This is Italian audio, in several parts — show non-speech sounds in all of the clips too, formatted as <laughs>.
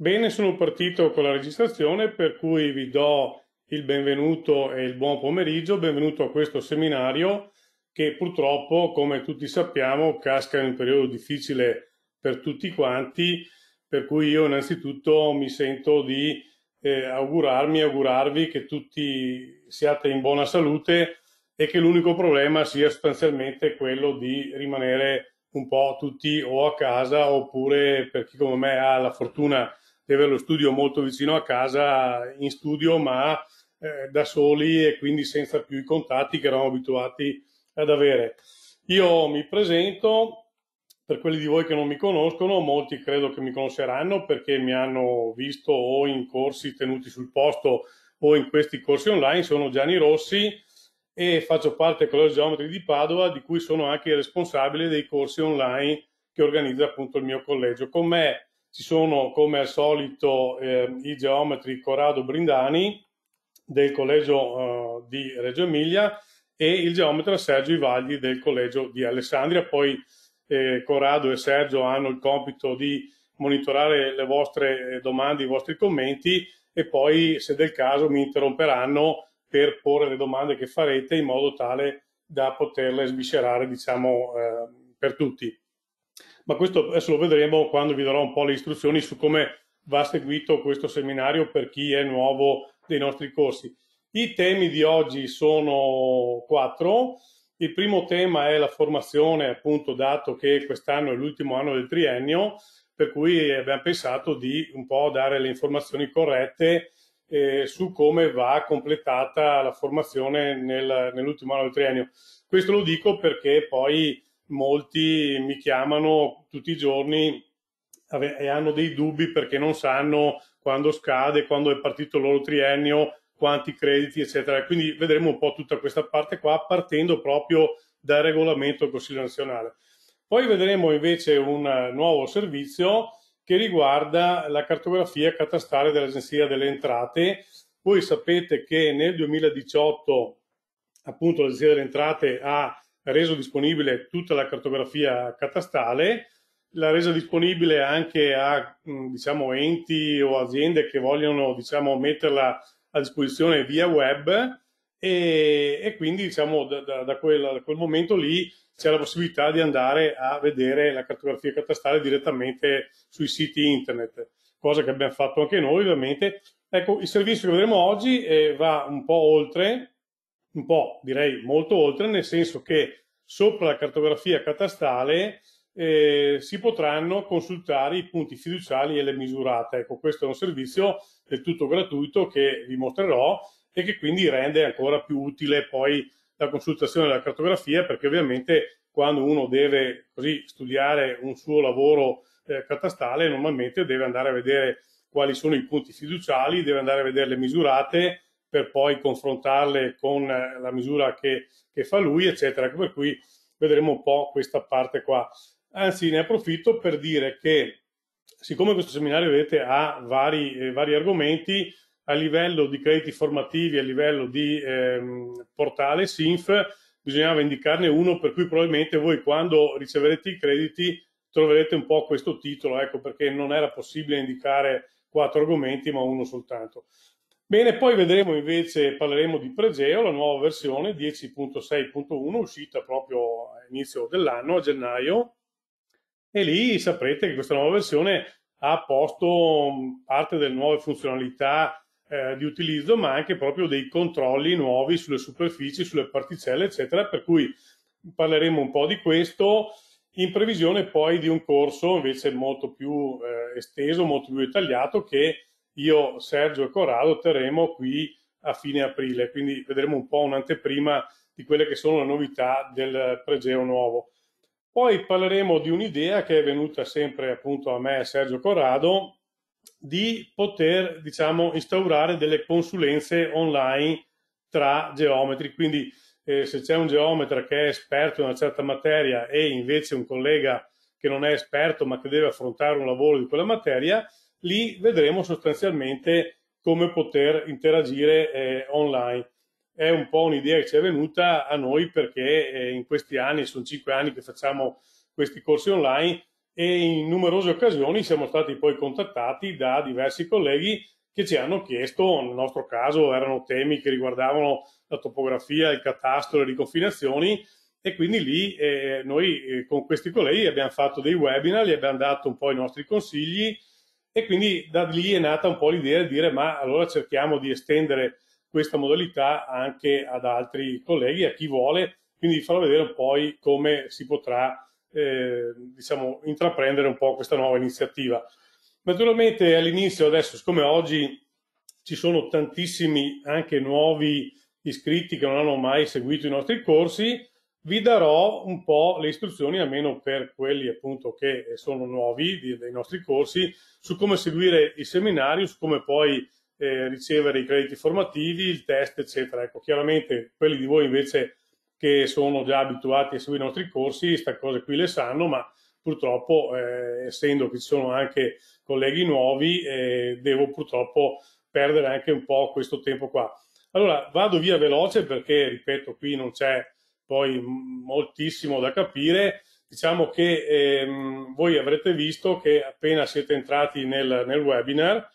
Bene, sono partito con la registrazione, per cui vi do il benvenuto e il buon pomeriggio, benvenuto a questo seminario che purtroppo, come tutti sappiamo, casca in un periodo difficile per tutti quanti, per cui io innanzitutto mi sento di eh, augurarmi e augurarvi che tutti siate in buona salute e che l'unico problema sia sostanzialmente quello di rimanere un po' tutti o a casa oppure per chi come me ha la fortuna di di avere lo studio molto vicino a casa, in studio, ma eh, da soli e quindi senza più i contatti che eravamo abituati ad avere. Io mi presento, per quelli di voi che non mi conoscono, molti credo che mi conosceranno perché mi hanno visto o in corsi tenuti sul posto o in questi corsi online, sono Gianni Rossi e faccio parte del Collegio Geometri di Padova, di cui sono anche il responsabile dei corsi online che organizza appunto il mio collegio. Con me ci sono come al solito eh, i geometri Corrado Brindani del collegio eh, di Reggio Emilia e il geometra Sergio Ivagli del collegio di Alessandria. Poi eh, Corrado e Sergio hanno il compito di monitorare le vostre eh, domande, i vostri commenti e poi se del caso mi interromperanno per porre le domande che farete in modo tale da poterle sviscerare diciamo eh, per tutti ma questo adesso lo vedremo quando vi darò un po' le istruzioni su come va seguito questo seminario per chi è nuovo dei nostri corsi. I temi di oggi sono quattro. Il primo tema è la formazione, appunto, dato che quest'anno è l'ultimo anno del triennio, per cui abbiamo pensato di un po' dare le informazioni corrette eh, su come va completata la formazione nel, nell'ultimo anno del triennio. Questo lo dico perché poi molti mi chiamano tutti i giorni e hanno dei dubbi perché non sanno quando scade, quando è partito il loro triennio, quanti crediti, eccetera. Quindi vedremo un po' tutta questa parte qua partendo proprio dal regolamento del Consiglio nazionale. Poi vedremo invece un nuovo servizio che riguarda la cartografia catastale dell'Agenzia delle Entrate. Voi sapete che nel 2018 appunto l'Agenzia delle Entrate ha reso disponibile tutta la cartografia catastale, l'ha resa disponibile anche a mm, diciamo, enti o aziende che vogliono diciamo, metterla a disposizione via web e, e quindi diciamo, da, da, da, quel, da, quel, momento lì c'è la possibilità di andare a vedere la cartografia catastale direttamente sui siti internet, cosa che abbiamo fatto anche noi ovviamente. Ecco, il servizio che vedremo oggi eh, va un po' oltre un po', direi molto oltre, nel senso che sopra la cartografia catastale eh, si potranno consultare i punti fiduciali e le misurate. Ecco, questo è un servizio del tutto gratuito che vi mostrerò e che quindi rende ancora più utile poi la consultazione della cartografia, perché ovviamente quando uno deve così studiare un suo lavoro eh, catastale, normalmente deve andare a vedere quali sono i punti fiduciali, deve andare a vedere le misurate, per poi confrontarle con eh, la misura che, che fa lui, eccetera. Per cui vedremo un po' questa parte qua. Anzi, ne approfitto per dire che siccome questo seminario vedete, ha vari, eh, vari, argomenti, a livello di crediti formativi, a livello di ehm, portale SINF, bisognava indicarne uno, per cui probabilmente voi quando riceverete i crediti troverete un po' questo titolo, ecco perché non era possibile indicare quattro argomenti ma uno soltanto. Bene, poi vedremo invece, parleremo di Pregeo, la nuova versione 10.6.1 uscita proprio a inizio dell'anno, a gennaio, e lì saprete che questa nuova versione ha posto mm, parte delle nuove funzionalità eh, di utilizzo, ma anche proprio dei controlli nuovi sulle superfici, sulle particelle, eccetera, per cui parleremo un po' di questo in previsione poi di un corso invece molto più eh, esteso, molto più dettagliato che io, Sergio e Corrado terremo qui a fine aprile, quindi vedremo un po' un'anteprima di quelle che sono le novità del pregeo nuovo. Poi parleremo di un'idea che è venuta sempre appunto a me, Sergio Corrado, di poter, diciamo, instaurare delle consulenze online tra geometri. Quindi eh, se c'è un geometra che è esperto in una certa materia e invece un collega che non è esperto ma che deve affrontare un lavoro di quella materia, lì vedremo sostanzialmente come poter interagire eh, online. È un po' un'idea che ci è venuta a noi perché eh, in questi anni, sono cinque anni che facciamo questi corsi online e in numerose occasioni siamo stati poi contattati da diversi colleghi che ci hanno chiesto, nel nostro caso erano temi che riguardavano la topografia, il catastro, le riconfinazioni e quindi lì eh, noi eh, con questi colleghi abbiamo fatto dei webinar, gli abbiamo dato un po' i nostri consigli e quindi da lì è nata un po' l'idea di dire ma allora cerchiamo di estendere questa modalità anche ad altri colleghi, a chi vuole, quindi farò vedere poi come si potrà eh, diciamo, intraprendere un po' questa nuova iniziativa. Naturalmente all'inizio, adesso, siccome oggi ci sono tantissimi anche nuovi iscritti che non hanno mai seguito i nostri corsi, vi darò un po' le istruzioni, almeno per quelli appunto che sono nuovi dei nostri corsi, su come seguire il seminario, su come poi eh, ricevere i crediti formativi, il test, eccetera. Ecco, chiaramente quelli di voi invece che sono già abituati a seguire i nostri corsi, queste cose qui le sanno, ma purtroppo, eh, essendo che ci sono anche colleghi nuovi, eh, devo purtroppo perdere anche un po' questo tempo qua. Allora, vado via veloce perché, ripeto, qui non c'è poi moltissimo da capire. Diciamo che ehm, voi avrete visto che appena siete entrati nel, nel webinar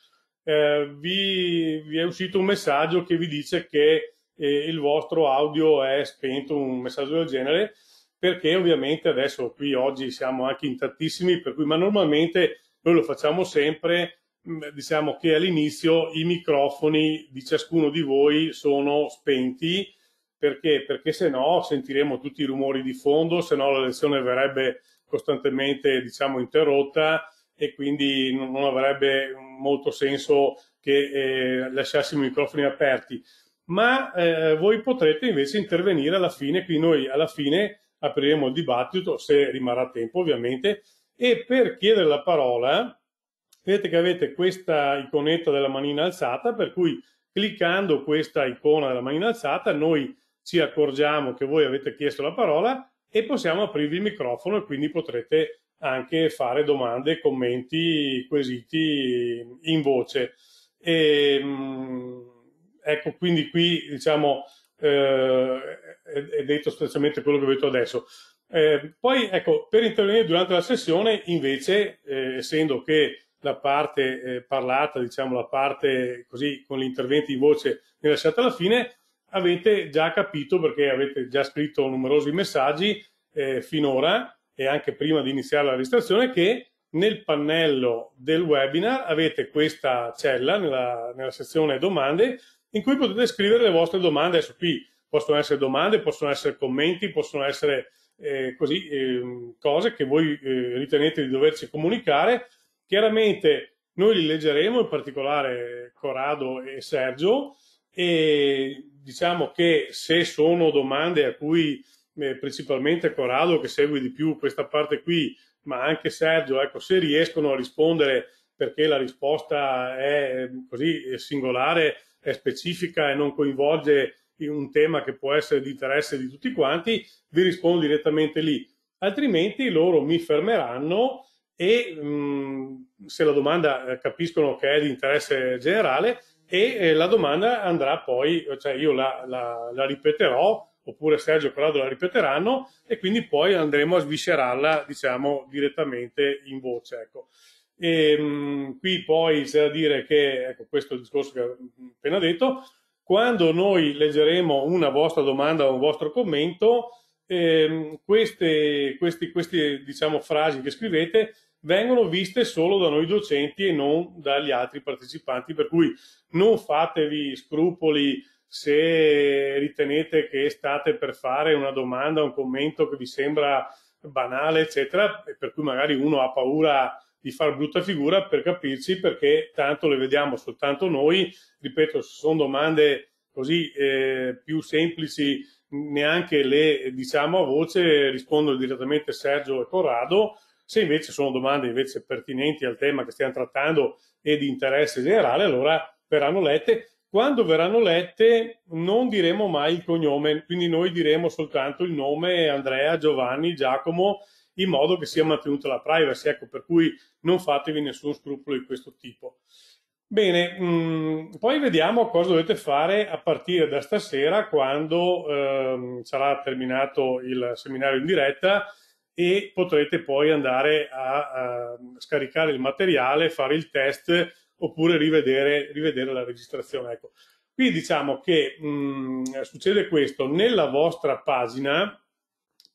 eh, vi, vi, è uscito un messaggio che vi dice che eh, il vostro audio è spento, un messaggio del genere, perché ovviamente adesso qui oggi siamo anche in tantissimi, per cui, ma normalmente noi lo facciamo sempre, mm, diciamo che all'inizio i microfoni di ciascuno di voi sono spenti perché? Perché se no sentiremo tutti i rumori di fondo, se no la lezione verrebbe costantemente diciamo, interrotta e quindi non avrebbe molto senso che eh, lasciassimo i microfoni aperti. Ma eh, voi potrete invece intervenire alla fine, qui noi alla fine apriremo il dibattito, se rimarrà tempo ovviamente, e per chiedere la parola, vedete che avete questa iconetta della manina alzata, per cui cliccando questa icona della manina alzata noi ci accorgiamo che voi avete chiesto la parola e possiamo aprirvi il microfono e quindi potrete anche fare domande, commenti, quesiti in voce. E, ehm, ecco, quindi qui diciamo eh, è detto sostanzialmente quello che ho detto adesso. Eh, poi ecco, per intervenire durante la sessione, invece, eh, essendo che la parte eh, parlata, diciamo la parte così con gli interventi in voce è lasciata alla fine, avete già capito perché avete già scritto numerosi messaggi eh, finora e anche prima di iniziare la registrazione che nel pannello del webinar avete questa cella nella, nella sezione domande in cui potete scrivere le vostre domande. Adesso qui possono essere domande, possono essere commenti, possono essere eh, così, eh, cose che voi eh, ritenete di doverci comunicare. Chiaramente noi li leggeremo, in particolare Corrado e Sergio, e diciamo che se sono domande a cui eh, principalmente Corrado che segue di più questa parte qui, ma anche Sergio, ecco, se riescono a rispondere perché la risposta è ehm, così singolare, è specifica e non coinvolge un tema che può essere di interesse di tutti quanti, vi rispondo direttamente lì. Altrimenti loro mi fermeranno e mh, mm, se la domanda eh, capiscono che è di interesse generale, e eh, la domanda andrà poi, cioè io la, la, la ripeterò oppure Sergio e Corrado la ripeteranno e quindi poi andremo a sviscerarla diciamo direttamente in voce ecco. e, ehm, mh, qui poi c'è da dire che ecco, questo è il discorso che ho appena detto quando noi leggeremo una vostra domanda o un vostro commento ehm, queste, questi, queste diciamo, frasi che scrivete vengono viste solo da noi docenti e non dagli altri partecipanti, per cui non fatevi scrupoli se ritenete che state per fare una domanda, un commento che vi sembra banale, eccetera, per cui magari uno ha paura di far brutta figura per capirci perché tanto le vediamo soltanto noi, ripeto, se sono domande così eh, più semplici neanche le eh, diciamo a voce, rispondono direttamente Sergio e Corrado, se invece sono domande invece pertinenti al tema che stiamo trattando e di interesse generale, allora verranno lette. Quando verranno lette non diremo mai il cognome, quindi noi diremo soltanto il nome Andrea, Giovanni, Giacomo, in modo che sia mantenuta la privacy, ecco, per cui non fatevi nessun scrupolo di questo tipo. Bene, mh, mm, poi vediamo cosa dovete fare a partire da stasera quando ehm, sarà terminato il seminario in diretta e potrete poi andare a, a scaricare il materiale, fare il test oppure rivedere, rivedere la registrazione. Ecco. Qui diciamo che mh, mm, succede questo nella vostra pagina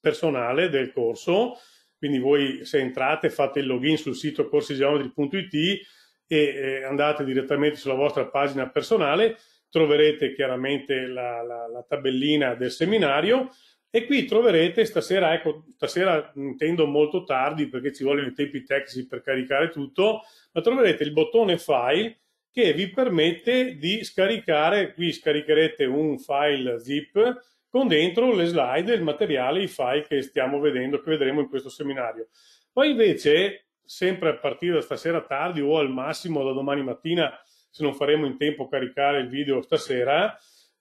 personale del corso, quindi voi se entrate fate il login sul sito corsigeometri.it e eh, andate direttamente sulla vostra pagina personale, troverete chiaramente la, la, la tabellina del seminario e qui troverete stasera, ecco, stasera intendo molto tardi perché ci vogliono i tempi tecnici per caricare tutto, ma troverete il bottone file che vi permette di scaricare, qui scaricherete un file zip con dentro le slide, il materiale, i file che stiamo vedendo, che vedremo in questo seminario. Poi invece, sempre a partire da stasera tardi o al massimo da domani mattina, se non faremo in tempo a caricare il video stasera,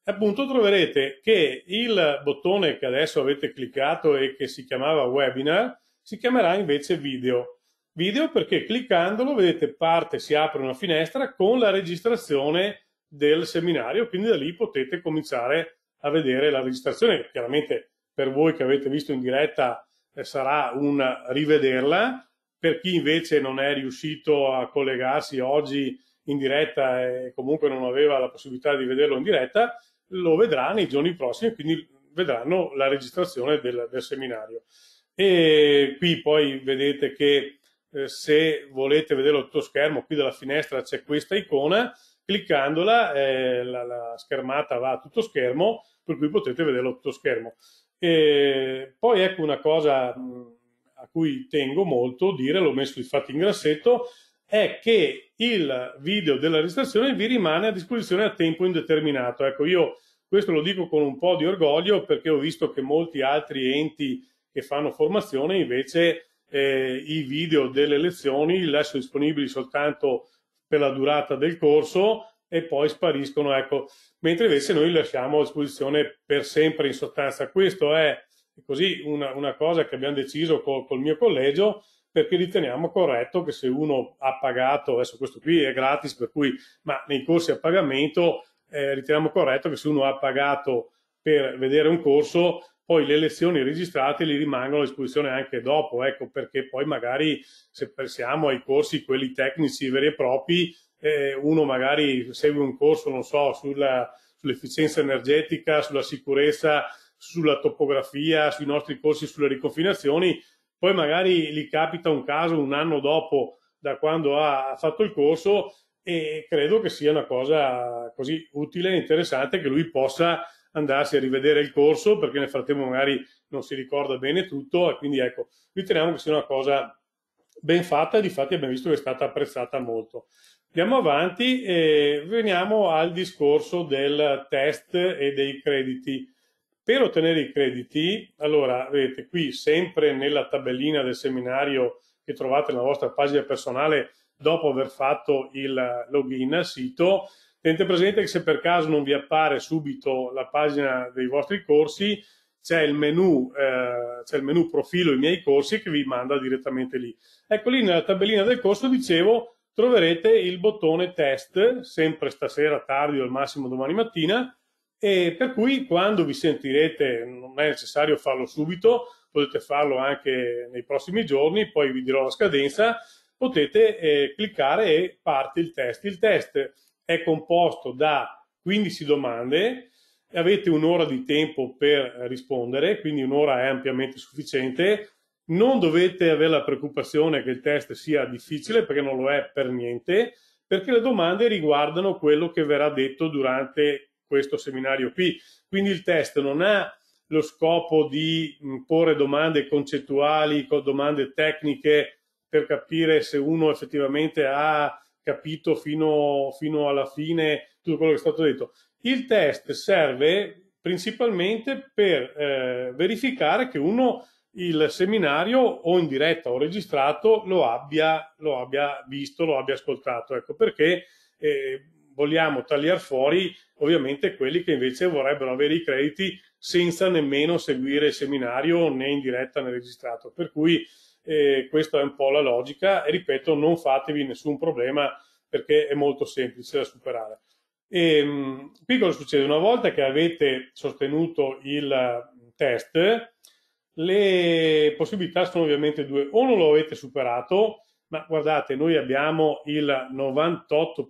appunto troverete che il bottone che adesso avete cliccato e che si chiamava webinar si chiamerà invece video. Video perché cliccandolo, vedete, parte, si apre una finestra con la registrazione del seminario, quindi da lì potete cominciare a vedere la registrazione. Chiaramente per voi che avete visto in diretta eh, sarà un rivederla, per chi invece non è riuscito a collegarsi oggi in diretta e comunque non aveva la possibilità di vederlo in diretta, lo vedrà nei giorni prossimi, quindi vedranno la registrazione del, del seminario. E qui poi vedete che eh, se volete vederlo tutto schermo, qui dalla finestra c'è questa icona, cliccandola eh, la, la, schermata va a tutto schermo, per cui potete vederlo tutto schermo. E poi ecco una cosa mm, a cui tengo molto dire, l'ho messo infatti in grassetto, è che il video della registrazione vi rimane a disposizione a tempo indeterminato. Ecco, io questo lo dico con un po' di orgoglio perché ho visto che molti altri enti che fanno formazione invece eh, i video delle lezioni li lasciano disponibili soltanto per la durata del corso e poi spariscono, ecco, mentre invece noi li lasciamo a disposizione per sempre in sostanza. Questo è così una, una cosa che abbiamo deciso col, col mio collegio perché riteniamo corretto che se uno ha pagato, adesso questo qui è gratis, per cui, ma nei corsi a pagamento eh, riteniamo corretto che se uno ha pagato per vedere un corso, poi le lezioni registrate li rimangono a disposizione anche dopo, ecco perché poi magari se pensiamo ai corsi, quelli tecnici veri e propri, eh, uno magari segue un corso, non so, sulla, sull'efficienza energetica, sulla sicurezza, sulla topografia, sui nostri corsi sulle riconfinazioni, poi magari gli capita un caso un anno dopo da quando ha fatto il corso e credo che sia una cosa così utile e interessante che lui possa andarsi a rivedere il corso perché nel frattempo magari non si ricorda bene tutto e quindi ecco, riteniamo che sia una cosa ben fatta e di fatti abbiamo visto che è stata apprezzata molto. Andiamo avanti e veniamo al discorso del test e dei crediti. Per ottenere i crediti, allora vedete qui sempre nella tabellina del seminario che trovate nella vostra pagina personale dopo aver fatto il login al sito, tenete presente che se per caso non vi appare subito la pagina dei vostri corsi, c'è il eh, c'è il menu profilo i miei corsi che vi manda direttamente lì. Ecco lì nella tabellina del corso, dicevo, troverete il bottone test, sempre stasera tardi o al massimo domani mattina, e per cui quando vi sentirete, non è necessario farlo subito, potete farlo anche nei prossimi giorni, poi vi dirò la scadenza, potete eh, cliccare e parte il test. Il test è composto da 15 domande, avete un'ora di tempo per rispondere, quindi un'ora è ampiamente sufficiente. Non dovete avere la preoccupazione che il test sia difficile perché non lo è per niente, perché le domande riguardano quello che verrà detto durante questo seminario qui. Quindi il test non ha lo scopo di porre domande concettuali, domande tecniche per capire se uno effettivamente ha capito fino, fino alla fine tutto quello che è stato detto. Il test serve principalmente per eh, verificare che uno il seminario o in diretta o registrato lo abbia, lo abbia visto, lo abbia ascoltato. Ecco perché eh, vogliamo tagliare fuori ovviamente quelli che invece vorrebbero avere i crediti senza nemmeno seguire il seminario né in diretta né registrato. Per cui eh, questa è un po' la logica e ripeto, non fatevi nessun problema perché è molto semplice da superare. E, ehm, qui cosa succede? Una volta che avete sostenuto il test, le possibilità sono ovviamente due, o non lo avete superato ma guardate, noi abbiamo il 98%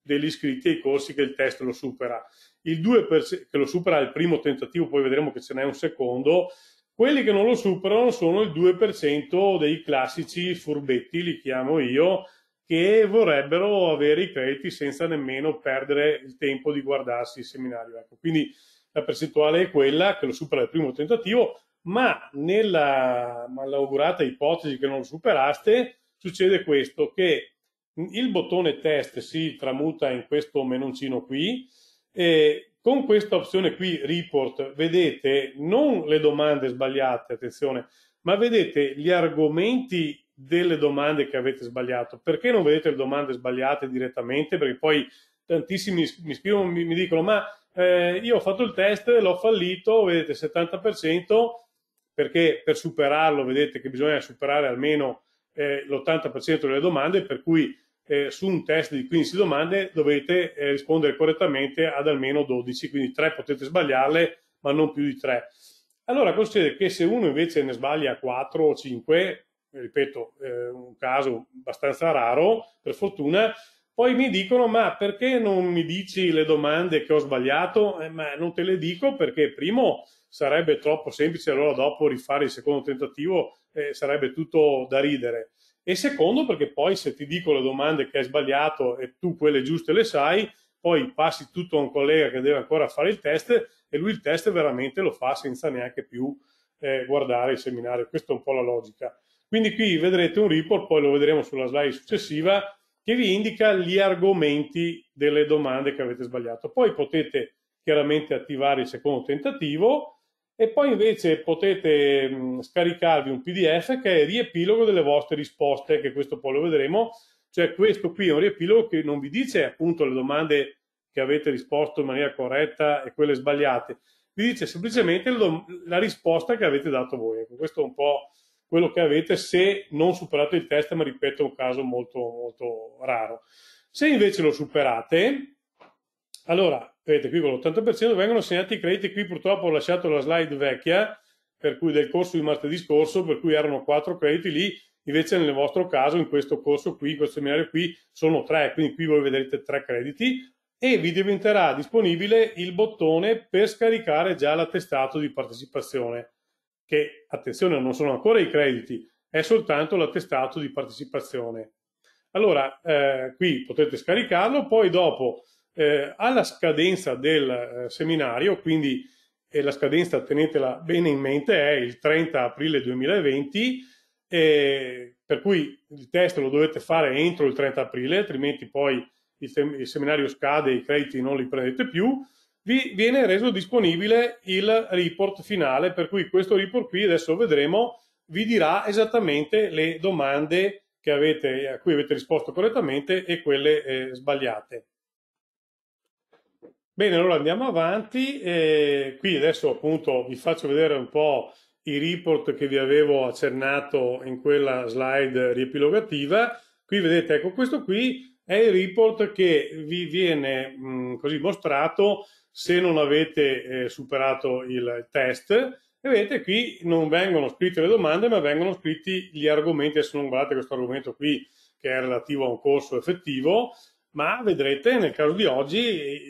degli iscritti ai corsi che il test lo supera. Il 2% che lo supera il primo tentativo, poi vedremo che ce n'è un secondo. Quelli che non lo superano sono il 2% dei classici furbetti, li chiamo io, che vorrebbero avere i crediti senza nemmeno perdere il tempo di guardarsi il seminario. Ecco, quindi la percentuale è quella che lo supera il primo tentativo, ma nella malaugurata ipotesi che non superaste succede questo, che il bottone test si tramuta in questo menoncino qui e con questa opzione qui report vedete non le domande sbagliate, attenzione, ma vedete gli argomenti delle domande che avete sbagliato. Perché non vedete le domande sbagliate direttamente? Perché poi tantissimi mi scrivono, mi, mi dicono, ma eh, io ho fatto il test, l'ho fallito, vedete 70%, perché per superarlo vedete che bisogna superare almeno eh, l'80% delle domande, per cui eh, su un test di 15 domande dovete eh, rispondere correttamente ad almeno 12, quindi 3 potete sbagliarle, ma non più di 3. Allora cosa succede? Che se uno invece ne sbaglia 4 o 5, eh, ripeto, eh, un caso abbastanza raro, per fortuna, poi mi dicono ma perché non mi dici le domande che ho sbagliato? Eh, ma non te le dico perché primo sarebbe troppo semplice, allora dopo rifare il secondo tentativo eh, sarebbe tutto da ridere. E secondo, perché poi se ti dico le domande che hai sbagliato e tu quelle giuste le sai, poi passi tutto a un collega che deve ancora fare il test e lui il test veramente lo fa senza neanche più eh, guardare il seminario. Questa è un po' la logica. Quindi qui vedrete un report, poi lo vedremo sulla slide successiva, che vi indica gli argomenti delle domande che avete sbagliato. Poi potete chiaramente attivare il secondo tentativo e poi invece potete mh, scaricarvi un PDF che è riepilogo delle vostre risposte, che questo poi lo vedremo, cioè questo qui è un riepilogo che non vi dice appunto le domande che avete risposto in maniera corretta e quelle sbagliate, vi dice semplicemente la risposta che avete dato voi. Ecco, questo è un po' quello che avete se non superate il test, ma ripeto è un caso molto, molto raro. Se invece lo superate, allora Vedete qui con l'80% vengono segnati i crediti, qui purtroppo ho lasciato la slide vecchia, per cui del corso di martedì scorso, per cui erano quattro crediti lì, invece nel vostro caso, in questo corso qui, in questo seminario qui, sono tre, quindi qui voi vedrete tre crediti e vi diventerà disponibile il bottone per scaricare già l'attestato di partecipazione, che attenzione non sono ancora i crediti, è soltanto l'attestato di partecipazione. Allora, eh, qui potete scaricarlo, poi dopo eh, alla scadenza del eh, seminario, quindi eh, la scadenza tenetela bene in mente è il 30 aprile 2020, per cui il test lo dovete fare entro il 30 aprile, altrimenti poi il, il seminario scade e i crediti non li prendete più, vi viene reso disponibile il report finale, per cui questo report qui adesso vedremo vi dirà esattamente le domande avete, a cui avete risposto correttamente e quelle eh, sbagliate. Bene, allora andiamo avanti. E qui adesso appunto vi faccio vedere un po' i report che vi avevo accennato in quella slide riepilogativa. Qui vedete, ecco, questo qui è il report che vi viene mh, mm, così mostrato se non avete eh, superato il test. E vedete qui non vengono scritte le domande, ma vengono scritti gli argomenti. Adesso non guardate questo argomento qui che è relativo a un corso effettivo, ma vedrete nel caso di oggi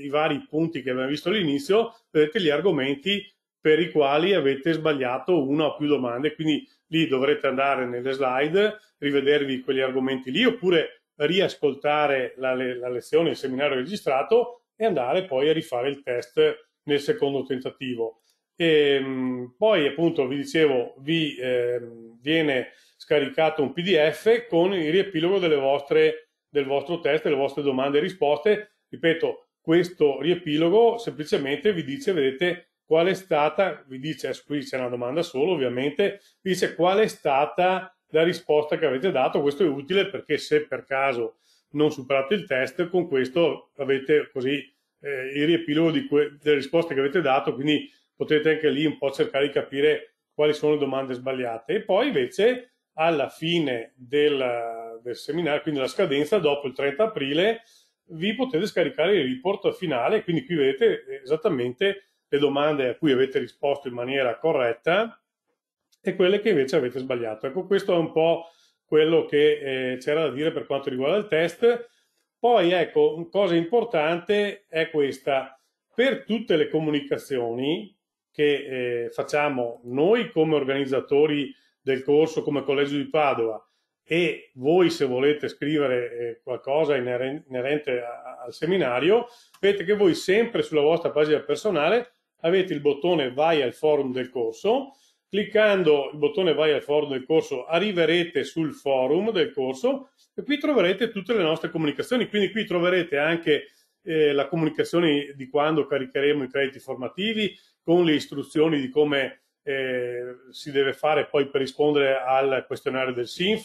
i vari punti che abbiamo visto all'inizio, vedrete gli argomenti per i quali avete sbagliato una o più domande, quindi lì dovrete andare nelle slide, rivedervi quegli argomenti lì, oppure riascoltare la, la lezione, il seminario registrato e andare poi a rifare il test nel secondo tentativo. E, ehm, poi appunto vi dicevo, vi eh, viene scaricato un PDF con il riepilogo delle vostre domande del vostro test, delle vostre domande e risposte. Ripeto, questo riepilogo semplicemente vi dice, vedete, qual è stata, vi dice, qui c'è una domanda solo ovviamente, vi dice qual è stata la risposta che avete dato. Questo è utile perché se per caso non superate il test, con questo avete così eh, il riepilogo di delle risposte che avete dato, quindi potete anche lì un po' cercare di capire quali sono le domande sbagliate. E poi invece alla fine del, del seminario, quindi la scadenza dopo il 30 aprile, vi potete scaricare il report finale, quindi qui vedete esattamente le domande a cui avete risposto in maniera corretta e quelle che invece avete sbagliato. Ecco, questo è un po' quello che eh, c'era da dire per quanto riguarda il test. Poi, ecco, una cosa importante è questa. Per tutte le comunicazioni che eh, facciamo noi come organizzatori del corso, come Collegio di Padova, e voi se volete scrivere eh, qualcosa inerente al seminario, vedete che voi sempre sulla vostra pagina personale avete il bottone vai al forum del corso, cliccando il bottone vai al forum del corso arriverete sul forum del corso e qui troverete tutte le nostre comunicazioni, quindi qui troverete anche eh, la comunicazione di quando caricheremo i crediti formativi con le istruzioni di come eh, si deve fare poi per rispondere al questionario del SINF,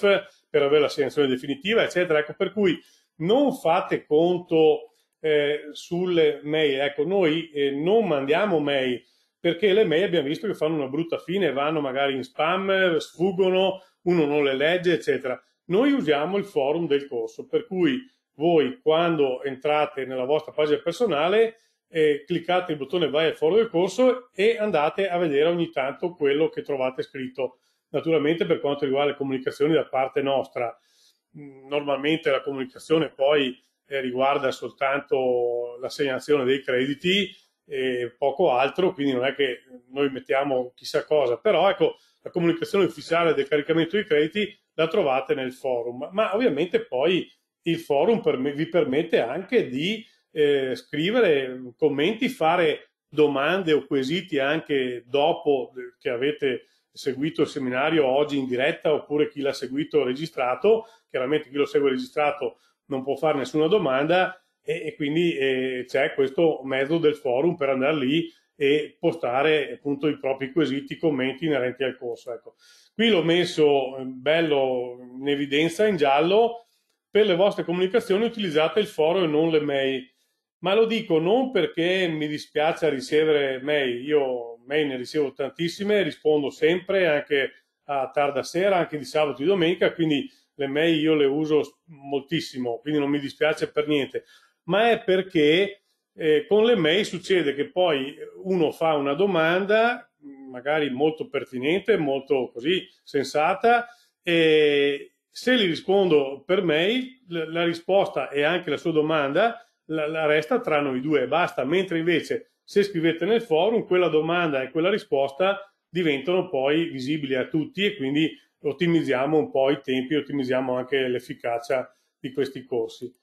per avere la segnazione definitiva, eccetera. Ecco, per cui non fate conto eh, sulle mail. Ecco, noi eh, non mandiamo mail perché le mail abbiamo visto che fanno una brutta fine, vanno magari in spam, sfuggono, uno non le legge, eccetera. Noi usiamo il forum del corso, per cui voi quando entrate nella vostra pagina personale eh, cliccate il bottone vai al foro del corso e andate a vedere ogni tanto quello che trovate scritto. Naturalmente per quanto riguarda le comunicazioni da parte nostra, mm, normalmente la comunicazione poi eh, riguarda soltanto l'assegnazione dei crediti e poco altro, quindi non è che noi mettiamo chissà cosa, però ecco la comunicazione ufficiale del caricamento dei crediti la trovate nel forum, ma ovviamente poi il forum per me, vi permette anche di eh, scrivere commenti, fare domande o quesiti anche dopo eh, che avete seguito il seminario oggi in diretta oppure chi l'ha seguito registrato, chiaramente chi lo segue registrato non può fare nessuna domanda e, e quindi eh, c'è questo mezzo del forum per andare lì e postare appunto i propri quesiti, commenti inerenti al corso. Ecco. Qui l'ho messo eh, bello in evidenza in giallo, per le vostre comunicazioni utilizzate il foro e non le mail ma lo dico non perché mi dispiace ricevere mail, io mail ne ricevo tantissime, rispondo sempre anche a tarda sera, anche di sabato e domenica, quindi le mail io le uso moltissimo, quindi non mi dispiace per niente, ma è perché eh, con le mail succede che poi uno fa una domanda magari molto pertinente, molto così sensata e se gli rispondo per mail la risposta e anche la sua domanda la, la resta tra noi due e basta, mentre invece se scrivete nel forum quella domanda e quella risposta diventano poi visibili a tutti e quindi ottimizziamo un po' i tempi, ottimizziamo anche l'efficacia di questi corsi.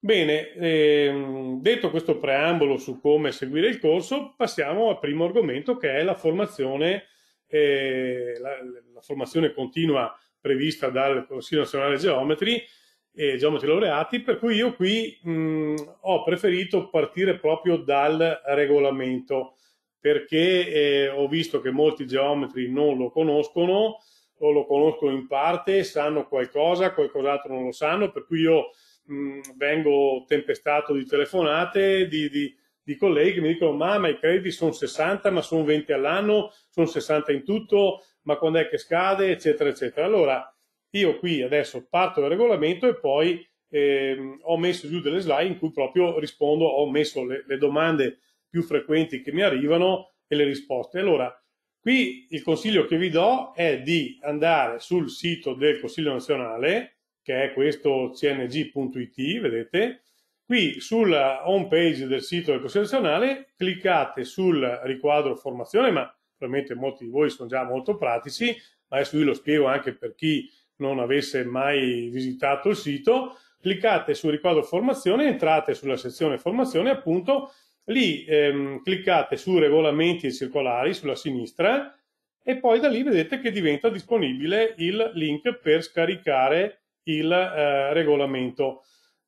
Bene, ehm, detto questo preambolo su come seguire il corso, passiamo al primo argomento che è la formazione, eh, la, la formazione continua prevista dal Consiglio Nazionale Geometri e geometri laureati, per cui io qui mh, mm, ho preferito partire proprio dal regolamento perché eh, ho visto che molti geometri non lo conoscono o lo conoscono in parte, sanno qualcosa, qualcos'altro non lo sanno, per cui io mh, mm, vengo tempestato di telefonate di, di, di, colleghi che mi dicono ma, ma i crediti sono 60, ma sono 20 all'anno, sono 60 in tutto, ma quando è che scade, eccetera, eccetera. Allora, io qui adesso parto dal regolamento e poi eh, ho messo giù delle slide in cui proprio rispondo, ho messo le, le, domande più frequenti che mi arrivano e le risposte. Allora, qui il consiglio che vi do è di andare sul sito del Consiglio nazionale, che è questo cng.it, vedete, qui sulla home page del sito del Consiglio nazionale cliccate sul riquadro formazione, ma probabilmente molti di voi sono già molto pratici, ma adesso io lo spiego anche per chi non avesse mai visitato il sito, cliccate sul riquadro formazione, entrate sulla sezione formazione, appunto, lì ehm, cliccate su regolamenti e circolari sulla sinistra e poi da lì vedete che diventa disponibile il link per scaricare il eh, regolamento.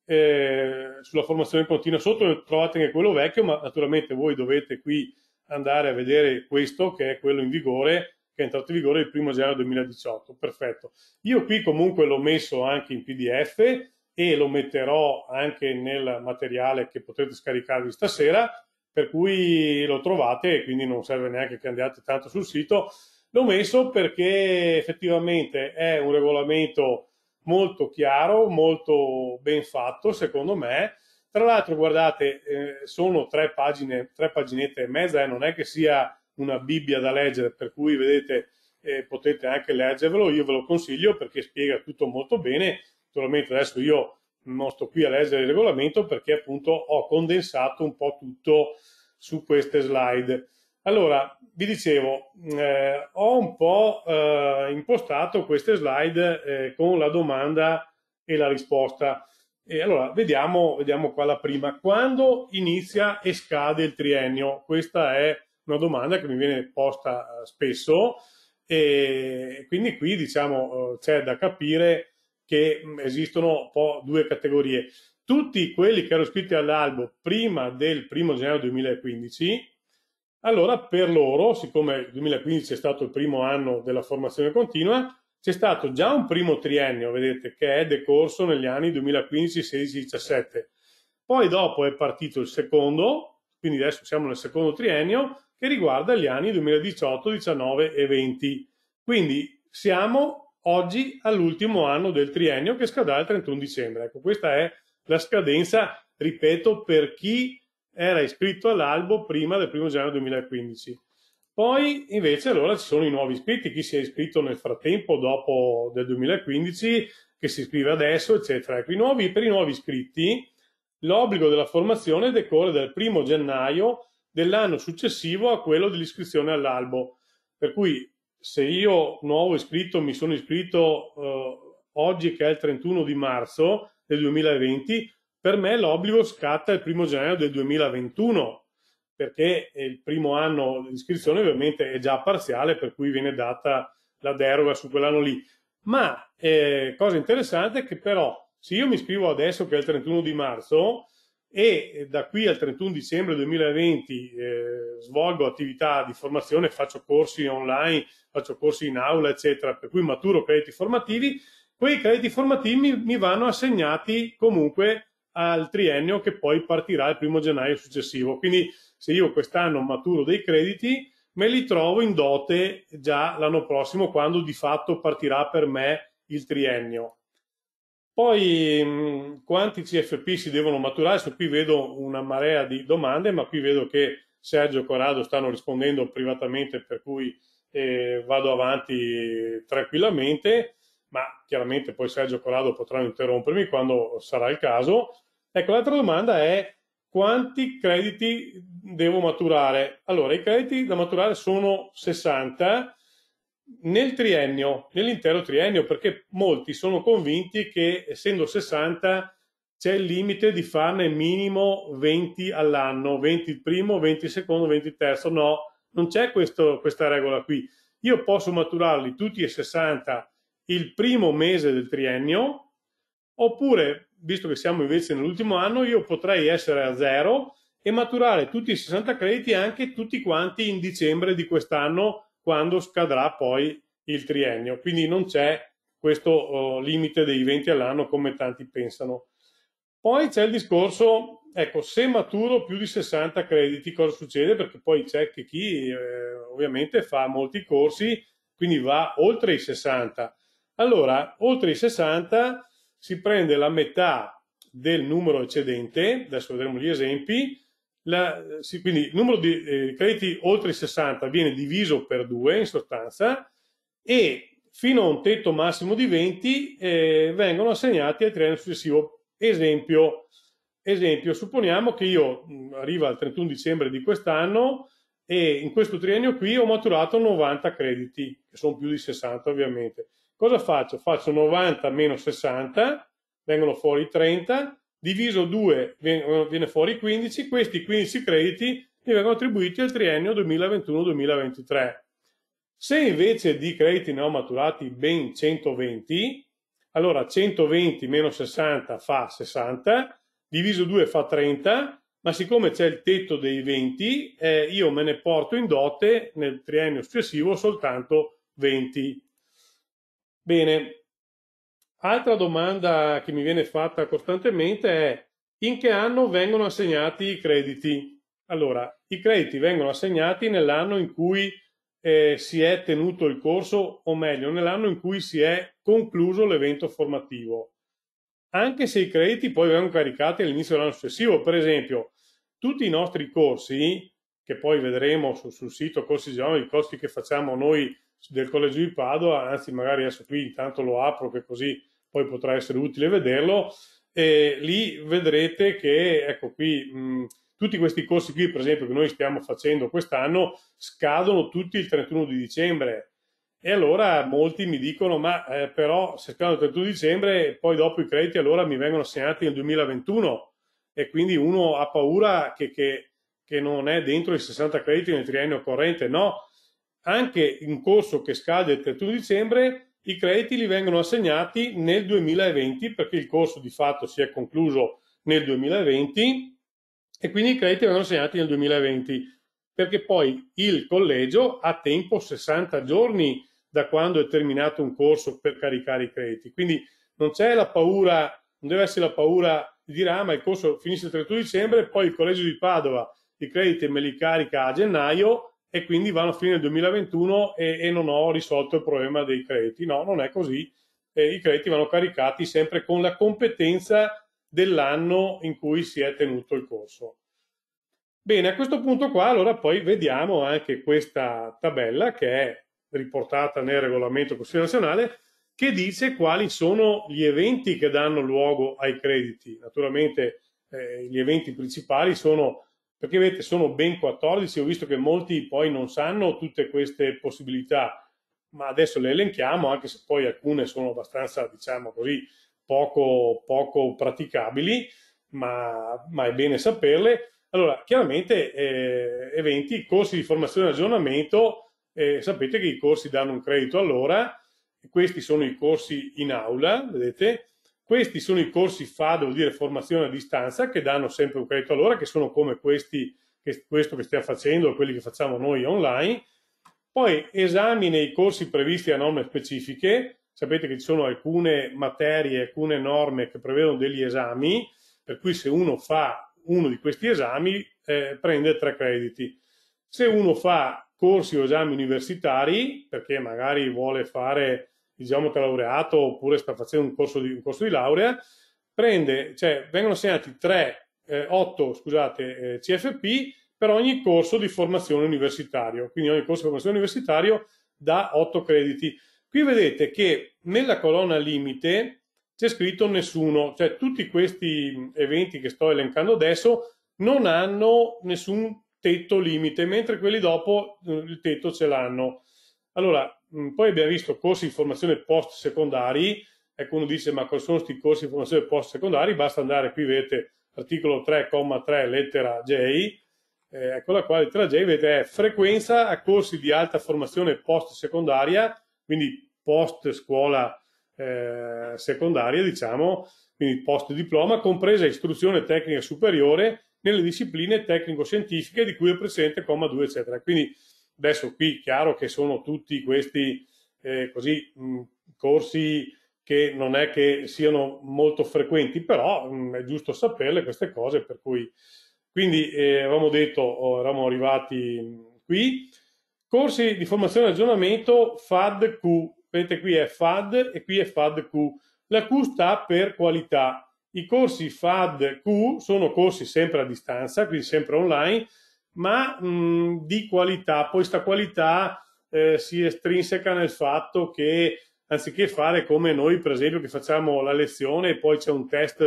Eh, sulla formazione continua sotto trovate anche quello vecchio, ma naturalmente voi dovete qui andare a vedere questo che è quello in vigore che è entrato in vigore il 1 gennaio 2018. Perfetto. Io qui comunque l'ho messo anche in PDF e lo metterò anche nel materiale che potrete scaricarvi stasera, per cui lo trovate, e quindi non serve neanche che andiate tanto sul sito. L'ho messo perché effettivamente è un regolamento molto chiaro, molto ben fatto, secondo me. Tra l'altro, guardate, eh, sono tre pagine, tre paginette e mezza e eh, non è che sia una Bibbia da leggere, per cui vedete eh, potete anche leggervelo, io ve lo consiglio perché spiega tutto molto bene, naturalmente adesso io mi sto qui a leggere il regolamento perché appunto ho condensato un po' tutto su queste slide. Allora, vi dicevo, eh, ho un po' eh, impostato queste slide eh, con la domanda e la risposta. E allora vediamo, vediamo qua la prima. Quando inizia e scade il triennio? Questa è una domanda che mi viene posta eh, spesso e quindi qui diciamo eh, c'è da capire che mm, esistono un po' due categorie. Tutti quelli che erano iscritti all'albo prima del 1 gennaio 2015, allora per loro, siccome il 2015 è stato il primo anno della formazione continua, c'è stato già un primo triennio, vedete, che è decorso negli anni 2015, 16, 17. Poi dopo è partito il secondo, quindi adesso siamo nel secondo triennio, che riguarda gli anni 2018, 19 e 20. Quindi siamo oggi all'ultimo anno del triennio che scadrà il 31 dicembre. Ecco, questa è la scadenza, ripeto, per chi era iscritto all'albo prima del 1 gennaio 2015. Poi invece allora ci sono i nuovi iscritti, chi si è iscritto nel frattempo dopo del 2015, che si iscrive adesso, eccetera. Ecco, i nuovi, per i nuovi iscritti l'obbligo della formazione decorre dal 1 gennaio dell'anno successivo a quello dell'iscrizione all'albo. Per cui se io nuovo iscritto mi sono iscritto eh, oggi che è il 31 di marzo del 2020, per me l'obbligo scatta il 1 gennaio del 2021 perché il primo anno di iscrizione ovviamente è già parziale per cui viene data la deroga su quell'anno lì. Ma eh, cosa interessante è che però se io mi iscrivo adesso che è il 31 di marzo, e eh, da qui al 31 dicembre 2020 eh, svolgo attività di formazione, faccio corsi online, faccio corsi in aula, eccetera, per cui maturo crediti formativi, quei crediti formativi mi, mi vanno assegnati comunque al triennio che poi partirà il primo gennaio successivo. Quindi se io quest'anno maturo dei crediti, me li trovo in dote già l'anno prossimo quando di fatto partirà per me il triennio. Poi mm, quanti CFP si devono maturare? Su qui vedo una marea di domande, ma qui vedo che Sergio e Corrado stanno rispondendo privatamente, per cui eh, vado avanti tranquillamente, ma chiaramente poi Sergio e Corrado potranno interrompermi quando sarà il caso. Ecco, l'altra domanda è quanti crediti devo maturare? Allora, i crediti da maturare sono 60 nel triennio, nell'intero triennio, perché molti sono convinti che essendo 60 c'è il limite di farne minimo 20 all'anno, 20 il primo, 20 il secondo, 20 il terzo, no, non c'è questo, questa regola qui. Io posso maturarli tutti e 60 il primo mese del triennio, oppure, visto che siamo invece nell'ultimo anno, io potrei essere a zero e maturare tutti i 60 crediti anche tutti quanti in dicembre di quest'anno quando scadrà poi il triennio. Quindi non c'è questo oh, limite dei 20 all'anno come tanti pensano. Poi c'è il discorso, ecco, se maturo più di 60 crediti, cosa succede? Perché poi c'è che chi eh, ovviamente fa molti corsi, quindi va oltre i 60. Allora, oltre i 60 si prende la metà del numero eccedente, adesso vedremo gli esempi, la, sì, quindi il numero di eh, crediti oltre i 60 viene diviso per 2 in sostanza e fino a un tetto massimo di 20 eh, vengono assegnati al triennio successivo. Esempio, esempio, supponiamo che io mh, arriva al 31 dicembre di quest'anno e in questo triennio qui ho maturato 90 crediti, che sono più di 60 ovviamente. Cosa faccio? Faccio 90 meno 60, vengono fuori 30, diviso 2 eh, viene fuori 15, questi 15 crediti mi vengono attribuiti al triennio 2021-2023. Se invece di crediti ne ho maturati ben 120, allora 120 meno 60 fa 60, diviso 2 fa 30, ma siccome c'è il tetto dei 20, eh, io me ne porto in dote nel triennio successivo soltanto 20. Bene, Altra domanda che mi viene fatta costantemente è in che anno vengono assegnati i crediti? Allora, i crediti vengono assegnati nell'anno in cui eh, si è tenuto il corso, o meglio, nell'anno in cui si è concluso l'evento formativo. Anche se i crediti poi vengono caricati all'inizio dell'anno successivo, per esempio, tutti i nostri corsi, che poi vedremo su, sul sito Corsi Geonomi, i corsi che facciamo noi del Collegio di Padova, anzi magari adesso qui intanto lo apro che così poi potrà essere utile vederlo, e lì vedrete che, ecco qui, mh, tutti questi corsi qui, per esempio, che noi stiamo facendo quest'anno, scadono tutti il 31 di dicembre. E allora molti mi dicono, ma eh, però se scadono il 31 dicembre, poi dopo i crediti allora mi vengono assegnati nel 2021. E quindi uno ha paura che, che, che non è dentro i 60 crediti nel triennio corrente. No, anche un corso che scade il 31 dicembre i crediti li vengono assegnati nel 2020 perché il corso di fatto si è concluso nel 2020 e quindi i crediti vengono assegnati nel 2020 perché poi il collegio ha tempo 60 giorni da quando è terminato un corso per caricare i crediti. Quindi non c'è la paura, non deve essere la paura di dire ah ma il corso finisce il 31 dicembre e poi il collegio di Padova i crediti me li carica a gennaio e quindi vanno a fine 2021 e, e, non ho risolto il problema dei crediti. No, non è così. Eh, I crediti vanno caricati sempre con la competenza dell'anno in cui si è tenuto il corso. Bene, a questo punto qua allora poi vediamo anche questa tabella che è riportata nel regolamento Consiglio nazionale che dice quali sono gli eventi che danno luogo ai crediti. Naturalmente eh, gli eventi principali sono perché vedete, sono ben 14, ho visto che molti poi non sanno tutte queste possibilità, ma adesso le elenchiamo, anche se poi alcune sono abbastanza, diciamo così, poco, poco praticabili, ma, ma, è bene saperle. Allora, chiaramente eh, eventi, corsi di formazione e aggiornamento, eh, sapete che i corsi danno un credito all'ora, questi sono i corsi in aula, vedete, questi sono i corsi FAD, vuol dire formazione a distanza, che danno sempre un credito all'ora, che sono come questi, questo che stiamo facendo, quelli che facciamo noi online. Poi esami nei corsi previsti a norme specifiche, sapete che ci sono alcune materie, alcune norme che prevedono degli esami, per cui se uno fa uno di questi esami eh, prende tre crediti. Se uno fa corsi o esami universitari, perché magari vuole fare diciamo, che laureato oppure sta facendo un corso di, un corso di laurea, prende, cioè, vengono assegnati 3, eh, 8 scusate, eh, CFP per ogni corso di formazione universitario. Quindi ogni corso di formazione universitario dà 8 crediti. Qui vedete che nella colonna limite c'è scritto nessuno, cioè tutti questi eventi che sto elencando adesso non hanno nessun tetto limite, mentre quelli dopo il tetto ce l'hanno. Allora, Mm, poi abbiamo visto corsi di formazione post secondari, ecco uno dice ma quali sono questi corsi di formazione post secondari? Basta andare, qui vedete articolo 3,3 lettera J, eh, ecco la qua lettera J, vedete è frequenza a corsi di alta formazione post secondaria, quindi post scuola eh, secondaria diciamo, quindi post diploma, compresa istruzione tecnica superiore nelle discipline tecnico-scientifiche di cui è presente comma 2 eccetera. Quindi Adesso qui chiaro che sono tutti questi eh, così, mh, corsi che non è che siano molto frequenti, però mh, è giusto saperle queste cose, per cui quindi eh, avevamo detto, oh, eravamo arrivati qui. Corsi di formazione e aggiornamento FADQ, vedete qui è FAD e qui è FADQ, la Q sta per qualità. I corsi FADQ sono corsi sempre a distanza, quindi sempre online, ma mh, mm, di qualità. Poi questa qualità eh, si estrinseca nel fatto che anziché fare come noi, per esempio, che facciamo la lezione e poi c'è un test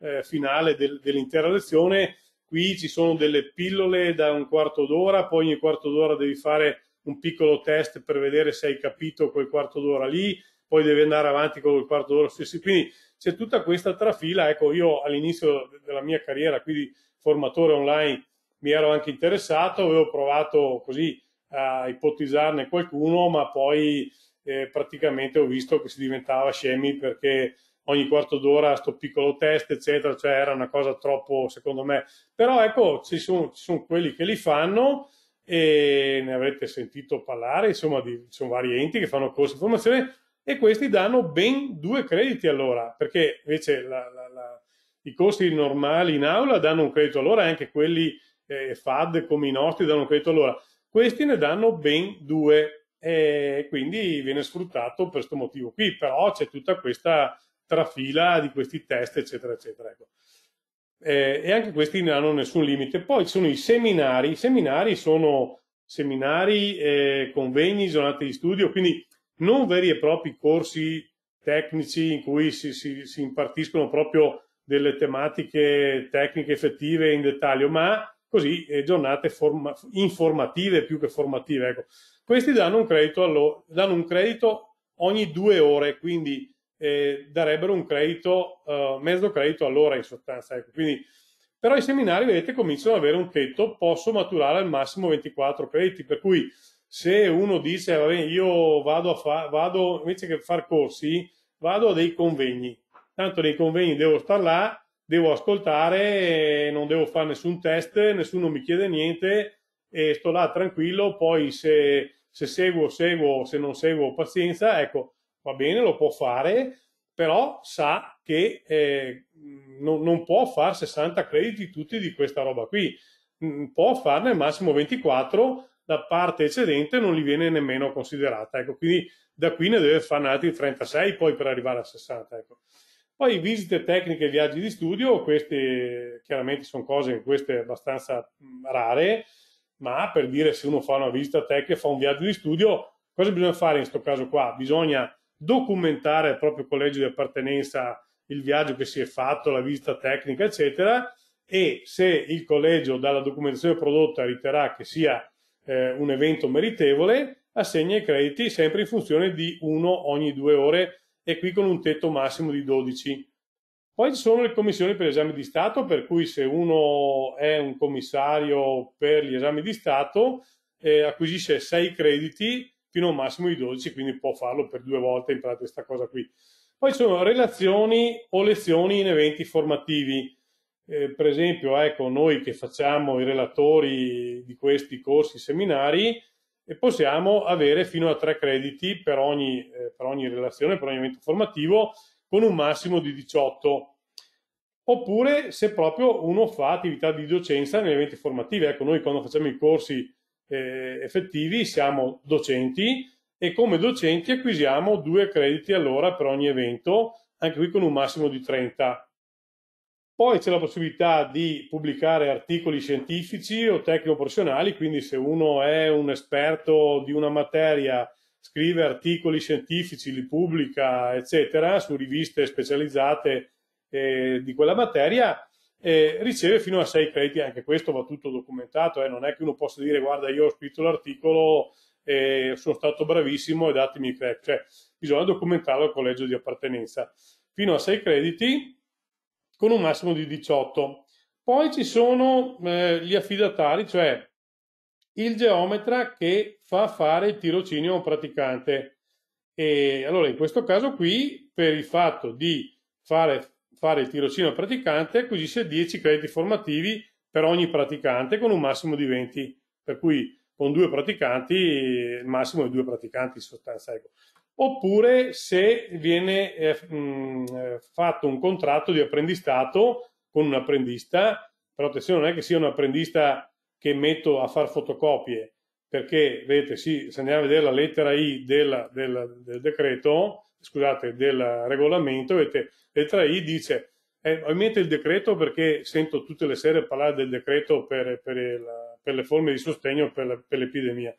eh, finale del, dell'intera lezione, qui ci sono delle pillole da un quarto d'ora, poi ogni quarto d'ora devi fare un piccolo test per vedere se hai capito quel quarto d'ora lì, poi devi andare avanti con quel quarto d'ora stesso. Quindi c'è tutta questa trafila. Ecco, io all'inizio della mia carriera, quindi formatore online, mi ero anche interessato, avevo provato così a ipotizzarne qualcuno, ma poi eh, praticamente ho visto che si diventava scemi perché ogni quarto d'ora sto piccolo test, eccetera, cioè era una cosa troppo, secondo me. Però ecco, ci sono, ci sono quelli che li fanno e ne avrete sentito parlare, insomma, di, sono vari enti che fanno corsi di formazione e questi danno ben due crediti all'ora, perché invece la, la, la, i corsi normali in aula danno un credito all'ora e anche quelli eh, FAD come i nostri danno un credito all'ora, questi ne danno ben due e quindi viene sfruttato per questo motivo qui, però c'è tutta questa trafila di questi test eccetera eccetera. Ecco. Eh, e anche questi non hanno nessun limite. Poi ci sono i seminari, i seminari sono seminari, eh, convegni, giornate di studio, quindi non veri e propri corsi tecnici in cui si, si, si impartiscono proprio delle tematiche tecniche effettive in dettaglio, ma così eh, giornate forma, informative più che formative. Ecco. Questi danno un, allo, danno un, credito ogni due ore, quindi eh, darebbero un credito, eh, mezzo credito all'ora in sostanza. Ecco. Quindi, però i seminari, vedete, cominciano ad avere un tetto, posso maturare al massimo 24 crediti, per cui se uno dice, ah, vabbè, io vado, a fare, invece che fare corsi, vado a dei convegni, tanto nei convegni devo star là, devo ascoltare, eh, non devo fare nessun test, nessuno mi chiede niente e sto là tranquillo, poi se, se seguo, seguo, se non seguo, pazienza, ecco, va bene, lo può fare, però sa che eh, non, non, può fare 60 crediti tutti di questa roba qui, mm, può farne al massimo 24, la parte eccedente non gli viene nemmeno considerata, ecco, quindi da qui ne deve farne altri 36 poi per arrivare a 60, ecco. Poi visite tecniche e viaggi di studio, queste chiaramente sono cose, queste abbastanza rare, ma per dire se uno fa una visita tecnica, fa un viaggio di studio, cosa bisogna fare in questo caso qua? Bisogna documentare al proprio collegio di appartenenza il viaggio che si è fatto, la visita tecnica, eccetera, e se il collegio dalla documentazione prodotta riterrà che sia eh, un evento meritevole, assegna i crediti sempre in funzione di uno ogni due ore e qui con un tetto massimo di 12. Poi ci sono le commissioni per gli esami di Stato, per cui se uno è un commissario per gli esami di Stato, eh, acquisisce 6 crediti fino a un massimo di 12, quindi può farlo per due volte, imparate questa cosa qui. Poi ci sono relazioni o lezioni in eventi formativi. Eh, per esempio, ecco, noi che facciamo i relatori di questi corsi, seminari, e possiamo avere fino a tre crediti per ogni, eh, per ogni relazione, per ogni evento formativo, con un massimo di 18. Oppure se proprio uno fa attività di docenza negli eventi formativi, ecco noi quando facciamo i corsi eh, effettivi siamo docenti e come docenti acquisiamo due crediti all'ora per ogni evento, anche qui con un massimo di 30. Poi c'è la possibilità di pubblicare articoli scientifici o tecnico-professionali, quindi se uno è un esperto di una materia, scrive articoli scientifici, li pubblica, eccetera, su riviste specializzate eh, di quella materia, eh, riceve fino a 6 crediti, anche questo va tutto documentato, eh, non è che uno possa dire guarda io ho scritto l'articolo, eh, sono stato bravissimo e datemi i crediti, cioè bisogna documentarlo al collegio di appartenenza. Fino a 6 crediti con un massimo di 18. Poi ci sono eh, gli affidatari, cioè il geometra che fa fare il tirocinio a un praticante. E allora in questo caso qui, per il fatto di fare, fare il tirocinio al praticante, acquisisce 10 crediti formativi per ogni praticante con un massimo di 20. Per cui con due praticanti, il massimo è due praticanti in sostanza. Ecco oppure se viene eh, mh, mm, eh, fatto un contratto di apprendistato con un apprendista, però attenzione non è che sia un apprendista che metto a fare fotocopie, perché vedete, sì, se andiamo a vedere la lettera I del, del, del decreto, scusate, del regolamento, vedete, lettera I dice eh, ovviamente il decreto perché sento tutte le sere parlare del decreto per, per, il, per le forme di sostegno per, per l'epidemia.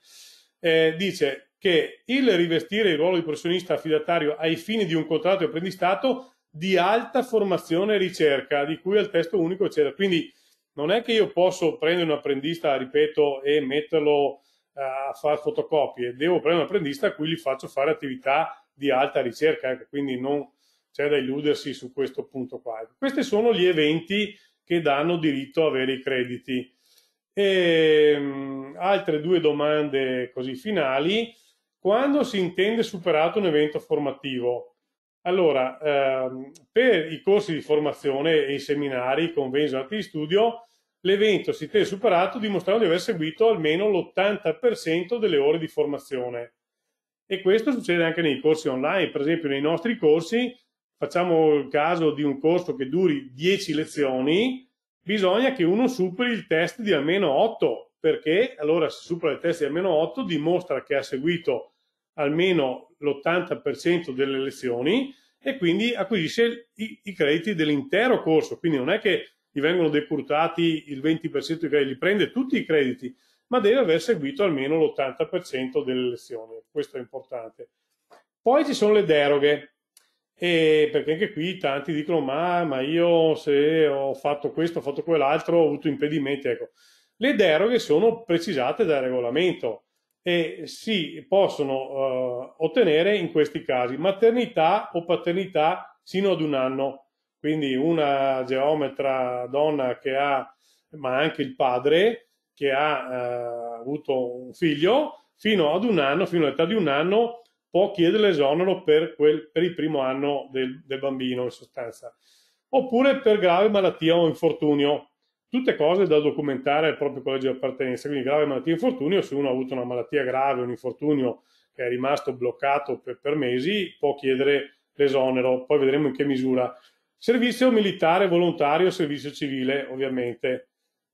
Eh, dice che il rivestire il ruolo di professionista affidatario ai fini di un contratto di apprendistato di alta formazione e ricerca, di cui al testo unico, eccetera. Quindi non è che io posso prendere un apprendista, ripeto, e metterlo eh, a fare fotocopie, devo prendere un apprendista a cui gli faccio fare attività di alta ricerca, ecco, quindi non c'è da illudersi su questo punto qua. Ecco, questi sono gli eventi che danno diritto a avere i crediti. E, ehm, altre due domande così finali. Quando si intende superato un evento formativo? Allora, ehm, per i corsi di formazione e i seminari, convenzi o atti di studio, l'evento si intende superato dimostrando di aver seguito almeno l'80% delle ore di formazione. E questo succede anche nei corsi online, per esempio nei nostri corsi, facciamo il caso di un corso che duri 10 lezioni, bisogna che uno superi il test di almeno 8, perché allora se supera il test di almeno 8 dimostra che ha seguito almeno l'80% delle lezioni e quindi acquisisce i, i crediti dell'intero corso. Quindi non è che gli vengono decurtati il 20% dei crediti, li prende tutti i crediti, ma deve aver seguito almeno l'80% delle lezioni. Questo è importante. Poi ci sono le deroghe, perché anche qui tanti dicono: ma, ma, io se ho fatto questo, ho fatto quell'altro, ho avuto impedimenti. Ecco, le deroghe sono precisate dal regolamento e si possono eh, ottenere in questi casi maternità o paternità sino ad un anno. Quindi una geometra donna che ha, ma anche il padre che ha eh, avuto un figlio, fino ad un anno, fino all'età di un anno, può chiedere l'esonero per, per il primo anno del, del bambino in sostanza, oppure per grave malattia o infortunio tutte cose da documentare al proprio collegio di appartenenza, quindi grave malattia e infortunio, se uno ha avuto una malattia grave, un infortunio che è rimasto bloccato per, per mesi, può chiedere l'esonero, poi vedremo in che misura. Servizio militare volontario, servizio civile ovviamente.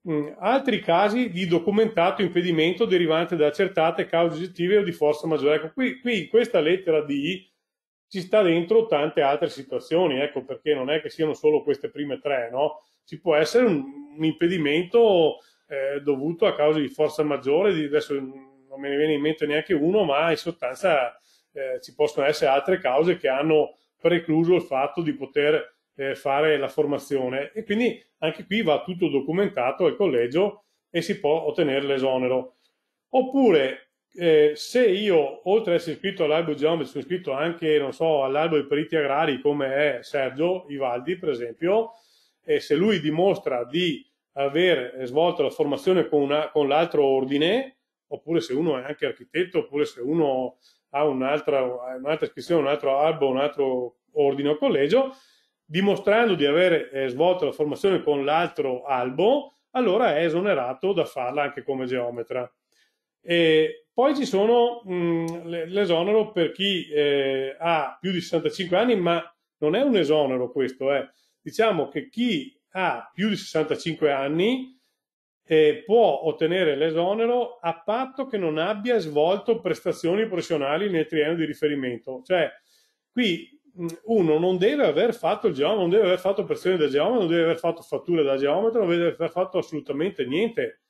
Mm, altri casi di documentato impedimento derivante da accertate cause oggettive o di forza maggiore. Ecco, qui, qui in questa lettera D ci sta dentro tante altre situazioni, ecco perché non è che siano solo queste prime tre, no? ci può essere un, un impedimento eh, dovuto a causa di forza maggiore, di, adesso non me ne viene in mente neanche uno, ma in sostanza eh, ci possono essere altre cause che hanno precluso il fatto di poter eh, fare la formazione e quindi anche qui va tutto documentato al collegio e si può ottenere l'esonero. Oppure eh, se io, oltre ad essere iscritto all'albo geometri, sono iscritto anche, non so, all'albo dei periti agrari come è Sergio Ivaldi, per esempio, e se lui dimostra di aver svolto la formazione con, una, con l'altro ordine, oppure se uno è anche architetto, oppure se uno ha un'altra, un'altra iscrizione, un altro albo, un altro ordine o collegio, dimostrando di aver eh, svolto la formazione con l'altro albo, allora è esonerato da farla anche come geometra. E poi ci sono mh, mm, l'esonero per chi eh, ha più di 65 anni, ma non è un esonero questo, eh diciamo che chi ha più di 65 anni eh, può ottenere l'esonero a patto che non abbia svolto prestazioni professionali nel triennio di riferimento. Cioè, qui uno non deve aver fatto il geometro, non deve aver fatto prestazioni da geometro, non deve aver fatto fatture da geometro, non deve aver fatto assolutamente niente.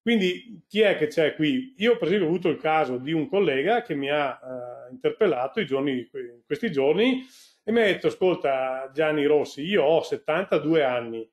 Quindi chi è che c'è qui? Io per esempio ho avuto il caso di un collega che mi ha eh, interpellato giorni, questi giorni e mi ha detto, ascolta Gianni Rossi, io ho 72 anni,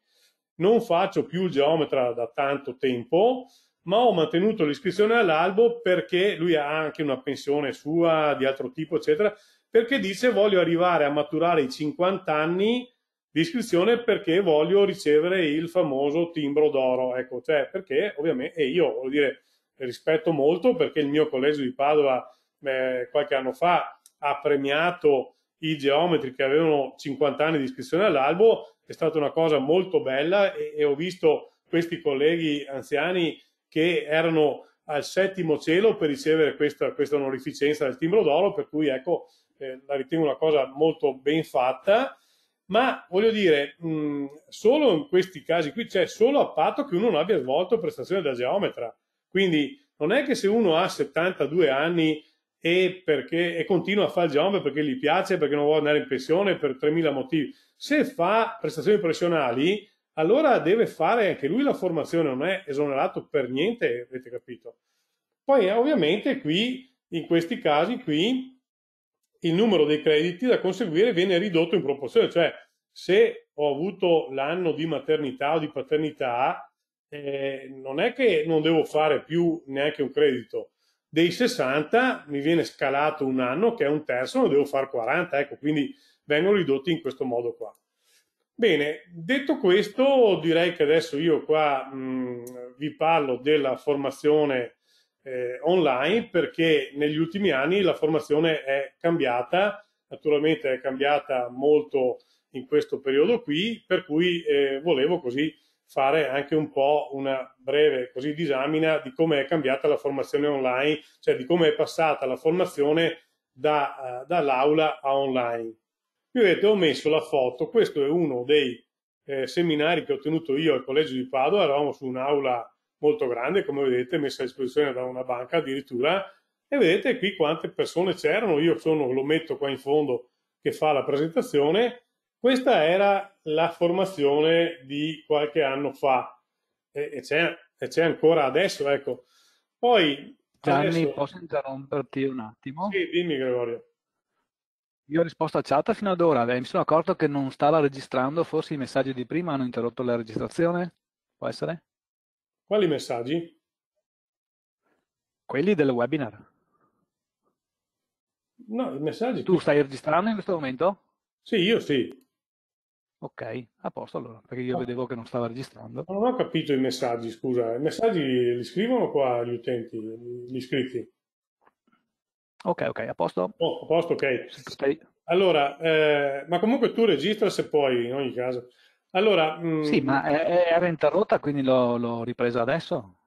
non faccio più il geometra da tanto tempo, ma ho mantenuto l'iscrizione all'albo perché lui ha anche una pensione sua di altro tipo, eccetera, perché dice voglio arrivare a maturare i 50 anni di iscrizione perché voglio ricevere il famoso timbro d'oro. Ecco, cioè perché ovviamente, e io voglio dire, rispetto molto perché il mio collegio di Padova eh, qualche anno fa ha premiato i geometri che avevano 50 anni di iscrizione all'albo, è stata una cosa molto bella e, e ho visto questi colleghi anziani che erano al settimo cielo per ricevere questa, questa onorificenza del timbro d'oro, per cui ecco, eh, la ritengo una cosa molto ben fatta, ma voglio dire, mh, solo in questi casi qui c'è cioè solo a patto che uno non abbia svolto prestazione da geometra. Quindi non è che se uno ha 72 anni e, perché, e continua a fare il job perché gli piace, perché non vuole andare in pensione per 3.000 motivi. Se fa prestazioni professionali, allora deve fare anche lui la formazione, non è esonerato per niente, avete capito? Poi ovviamente qui, in questi casi qui, il numero dei crediti da conseguire viene ridotto in proporzione, cioè se ho avuto l'anno di maternità o di paternità, eh, non è che non devo fare più neanche un credito, dei 60 mi viene scalato un anno che è un terzo, ne devo fare 40, ecco, quindi vengono ridotti in questo modo qua. Bene, detto questo, direi che adesso io qua mh, vi parlo della formazione eh, online perché negli ultimi anni la formazione è cambiata, naturalmente è cambiata molto in questo periodo qui, per cui eh, volevo così fare anche un po' una breve così disamina di come è cambiata la formazione online, cioè di come è passata la formazione da, uh, dall'aula a online. Qui vedete ho messo la foto, questo è uno dei eh, seminari che ho tenuto io al Collegio di Padova, eravamo su un'aula molto grande, come vedete, messa a disposizione da una banca addirittura, e vedete qui quante persone c'erano, io sono, lo metto qua in fondo che fa la presentazione, questa era la formazione di qualche anno fa e, e, c'è, e c'è, ancora adesso, ecco. Poi, Gianni, adesso... posso interromperti un attimo? Sì, dimmi Gregorio. Io ho risposto a chat fino ad ora, eh, mi sono accorto che non stava registrando, forse i messaggi di prima hanno interrotto la registrazione? Può essere? Quali messaggi? Quelli del webinar. No, i messaggi... Tu stai registrando in questo momento? Sì, io sì. Ok, a posto allora, perché io ah. vedevo che non stava registrando. Non ho capito i messaggi, scusa. I messaggi li scrivono qua gli utenti, gli iscritti? Ok, ok, a posto? Oh, a posto, ok. Stai... Allora, eh, ma comunque tu registra se puoi, in ogni caso. Allora, mh... Mm, sì, ma era interrotta, quindi l'ho, l'ho ripresa adesso.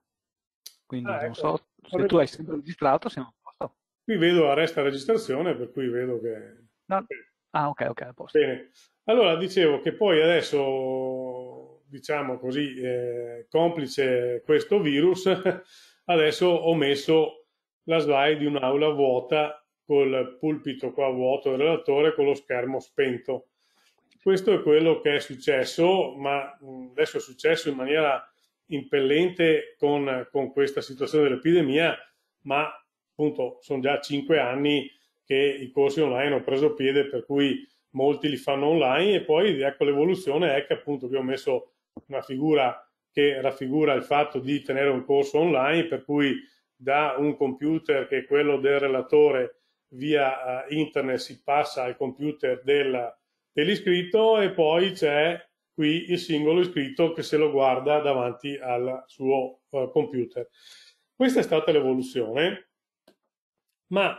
Quindi ah, non ecco. so, se ho tu hai sempre registrato siamo a posto. Qui vedo la resta registrazione, per cui vedo che... No. Ah, ok, ok, a posto. Bene. Allora, dicevo che poi adesso, diciamo così, eh, complice questo virus, <laughs> adesso ho messo la slide di un'aula vuota col pulpito qua vuoto del relatore con lo schermo spento. Questo è quello che è successo, ma mm, adesso è successo in maniera impellente con, con questa situazione dell'epidemia, ma appunto sono già cinque anni che i corsi online hanno preso piede, per cui molti li fanno online e poi ecco l'evoluzione è che appunto vi ho messo una figura che raffigura il fatto di tenere un corso online per cui da un computer che è quello del relatore via eh, internet si passa al computer del, dell'iscritto e poi c'è qui il singolo iscritto che se lo guarda davanti al suo uh, computer. Questa è stata l'evoluzione, ma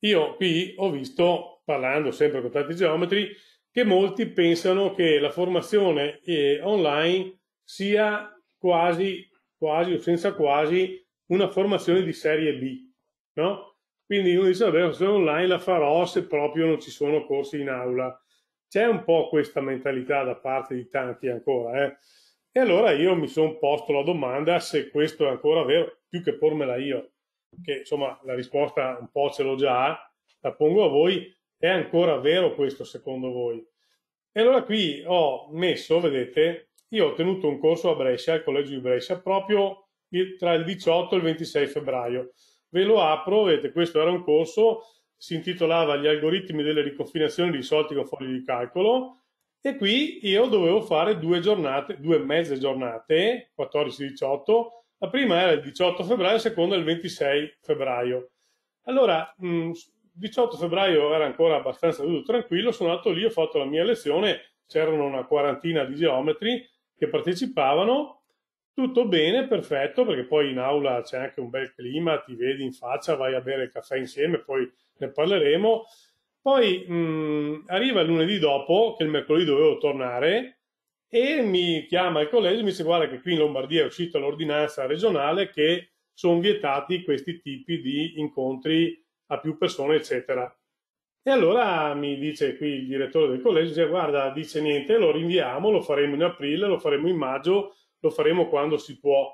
io qui ho visto parlando sempre con tanti geometri, che molti pensano che la formazione eh, online sia quasi, quasi o senza quasi una formazione di serie B, no? Quindi uno dice, vabbè, la formazione online la farò se proprio non ci sono corsi in aula. C'è un po' questa mentalità da parte di tanti ancora, eh? E allora io mi sono posto la domanda se questo è ancora vero, più che pormela io, che insomma la risposta un po' ce l'ho già, la pongo a voi, è ancora vero questo secondo voi? E allora qui ho messo, vedete, io ho tenuto un corso a Brescia, al Collegio di Brescia, proprio tra il 18 e il 26 febbraio. Ve lo apro, vedete, questo era un corso, si intitolava Gli algoritmi delle ricombinazioni risolti con fogli di calcolo e qui io dovevo fare due giornate, due mezze giornate, 14-18, la prima era il 18 febbraio, la seconda il 26 febbraio. Allora, mh, mm, 18 febbraio era ancora abbastanza tutto tranquillo, sono andato lì, ho fatto la mia lezione, c'erano una quarantina di geometri che partecipavano, tutto bene, perfetto, perché poi in aula c'è anche un bel clima, ti vedi in faccia, vai a bere il caffè insieme, poi ne parleremo. Poi mh, mm, arriva il lunedì dopo, che il mercoledì dovevo tornare, e mi chiama il collegio e mi dice guarda che qui in Lombardia è uscita l'ordinanza regionale che sono vietati questi tipi di incontri a più persone, eccetera. E allora mi dice qui il direttore del collegio, dice, guarda, dice niente, lo rinviamo, lo faremo in aprile, lo faremo in maggio, lo faremo quando si può.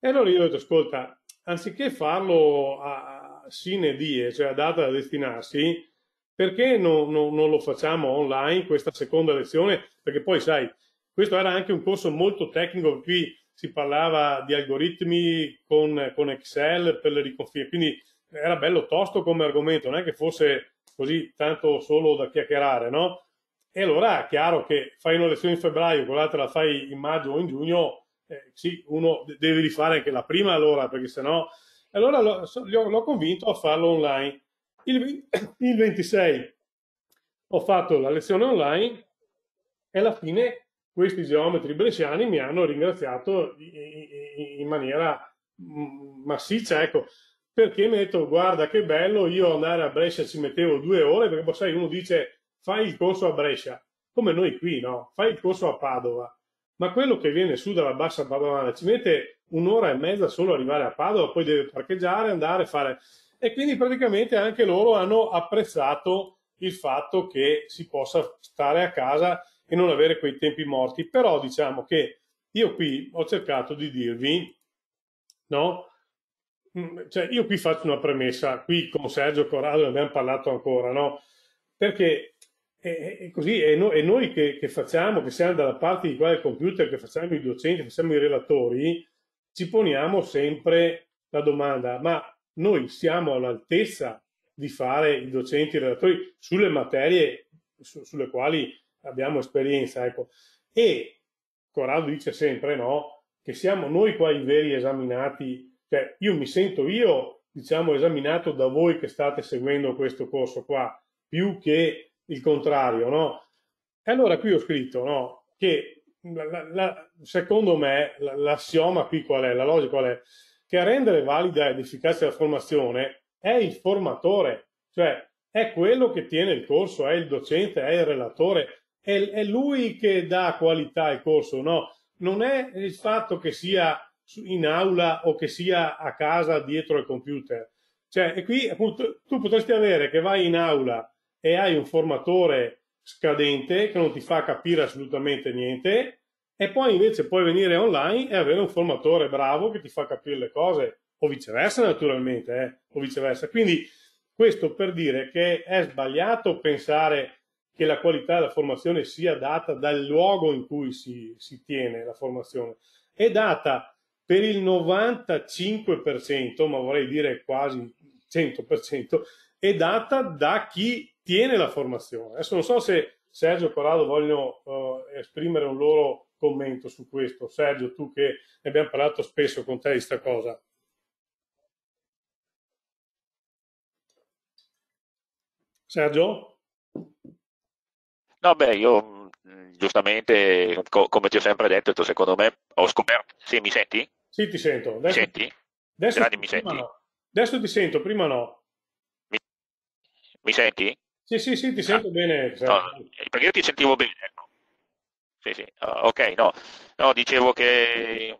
E allora io ho detto, ascolta, anziché farlo a sine die, cioè a data da destinarsi, perché non, non, non lo facciamo online questa seconda lezione? Perché poi sai, questo era anche un corso molto tecnico, qui si parlava di algoritmi con, con Excel per le riconfigure, quindi era bello tosto come argomento, non è che fosse così tanto solo da chiacchierare, no? E allora è chiaro che fai una lezione in febbraio, quell'altra la fai in maggio o in giugno, eh, sì, uno deve rifare anche la prima allora, perché se no... Allora l'ho, convinto a farlo online. Il, <coughs> il 26 ho fatto la lezione online e alla fine questi geometri bresciani mi hanno ringraziato in maniera mm, massiccia. Ecco, perché mi ha detto guarda che bello, io andare a Brescia ci mettevo due ore, perché poi sai, uno dice fai il corso a Brescia, come noi qui, no? Fai il corso a Padova, ma quello che viene su dalla bassa padovana ci mette un'ora e mezza solo arrivare a Padova, poi deve parcheggiare, andare, fare... E quindi praticamente anche loro hanno apprezzato il fatto che si possa stare a casa e non avere quei tempi morti. Però diciamo che io qui ho cercato di dirvi, no? Mm, cioè, io qui faccio una premessa, qui con Sergio Corrado ne abbiamo parlato ancora, no? Perché è, è così, è, no, è noi che, che, facciamo, che siamo dalla parte di qua del computer, che facciamo i docenti, che facciamo i relatori, ci poniamo sempre la domanda, ma noi siamo all'altezza di fare i docenti, i relatori sulle materie su, sulle quali abbiamo esperienza, ecco. E Corrado dice sempre, no? Che siamo noi qua i veri esaminati cioè, io mi sento io, diciamo, esaminato da voi che state seguendo questo corso qua, più che il contrario, no? E allora qui ho scritto, no? Che la, la, secondo me l'assioma qui qual è, la logica qual è? Che a rendere valida ed efficace la formazione è il formatore, cioè è quello che tiene il corso, è il docente, è il relatore, è, è lui che dà qualità al corso, no? Non è il fatto che sia in aula o che sia a casa dietro al computer. Cioè, e qui appunto tu potresti avere che vai in aula e hai un formatore scadente che non ti fa capire assolutamente niente e poi invece puoi venire online e avere un formatore bravo che ti fa capire le cose o viceversa naturalmente, eh, o viceversa. Quindi questo per dire che è sbagliato pensare che la qualità della formazione sia data dal luogo in cui si, si tiene la formazione, è data per il 95%, ma vorrei dire quasi 100%, è data da chi tiene la formazione. Adesso non so se Sergio e Corrado vogliono uh, esprimere un loro commento su questo. Sergio, tu che ne abbiamo parlato spesso con te di questa cosa. Sergio? No, beh, io Mm, giustamente, co- come ti ho sempre detto, secondo me ho scoperto. Sì, mi senti? Sì, ti sento. Adesso, mi senti? Adesso, Gradi, mi senti? No. adesso ti sento, prima no. Mi, mi senti? Sì, sì, sì, ti ah. sento ah, bene. No, cioè. perché io ti sentivo bene. Ecco. Sì, sì, uh, ok, no. no, dicevo che...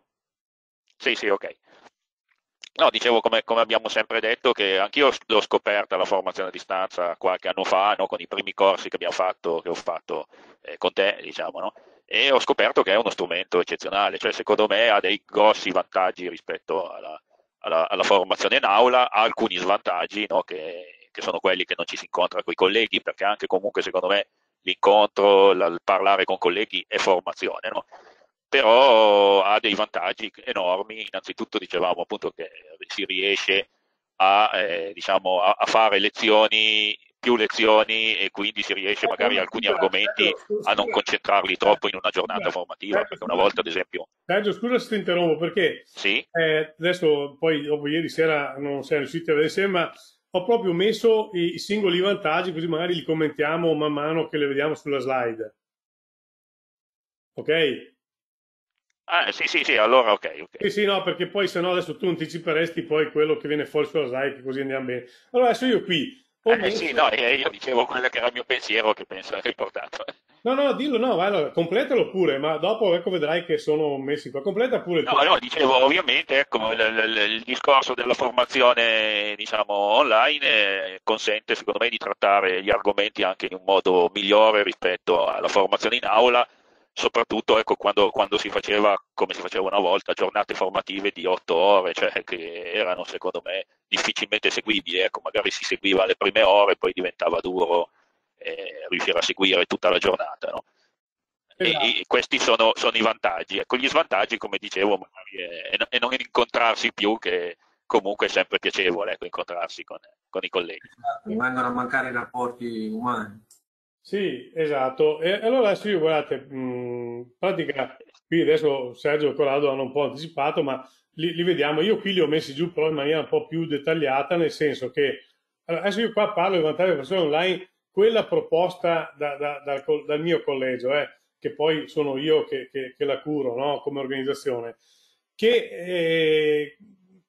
Sì, sì, ok. No, dicevo come, come, abbiamo sempre detto che anch'io l'ho scoperta la formazione a distanza qualche anno fa, no? con i primi corsi che abbiamo fatto, che ho fatto eh, con te, diciamo, no? e ho scoperto che è uno strumento eccezionale, cioè secondo me ha dei grossi vantaggi rispetto alla, alla, alla formazione in aula, ha alcuni svantaggi no? che, che, sono quelli che non ci si incontra con i colleghi, perché anche comunque secondo me l'incontro, la, il parlare con colleghi è formazione. No? però ha dei vantaggi enormi, innanzitutto dicevamo appunto che si riesce a, eh, diciamo, a, a fare lezioni più lezioni e quindi si riesce eh, magari eh, alcuni argomenti a non concentrarli troppo in una giornata formativa, perché una volta ad esempio... Sergio, scusa se ti interrompo, perché sì? eh, adesso poi dopo ieri sera non sei riusciti a vedere insieme, ma ho proprio messo i singoli vantaggi così magari li commentiamo man mano che le vediamo sulla slide. Ok? Ah, sì, sì, sì, allora ok. okay. Sì, sì, no, perché poi se no adesso tu anticiperesti poi quello che viene fuori sulla Rai, così andiamo bene. Allora adesso io qui... Eh, messo... Sì, no, eh, io dicevo quello che era il mio pensiero che penso hai riportato. No, no, dillo, no, allora, completalo pure, ma dopo ecco, vedrai che sono messi qua. Completa pure No, no, dicevo ovviamente, ecco, l- l- il discorso della formazione, diciamo, online eh, consente, secondo me, di trattare gli argomenti anche in un modo migliore rispetto alla formazione in aula soprattutto ecco, quando, quando, si faceva, come si faceva una volta, giornate formative di otto ore, cioè, che erano secondo me difficilmente seguibili, ecco, magari si seguiva le prime ore, poi diventava duro eh, riuscire a seguire tutta la giornata. No? E, e esatto. questi sono, sono, i vantaggi. Ecco, gli svantaggi, come dicevo, magari è, eh, è non incontrarsi più, che comunque è sempre piacevole ecco, incontrarsi con, con i colleghi. Esatto. a mancare i rapporti umani. Sì, esatto. E allora adesso io guardate, mh, pratica qui adesso Sergio e Corrado hanno un po' anticipato, ma li, li, vediamo. Io qui li ho messi giù però in maniera un po' più dettagliata, nel senso che allora, adesso io qua parlo di vantare le persone online, quella proposta da, da, dal, dal, mio collegio, eh, che poi sono io che, che, che la curo no? come organizzazione, che, eh,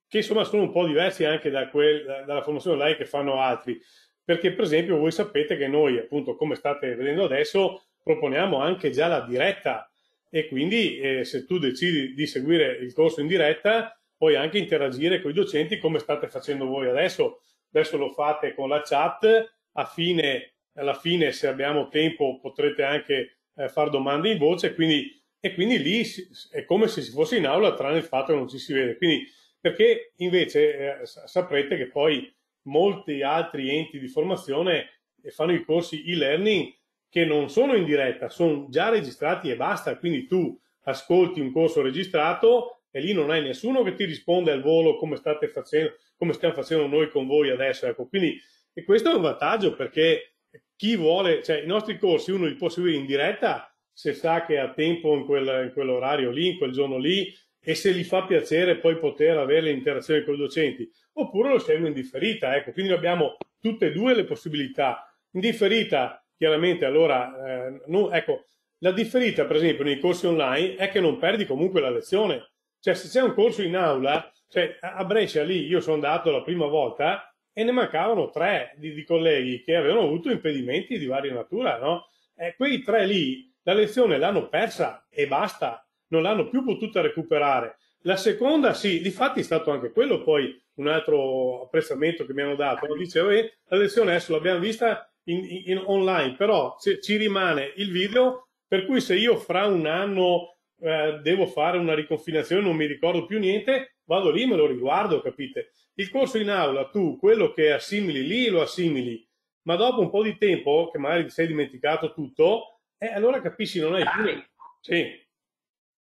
che, insomma sono un po' diversi anche da quel, dalla formazione online che fanno altri perché per esempio voi sapete che noi appunto come state vedendo adesso proponiamo anche già la diretta e quindi eh, se tu decidi di seguire il corso in diretta puoi anche interagire con i docenti come state facendo voi adesso adesso lo fate con la chat a fine, alla fine se abbiamo tempo potrete anche eh, fare domande in voce quindi, e quindi lì è come se si fosse in aula tranne il fatto che non ci si vede quindi perché invece eh, saprete che poi molti altri enti di formazione fanno i corsi e-learning che non sono in diretta, sono già registrati e basta. Quindi tu ascolti un corso registrato e lì non hai nessuno che ti risponde al volo come state facendo, come stiamo facendo noi con voi adesso. Ecco, quindi e questo è un vantaggio perché chi vuole, cioè i nostri corsi uno li può seguire in diretta se sa che ha tempo in, quel, in quell'orario lì, in quel giorno lì, e se gli fa piacere poi poter avere le interazioni con i docenti, oppure lo seguono in differita. Ecco, quindi abbiamo tutte e due le possibilità. In differita, chiaramente, allora, eh, non, ecco, la differita, per esempio, nei corsi online è che non perdi comunque la lezione. Cioè, se c'è un corso in aula, cioè, a Brescia lì io sono andato la prima volta e ne mancavano tre di, di colleghi che avevano avuto impedimenti di varia natura, no? E eh, quei tre lì la lezione l'hanno persa e basta, non l'hanno più potuta recuperare. La seconda, sì, difatti è stato anche quello poi un altro apprezzamento che mi hanno dato. Dicevo, eh, la lezione adesso l'abbiamo vista in, in, online, però ci rimane il video, per cui se io fra un anno eh, devo fare una riconfinazione, non mi ricordo più niente, vado lì e me lo riguardo, capite? Il corso in aula, tu quello che assimili lì lo assimili, ma dopo un po' di tempo, che magari ti sei dimenticato tutto, eh, allora capisci, non hai più. Ah, sì.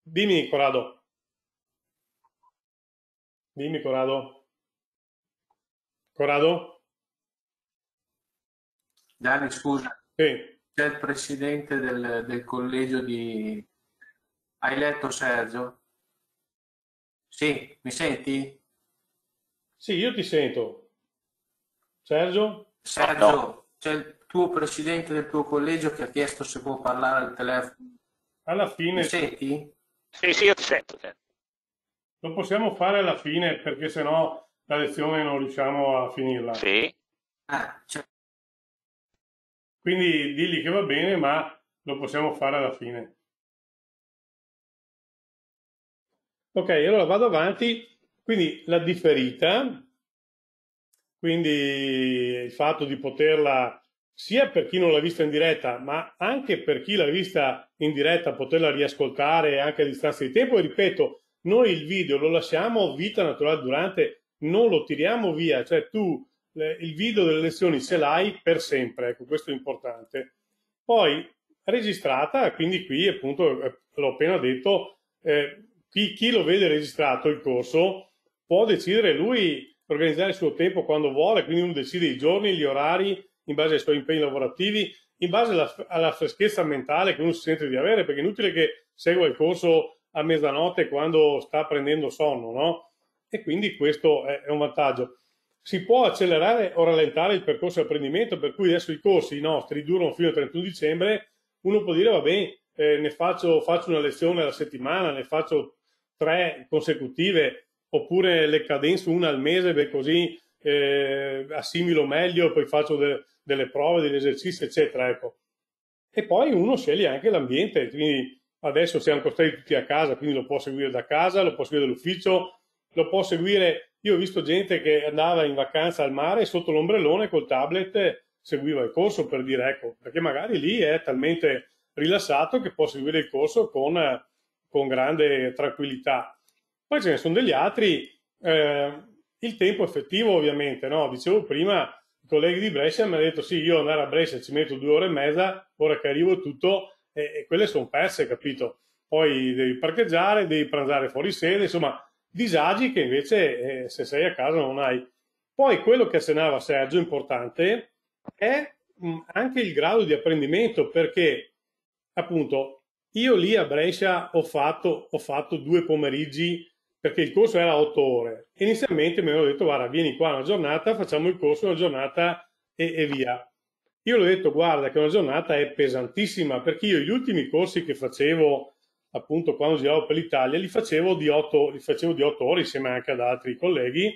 Dimmi, Corrado. Dimmi, Corrado. Corrado? Dani, scusa. Sì. C'è il presidente del, del collegio di... Hai letto, Sergio? Sì, mi senti? Sì, io ti sento. Sergio? Sergio, no. c'è il tuo presidente del tuo collegio che ha chiesto se può parlare al telefono. Alla fine... Mi senti? Sì, sì, io ti sento. Lo possiamo fare alla fine perché sennò la lezione non riusciamo a finirla. Sì. Ah, cioè. Quindi digli che va bene, ma lo possiamo fare alla fine. Ok, allora vado avanti. Quindi la differita, quindi il fatto di poterla sia per chi non l'ha vista in diretta, ma anche per chi l'ha vista in diretta poterla riascoltare anche a distanza di tempo. E ripeto, noi il video lo lasciamo vita naturale durante, non lo tiriamo via, cioè tu il video delle lezioni ce l'hai per sempre, ecco, questo è importante. Poi registrata, quindi qui appunto eh, l'ho appena detto, eh, chi, chi lo vede registrato il corso può decidere lui organizzare il suo tempo quando vuole, quindi uno decide i giorni, gli orari, in base ai suoi impegni lavorativi, in base alla, alla freschezza mentale che uno si sente di avere, perché è inutile che segua il corso a mezzanotte quando sta prendendo sonno, no? E quindi questo è, è un vantaggio. Si può accelerare o rallentare il percorso di apprendimento, per cui adesso i corsi nostri durano fino al 31 dicembre, uno può dire va bene, eh, ne faccio, faccio una lezione alla settimana, ne faccio tre consecutive, oppure le cadenze una al mese, beh, così eh, assimilo meglio, poi faccio de- delle prove, degli esercizi, eccetera. Ecco. E poi uno sceglie anche l'ambiente, quindi adesso siamo costretti tutti a casa, quindi lo può seguire da casa, lo può seguire dall'ufficio, lo può seguire. Io ho visto gente che andava in vacanza al mare sotto l'ombrellone col tablet seguiva il corso per dire ecco, perché magari lì è talmente rilassato che può seguire il corso con, con grande tranquillità. Poi ce ne sono degli altri, eh, il tempo effettivo ovviamente, no? dicevo prima i colleghi di Brescia mi hanno detto sì, io andare a Brescia ci metto due ore e mezza, ora che arrivo tutto, e, e quelle sono perse, capito? Poi devi parcheggiare, devi pranzare fuori sede, insomma, disagi che invece eh, se sei a casa non hai. Poi quello che accennava Sergio, importante, è mh, mm, anche il grado di apprendimento, perché appunto io lì a Brescia ho fatto, ho fatto due pomeriggi perché il corso era otto ore. Inizialmente mi hanno detto, guarda, vieni qua una giornata, facciamo il corso una giornata e, e via. Io gli ho detto, guarda, che una giornata è pesantissima, perché io gli ultimi corsi che facevo, appunto, quando giravo per l'Italia, li facevo di otto, li facevo di otto ore insieme anche ad altri colleghi,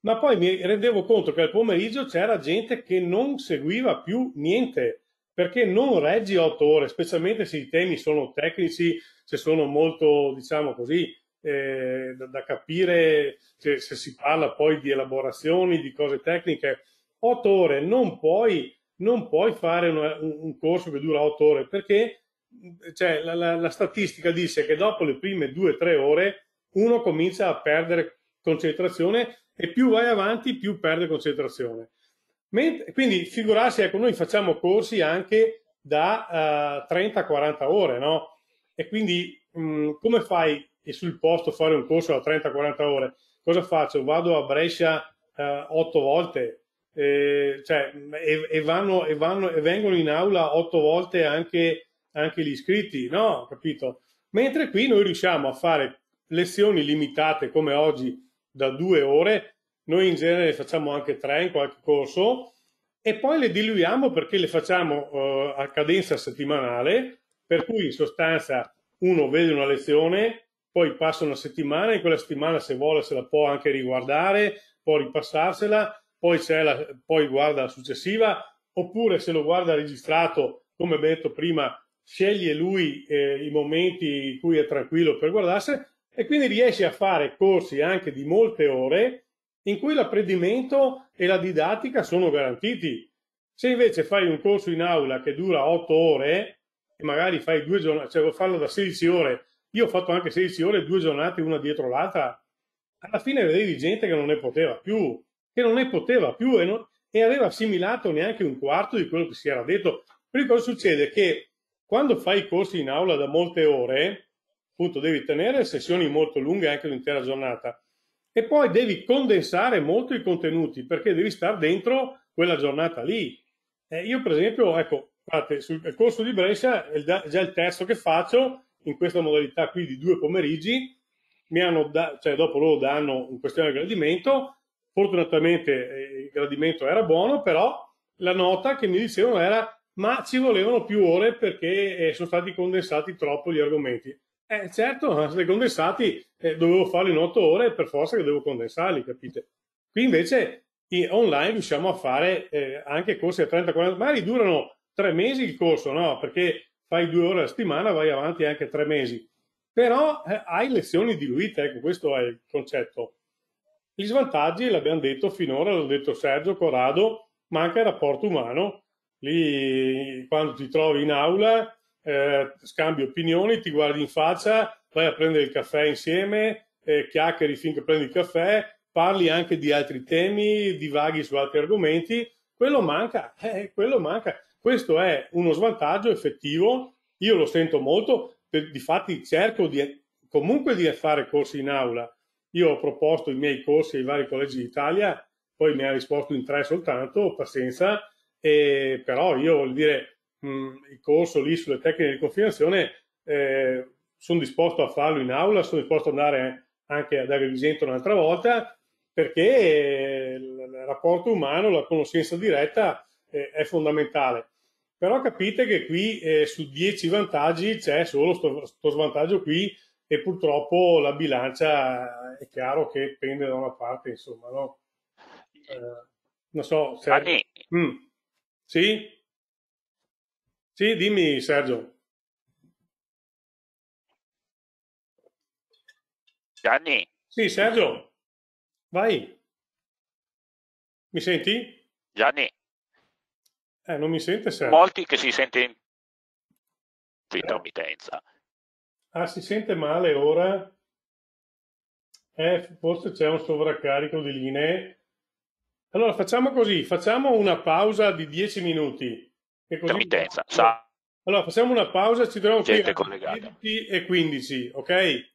ma poi mi rendevo conto che al pomeriggio c'era gente che non seguiva più niente, perché non reggi otto ore, specialmente se i temi sono tecnici, se sono molto, diciamo così, eh, da, capire se, se si parla poi di elaborazioni, di cose tecniche. Otto ore, non puoi, non puoi fare una, un corso che dura otto ore perché cioè, la, la, la, statistica dice che dopo le prime due o tre ore uno comincia a perdere concentrazione e più vai avanti più perde concentrazione. Mentre, quindi figurarsi, ecco, noi facciamo corsi anche da uh, eh, 30-40 ore, no? E quindi mh, mm, come fai e sul posto fare un corso da 30-40 ore, cosa faccio? Vado a Brescia eh, 8 volte eh, cioè, e, e, vanno, e, vanno, e, vengono in aula 8 volte anche, anche gli iscritti, no? Capito? Mentre qui noi riusciamo a fare lezioni limitate come oggi da due ore, noi in genere facciamo anche tre in qualche corso e poi le diluiamo perché le facciamo uh, a cadenza settimanale, per cui in sostanza uno vede una lezione, poi passa una settimana, in quella settimana se vuole se la può anche riguardare, può ripassarsela, poi, la, poi guarda la successiva, oppure se lo guarda registrato, come abbiamo detto prima, sceglie lui eh, i momenti in cui è tranquillo per guardarsi e quindi riesce a fare corsi anche di molte ore in cui l'apprendimento e la didattica sono garantiti. Se invece fai un corso in aula che dura 8 ore e magari fai due giorni, cioè farlo da 16 ore io ho fatto anche 16 ore, due giornate una dietro l'altra. Alla fine vedevi gente che non ne poteva più, che non ne poteva più e, non, e aveva assimilato neanche un quarto di quello che si era detto. Perché cosa succede? Che quando fai i corsi in aula da molte ore, appunto devi tenere sessioni molto lunghe, anche l'intera giornata, e poi devi condensare molto i contenuti perché devi stare dentro quella giornata lì. Eh, io per esempio, ecco, guardate, sul corso di Brescia è già il terzo che faccio in questa modalità qui di due pomeriggi, mi hanno da, cioè dopo loro danno un questionario di gradimento, fortunatamente eh, il gradimento era buono, però la nota che mi dicevano era ma ci volevano più ore perché eh, sono stati condensati troppo gli argomenti. Eh certo, se condensati eh, dovevo farli in otto ore per forza che devo condensarli, capite? Qui invece in online riusciamo a fare eh, anche corsi a 30-40, magari durano tre mesi il corso, no? Perché fai due ore a settimana, vai avanti anche tre mesi, però eh, hai lezioni diluite, ecco, questo è il concetto. Gli svantaggi, l'abbiamo detto finora, l'ho detto Sergio, Corrado, manca il rapporto umano, lì quando ti trovi in aula, eh, scambi opinioni, ti guardi in faccia, vai a prendere il caffè insieme, eh, chiacchieri finché prendi il caffè, parli anche di altri temi, divaghi su altri argomenti, quello manca, eh, quello manca. Questo è uno svantaggio effettivo, io lo sento molto, per, difatti cerco di, comunque di fare corsi in aula. Io ho proposto i miei corsi ai vari collegi d'Italia, poi mi ha risposto in tre soltanto, pazienza, e, però io voglio dire, mh, il corso lì sulle tecniche di confinazione eh, sono disposto a farlo in aula, sono disposto ad andare anche ad Agrigento un'altra volta, perché il rapporto umano, la conoscenza diretta eh, è fondamentale. Però capite che qui eh, su 10 vantaggi c'è solo questo svantaggio qui e purtroppo la bilancia eh, è chiaro che pende da una parte, insomma, no? Eh, non so, Sergio. Mm. Sì? Sì, dimmi Sergio. Gianni. Sì, Sergio. Vai. Mi senti? Gianni. Eh, non mi sente Sergio. Molti che si sente in intermittenza. Eh. Ah, si sente male ora? Eh, forse c'è un sovraccarico di linee. Allora facciamo così, facciamo una pausa di 10 minuti. Intermittenza, sa. Allora facciamo una pausa, ci troviamo qui alle 15 e 15, ok?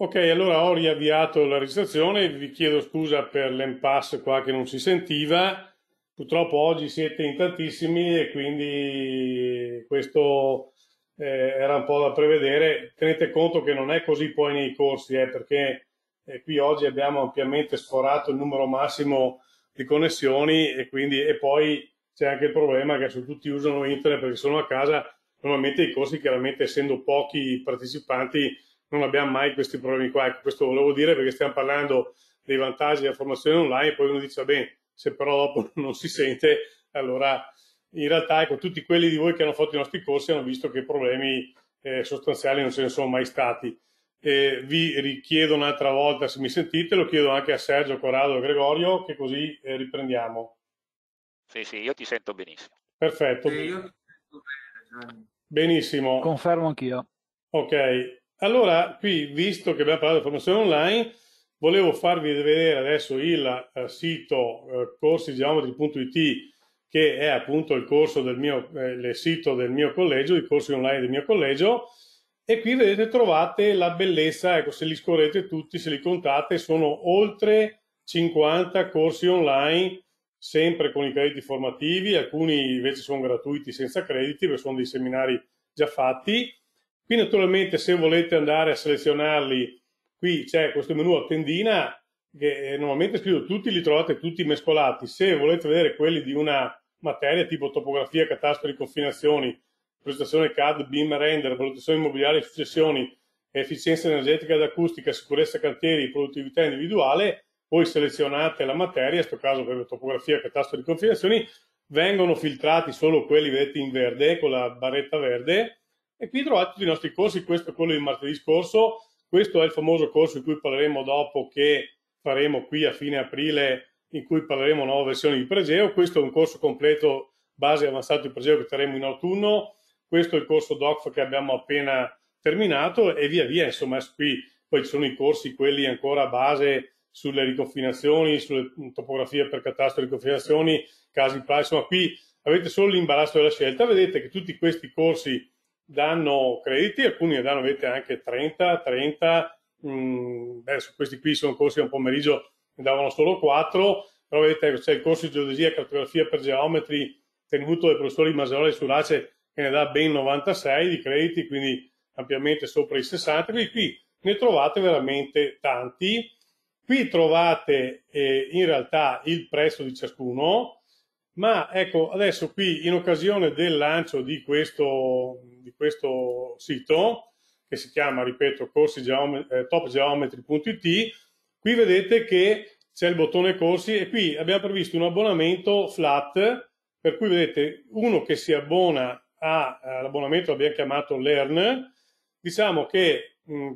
Ok, allora ho riavviato la registrazione, vi chiedo scusa per l'impasse qua che non si sentiva, purtroppo oggi siete in tantissimi e quindi questo eh, era un po' da prevedere, tenete conto che non è così poi nei corsi, eh, perché eh, qui oggi abbiamo ampiamente sforato il numero massimo di connessioni e, quindi, e poi c'è anche il problema che adesso tutti usano internet perché sono a casa, normalmente i corsi chiaramente essendo pochi partecipanti non abbiamo mai questi problemi qua. Ecco, questo volevo dire perché stiamo parlando dei vantaggi della formazione online e poi uno dice, va bene, se però dopo <laughs> non si sente, allora in realtà ecco, tutti quelli di voi che hanno fatto i nostri corsi hanno visto che problemi eh, sostanziali non ce ne sono mai stati. Eh, vi richiedo un'altra volta se mi sentite, lo chiedo anche a Sergio, Corrado e Gregorio, che così eh, riprendiamo. Sì, sì, io ti sento benissimo. Perfetto. Sì, io ti sento bene. Benissimo. Confermo anch'io. Ok, allora, qui, visto che abbiamo parlato di formazione online, volevo farvi vedere adesso il eh, sito eh, corsigeometri.it diciamo, che è appunto il, del mio, eh, sito del mio collegio, i corsi online del mio collegio e qui vedete trovate la bellezza, ecco se li scorrete tutti, se li contate, sono oltre 50 corsi online sempre con i crediti formativi, alcuni invece sono gratuiti senza crediti perché sono dei seminari già fatti Qui naturalmente se volete andare a selezionarli, qui c'è questo menu a tendina che eh, normalmente scrivo tutti, li trovate tutti mescolati. Se volete vedere quelli di una materia tipo topografia, catastrofi, confinazioni, prestazione CAD, BIM, render, valutazione immobiliare, successioni, efficienza energetica ed acustica, sicurezza cantieri, produttività individuale, poi selezionate la materia, in questo caso per topografia, catastrofi, confinazioni, vengono filtrati solo quelli vedete in verde con la barretta verde e qui trovate tutti i nostri corsi, questo è quello di martedì scorso, questo è il famoso corso di cui parleremo dopo che faremo qui a fine aprile, in cui parleremo nuova versione di Pregeo, questo è un corso completo base avanzato di Pregeo che terremo in autunno, questo è il corso DOCF che abbiamo appena terminato e via via, insomma, qui poi ci sono i corsi, quelli ancora base sulle riconfinazioni, sulle topografie per catastro e riconfinazioni, casi in insomma, qui avete solo l'imbarazzo della scelta, vedete che tutti questi corsi danno crediti, alcuni ne danno vedete anche 30, 30, mh, adesso questi qui sono corsi che un pomeriggio, ne davano solo 4, però vedete ecco, c'è il corso di geodesia e cartografia per geometri tenuto dai professori Maseroli e Surace che ne dà ben 96 di crediti, quindi ampiamente sopra i 60, quindi qui ne trovate veramente tanti. Qui trovate eh, in realtà il prezzo di ciascuno, ma ecco, adesso qui in occasione del lancio di questo, di questo sito, che si chiama, ripeto, eh, topgeometry.it, qui vedete che c'è il bottone corsi e qui abbiamo previsto un abbonamento flat, per cui vedete uno che si abbona all'abbonamento abbiamo chiamato Learn, diciamo che mh,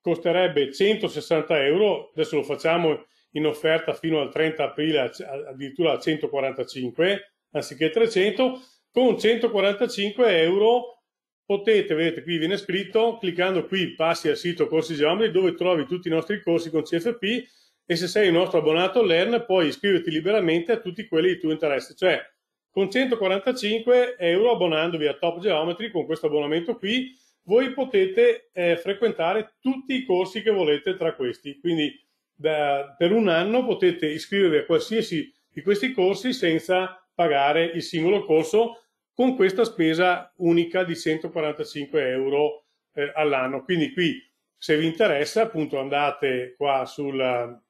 costerebbe 160 euro, adesso lo facciamo in offerta fino al 30 aprile addirittura a 145 anziché 300 con 145 euro potete vedete qui viene scritto cliccando qui passi al sito corsi geometri dove trovi tutti i nostri corsi con CFP e se sei un nostro abbonato Learn puoi iscriverti liberamente a tutti quelli di tuo interesse cioè con 145 euro abbonandovi a Top Geometry con questo abbonamento qui voi potete eh, frequentare tutti i corsi che volete tra questi quindi da, per un anno potete iscrivervi a qualsiasi di questi corsi senza pagare il singolo corso con questa spesa unica di 145 euro eh, all'anno. Quindi qui se vi interessa appunto andate qua sul,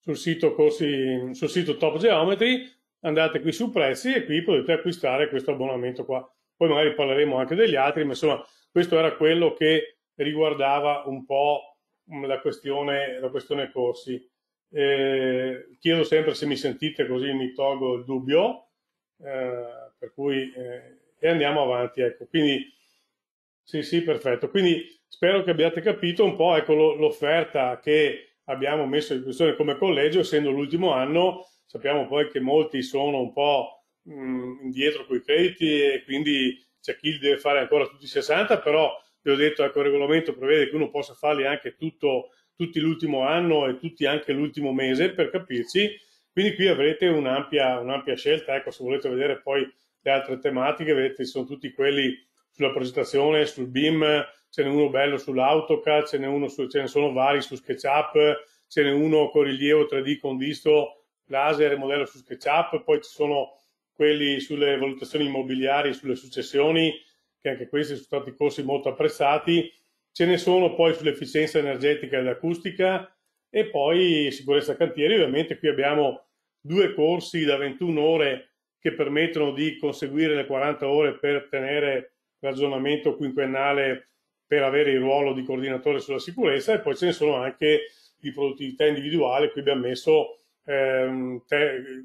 sul, sito, corsi, sul sito Top Geometry, andate qui su prezzi e qui potete acquistare questo abbonamento qua. Poi magari parleremo anche degli altri, ma insomma questo era quello che riguardava un po' Mm, la questione, la questione corsi. Eh, chiedo sempre se mi sentite così mi tolgo il dubbio, eh, per cui eh, e andiamo avanti. Ecco. Quindi, sì, sì, perfetto. Quindi spero che abbiate capito un po' ecco, l'offerta che abbiamo messo in questione come collegio, essendo l'ultimo anno, sappiamo poi che molti sono un po' mh, mm, indietro con i crediti e quindi c'è chi deve fare ancora tutti i 60, però vi ho detto, ecco, il regolamento prevede che uno possa farli anche tutto, tutti l'ultimo anno e tutti anche l'ultimo mese, per capirci. Quindi qui avrete un'ampia, un'ampia scelta, ecco, se volete vedere poi le altre tematiche, vedete, ci sono tutti quelli sulla progettazione, sul BIM, ce n'è uno bello sull'AutoCAD, ce, n'è uno su, ce ne sono vari su SketchUp, ce n'è uno con rilievo 3D con visto, laser e modello su SketchUp, poi ci sono quelli sulle valutazioni immobiliari, sulle successioni, che anche questi sono stati corsi molto apprezzati. Ce ne sono poi sull'efficienza energetica ed acustica e poi sicurezza cantieri. Ovviamente qui abbiamo due corsi da 21 ore che permettono di conseguire le 40 ore per tenere l'aggiornamento quinquennale per avere il ruolo di coordinatore sulla sicurezza e poi ce ne sono anche di produttività individuale, qui abbiamo messo eh, un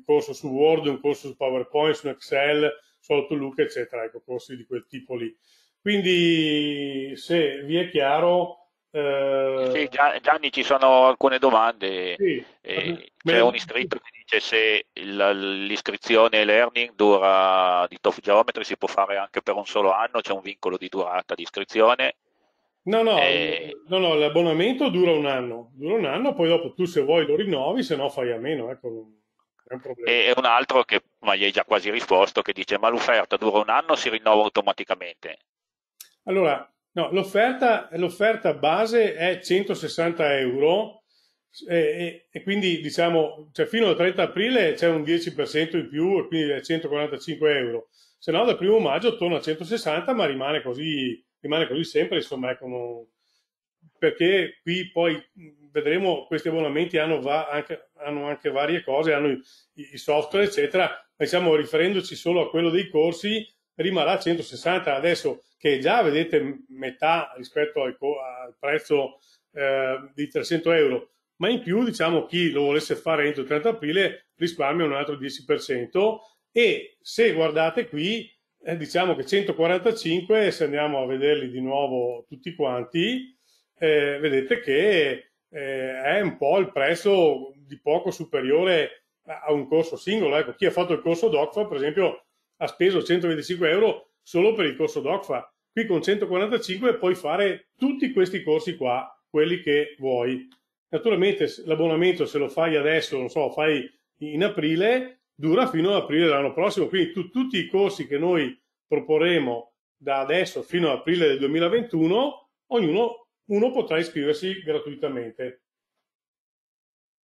corso su Word, un corso su PowerPoint, su Excel, Fotoluca, eccetera, ecco, corsi di quel tipo lì. Quindi se vi è chiaro... Eh... Sì, Gianni, ci sono alcune domande. Sì. Eh, c'è un iscritto che dice se l'iscrizione learning dura di Top Geometry si può fare anche per un solo anno, c'è un vincolo di durata di iscrizione. No, no, eh... no, no l'abbonamento dura un anno, dura un anno, poi dopo tu se vuoi lo rinnovi, se no fai a meno, ecco, un e un altro che, ma gli hai già quasi risposto, che dice ma l'offerta dura un anno o si rinnova automaticamente? Allora, no, l'offerta, l'offerta base è 160 euro e, e, e quindi diciamo cioè fino al 30 aprile c'è un 10% in più e quindi è 145 euro, se no dal primo maggio torna a 160 ma rimane così, rimane così sempre, insomma, ecco, non, perché qui poi vedremo questi abbonamenti hanno, va, anche, hanno anche, varie cose, hanno i, i software, eccetera. Diciamo, riferendoci solo a quello dei corsi, rimarrà 160 adesso che già vedete metà rispetto al, al prezzo eh, di 300 euro ma in più diciamo chi lo volesse fare entro il 30 aprile risparmia un altro 10% e se guardate qui eh, diciamo che 145 se andiamo a vederli di nuovo tutti quanti eh, vedete che eh, è un po' il prezzo di poco superiore a un corso singolo. Ecco, chi ha fatto il corso DOCFA, per esempio, ha speso 125 euro solo per il corso DOCFA. Qui con 145 puoi fare tutti questi corsi qua, quelli che vuoi. Naturalmente l'abbonamento se lo fai adesso, non so, fai in aprile, dura fino ad aprile dell'anno prossimo, quindi tu, tutti i corsi che noi proporremo da adesso fino ad aprile del 2021, ognuno uno potrà iscriversi gratuitamente.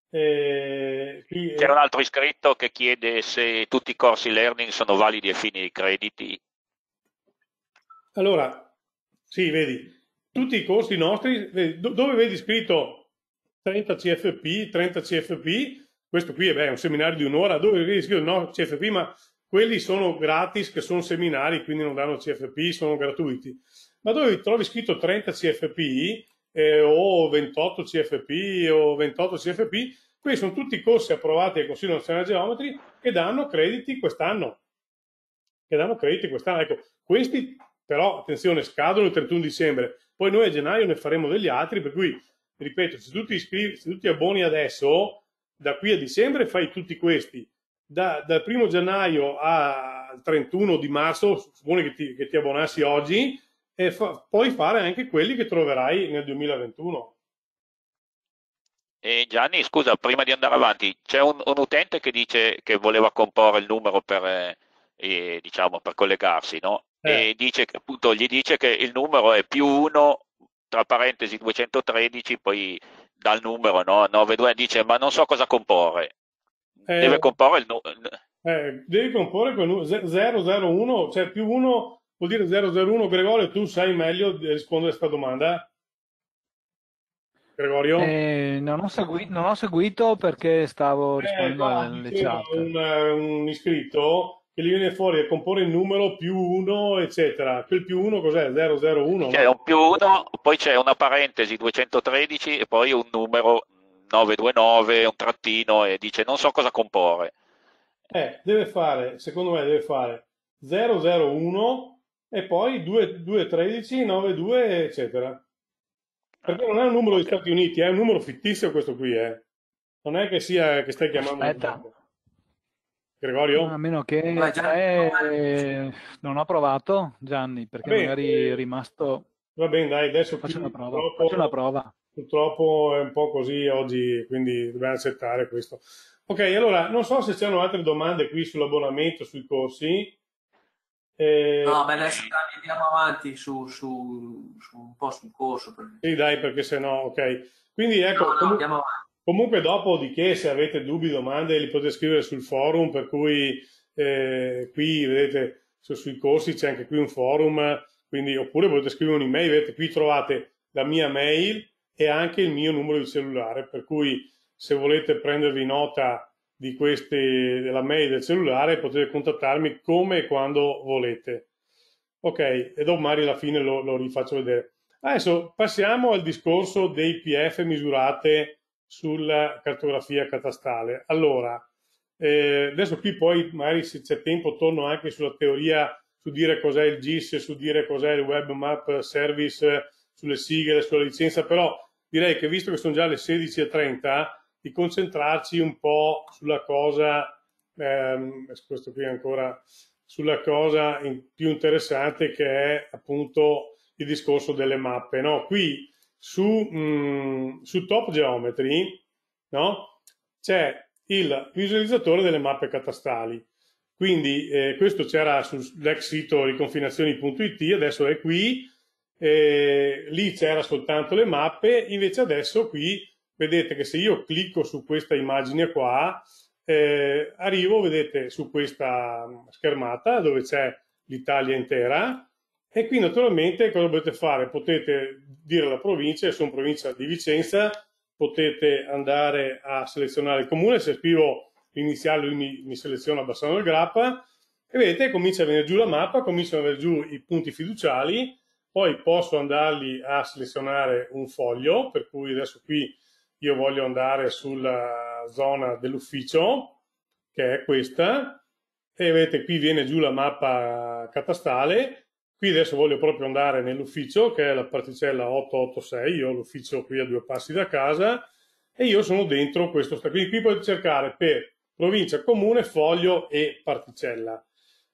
Eh, qui, eh, C'era un altro iscritto che chiede se tutti i corsi learning sono validi a fini di crediti. Allora, sì, vedi, tutti i corsi nostri, vedi, dove vedi scritto 30 CFP, 30 CFP, questo qui eh, beh, è un seminario di un'ora, dove vedi scritto no CFP, ma quelli sono gratis, che sono seminari, quindi non danno CFP, sono gratuiti ma dove trovi scritto 30 CFP eh, o 28 CFP o 28 CFP, questi sono tutti corsi approvati dal Consiglio Nazionale Geometri che danno crediti quest'anno. Che danno crediti quest'anno. Ecco, questi però, attenzione, scadono il 31 dicembre, poi noi a gennaio ne faremo degli altri, per cui, ripeto, se tu ti, iscrivi, se tu ti abboni adesso, da qui a dicembre fai tutti questi. Da, dal primo gennaio al 31 di marzo, suppone che ti, che ti abbonassi oggi, e fa- puoi fare anche quelli che troverai nel 2021. E Gianni, scusa, prima di andare avanti, c'è un, un utente che dice che voleva comporre il numero per, eh, diciamo, per collegarsi, no? Eh. E dice che, appunto, gli dice che il numero è più 1, tra parentesi 213, poi dal numero no? 92, dice ma non so cosa comporre. Eh. Deve comporre il numero. Eh, devi comporre quel numero 001, cioè più 1 Vuol dire 001, Gregorio, tu sai meglio rispondere a questa domanda? Gregorio? Eh, non, ho seguito, non, ho seguito, perché stavo eh, rispondendo eh, alle chat. Un, eh, un iscritto che gli viene fuori a comporre il numero più 1, eccetera. Quel più 1 cos'è? 001? C'è un più 1, poi c'è una parentesi 213 e poi un numero 929, un trattino e dice non so cosa comporre. Eh, deve fare, secondo me deve fare 001 e poi 2, 2 eccetera. Perché non è un numero degli Stati Uniti, è un numero fittizio questo qui, eh. Non è che sia che stai chiamando. Aspetta. Gregorio? a meno che Gianni, eh, non ho provato Gianni, perché Vabbè, magari è rimasto. Va bene, dai, adesso faccio una prova. Faccio una prova. Purtroppo è un po' così oggi, quindi dobbiamo accettare questo. Ok, allora non so se c'erano altre domande qui sull'abbonamento, sui corsi. E... No, ma adesso dai, andiamo avanti su, su, su, un po' sul corso. Per... Sì, dai, perché sennò, ok. Quindi ecco, no, no, comunque, comunque dopodiché se avete dubbi, domande, li potete scrivere sul forum, per cui eh, qui vedete su, sui corsi c'è anche qui un forum, quindi, oppure potete scrivere un'email, vedete qui trovate la mia mail e anche il mio numero di cellulare, per cui se volete prendervi nota di queste, della mail del cellulare potete contattarmi come e quando volete. Ok, e dopo magari alla fine lo, lo rifaccio vedere. Adesso passiamo al discorso dei PF misurate sulla cartografia catastale. Allora, eh, adesso qui poi magari se c'è tempo torno anche sulla teoria su dire cos'è il GIS, su dire cos'è il Web Map Service, sulle sigle, sulla licenza, però direi che visto che sono già le 16.30 di concentrarci un po' sulla cosa, ehm, questo qui ancora, sulla cosa in, più interessante che è appunto il discorso delle mappe. No? Qui su, mh, mm, su Top Geometry no? c'è il visualizzatore delle mappe catastali. Quindi eh, questo c'era sull'ex sito riconfinazioni.it, adesso è qui, eh, lì c'era soltanto le mappe, invece adesso qui vedete che se io clicco su questa immagine qua, eh, arrivo, vedete, su questa mm, schermata dove c'è l'Italia intera e qui naturalmente cosa potete fare? Potete dire la provincia, sono provincia di Vicenza, potete andare a selezionare il comune, se scrivo l'iniziale lui mi, mi seleziona abbassando il grappa e vedete comincia a venire giù la mappa, cominciano a venire giù i punti fiduciali, poi posso andarli a selezionare un foglio, per cui adesso qui io voglio andare sulla zona dell'ufficio, che è questa, e vedete qui viene giù la mappa catastale, qui adesso voglio proprio andare nell'ufficio, che è la particella 886, io ho l'ufficio qui a due passi da casa, e io sono dentro questo, quindi qui puoi cercare per provincia, comune, foglio e particella.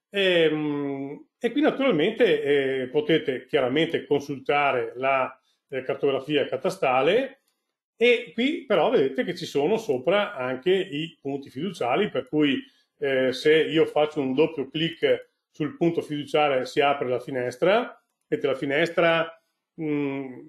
E, ehm, e qui naturalmente eh, potete chiaramente consultare la eh, cartografia catastale, e qui però vedete che ci sono sopra anche i punti fiduciali, per cui eh, se io faccio un doppio clic sul punto fiduciale si apre la finestra, vedete la finestra mh, mm,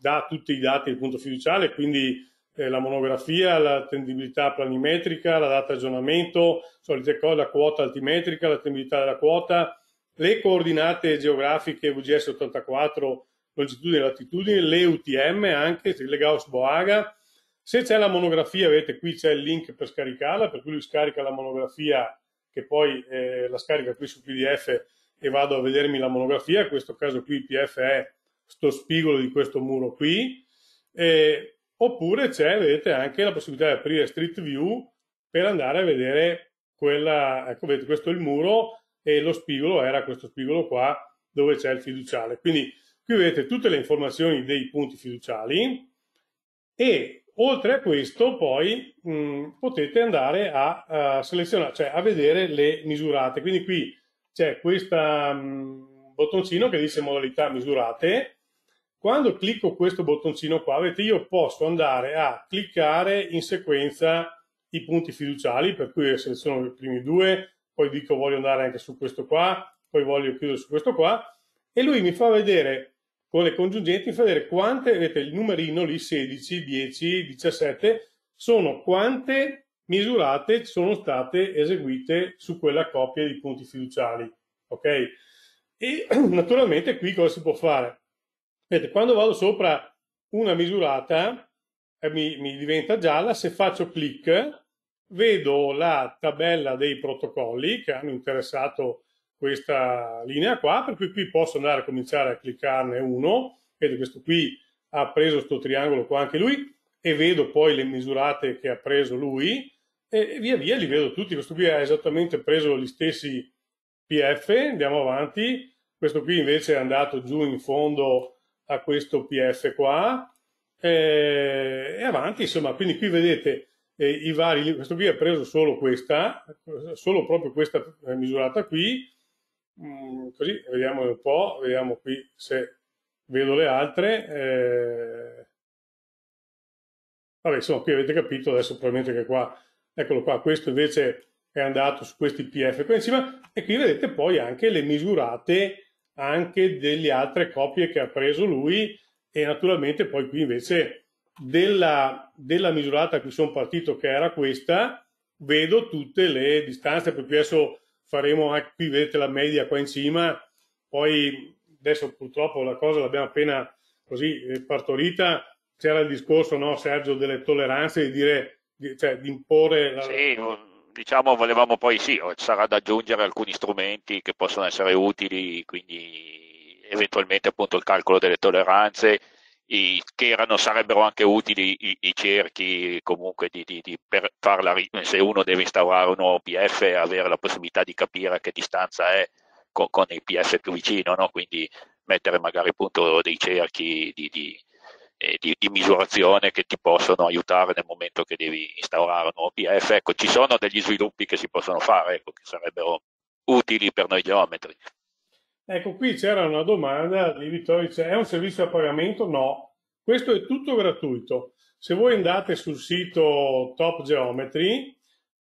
dà tutti i dati del punto fiduciale, quindi eh, la monografia, la tendibilità planimetrica, la data aggiornamento, solite cose, la quota altimetrica, la tendibilità della quota, le coordinate geografiche VGS 84 longitudine e latitudine, UTM anche, le Gauss-Boaga. Se c'è la monografia, vedete qui c'è il link per scaricarla, per cui lui scarica la monografia che poi eh, la scarica qui su PDF e vado a vedermi la monografia, in questo caso qui il PDF è sto spigolo di questo muro qui, eh, oppure c'è, vedete, anche la possibilità di aprire Street View per andare a vedere quella, ecco, vedete, questo è il muro e lo spigolo era questo spigolo qua dove c'è il fiduciale. Quindi qui avete tutte le informazioni dei punti fiduciali e oltre a questo poi mh, mm, potete andare a, a, selezionare, cioè a vedere le misurate. Quindi qui c'è questo mm, bottoncino che dice modalità misurate. Quando clicco questo bottoncino qua, vedete, io posso andare a cliccare in sequenza i punti fiduciali, per cui seleziono i primi due, poi dico voglio andare anche su questo qua, poi voglio chiudere su questo qua, e lui mi fa vedere con le congiungenti fa vedere quante, vedete il numerino lì 16, 10, 17, sono quante misurate sono state eseguite su quella coppia di punti fiduciali. Ok? E <clears throat> naturalmente qui cosa si può fare? Vedete, quando vado sopra una misurata eh, mi, mi diventa gialla, se faccio clic vedo la tabella dei protocolli che hanno interessato questa linea qua, per cui qui posso andare a cominciare a cliccarne uno, vedo questo qui ha preso questo triangolo qua anche lui e vedo poi le misurate che ha preso lui e via via li vedo tutti, questo qui ha esattamente preso gli stessi PF, andiamo avanti, questo qui invece è andato giù in fondo a questo PF qua e, avanti insomma, quindi qui vedete eh, i vari, questo qui ha preso solo questa, solo proprio questa eh, misurata qui, Mm. così vediamo un po', vediamo qui se vedo le altre. Eh... Vabbè, insomma, qui avete capito adesso probabilmente che qua, eccolo qua, questo invece è andato su questi PF qua in cima e qui vedete poi anche le misurate anche delle altre copie che ha preso lui e naturalmente poi qui invece della, della misurata a cui sono partito che era questa vedo tutte le distanze per adesso faremo anche qui, vedete la media qua in cima, poi adesso purtroppo la cosa l'abbiamo appena così eh, partorita, c'era il discorso, no, Sergio, delle tolleranze, di dire, di, cioè, di imporre... La... Sì, diciamo, volevamo poi, sì, sarà da aggiungere alcuni strumenti che possono essere utili, quindi eventualmente appunto il calcolo delle tolleranze, i, che erano, sarebbero anche utili i, i cerchi comunque di, di, di per farla, se uno deve instaurare un nuovo PF avere la possibilità di capire a che distanza è con, con il PF più vicino, no? quindi mettere magari appunto dei cerchi di, di eh, di, di, misurazione che ti possono aiutare nel momento che devi instaurare un nuovo PF. Ecco, ci sono degli sviluppi che si possono fare, ecco, che sarebbero utili per noi geometri. Ecco, qui c'era una domanda di Vittorio, dice, è un servizio a pagamento? No, questo è tutto gratuito. Se voi andate sul sito Top Geometry,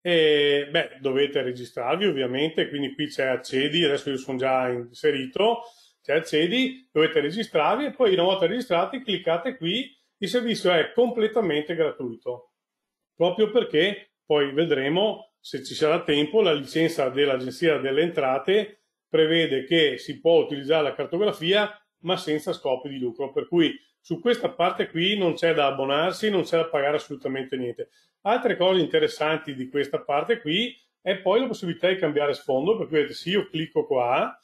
eh, beh, dovete registrarvi ovviamente, quindi qui c'è accedi, adesso io sono già inserito, c'è accedi, dovete registrarvi e poi una volta registrati cliccate qui, il servizio è completamente gratuito, proprio perché poi vedremo se ci sarà tempo la licenza dell'Agenzia delle Entrate prevede che si può utilizzare la cartografia ma senza scopi di lucro, per cui su questa parte qui non c'è da abbonarsi, non c'è da pagare assolutamente niente. Altre cose interessanti di questa parte qui è poi la possibilità di cambiare sfondo, per cui se io clicco qua,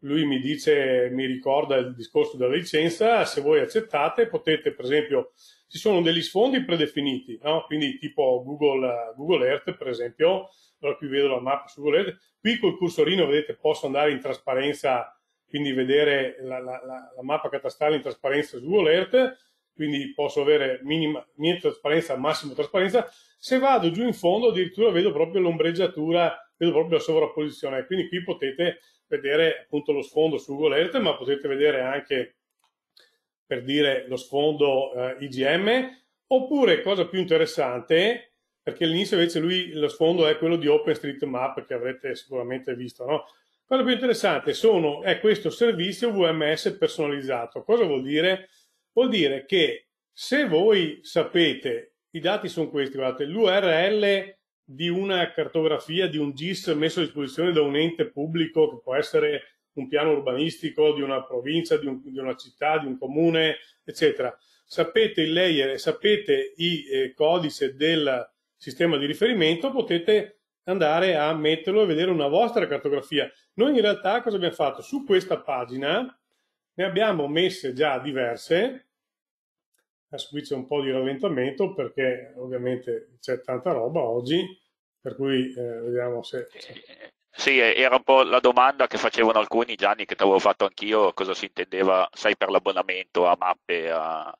lui mi dice, mi ricorda il discorso della licenza, se voi accettate potete per esempio, ci sono degli sfondi predefiniti, no? quindi tipo Google, Google Earth per esempio, allora qui vedo la mappa se volete, qui col cursorino vedete posso andare in trasparenza, quindi vedere la, la, la, la mappa catastale in trasparenza su Google Earth, quindi posso avere minima, minima trasparenza, massima trasparenza, se vado giù in fondo addirittura vedo proprio l'ombreggiatura, vedo proprio la sovrapposizione, quindi qui potete vedere appunto lo sfondo su Google Earth, ma potete vedere anche per dire lo sfondo eh, IGM, oppure cosa più interessante, perché all'inizio invece lui lo sfondo è quello di OpenStreetMap che avrete sicuramente visto, no? Quello più interessante sono, è questo servizio VMS personalizzato. Cosa vuol dire? Vuol dire che se voi sapete, i dati sono questi, guardate, l'URL di una cartografia, di un GIS messo a disposizione da un ente pubblico, che può essere un piano urbanistico di una provincia, di, un, di una città, di un comune, eccetera. Sapete il layer e sapete il eh, codice del sistema di riferimento, potete andare a metterlo e vedere una vostra cartografia. Noi in realtà cosa abbiamo fatto? Su questa pagina ne abbiamo messe già diverse, adesso qui c'è un po' di rallentamento perché ovviamente c'è tanta roba oggi, per cui eh, vediamo se... Sì, eh, era un po' la domanda che facevano alcuni Gianni, che ti avevo fatto anch'io, cosa si intendeva, sai, per l'abbonamento a mappe, a,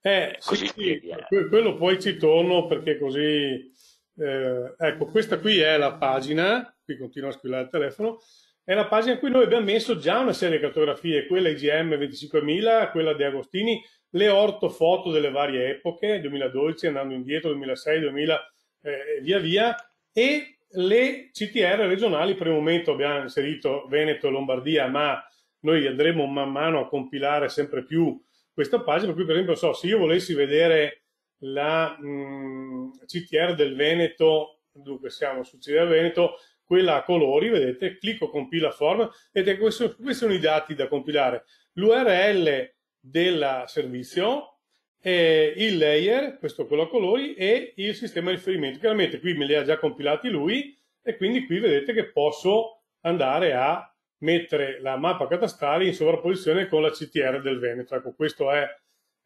eh, così sì, spieghi, eh. quello poi ci torno perché così... Eh, ecco, questa qui è la pagina, qui continua a squillare il telefono, è la pagina in cui noi abbiamo messo già una serie di cartografie, quella IGM 25000, quella di Agostini, le ortofoto delle varie epoche, 2012, andando indietro, 2006, 2000 eh, via via, e le CTR regionali, per il momento abbiamo inserito Veneto e Lombardia, ma noi andremo man mano a compilare sempre più questa pagina, per cui per esempio so, se io volessi vedere la mh, CTR del Veneto, dunque siamo su CTR Veneto, quella a colori, vedete, clicco compila form, vedete questi, questi sono i dati da compilare, l'URL del servizio, eh, il layer, questo quello a colori, e il sistema di riferimento. Chiaramente qui me li ha già compilati lui e quindi qui vedete che posso andare a mettere la mappa catastrale in sovrapposizione con la CTR del Veneto. Ecco, è,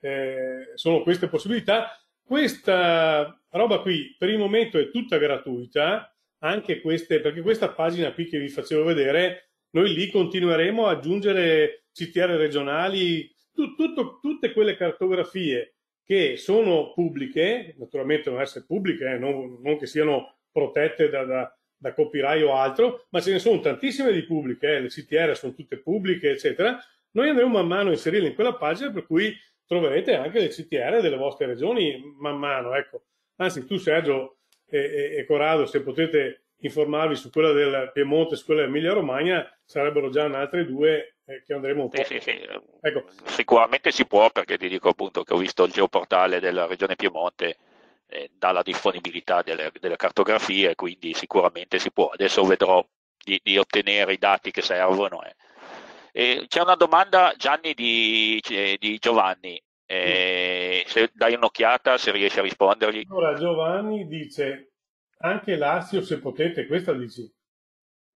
eh, sono queste possibilità. Questa roba qui per il momento è tutta gratuita, anche queste, perché questa pagina qui che vi facevo vedere, noi lì continueremo ad aggiungere CTR regionali, tu, tutto, tutte quelle cartografie che sono pubbliche, naturalmente devono essere pubbliche, eh, non, non, che siano protette da, da da copyright o altro, ma ce ne sono tantissime di pubbliche, eh, le CTR sono tutte pubbliche, eccetera. Noi andremo man mano a inserirle in quella pagina, per cui troverete anche le CTR delle vostre regioni man mano. Ecco. Anzi, tu Sergio e, e, e Corrado, se potete informarvi su quella del Piemonte, su quella dell'Emilia Romagna, sarebbero già altre due eh, che andremo un po'. Sì, sì, sì. Ecco. Sicuramente si può, perché ti dico appunto che ho visto il geoportale della regione Piemonte eh, dalla disponibilità delle, delle, cartografie, quindi sicuramente si può. Adesso vedrò di, di ottenere i dati che servono. Eh. c'è una domanda, Gianni, di, eh, di Giovanni. Eh, se dai un'occhiata, se riesci a rispondergli. Allora, Giovanni dice, anche l'Assio, se potete, questa dici.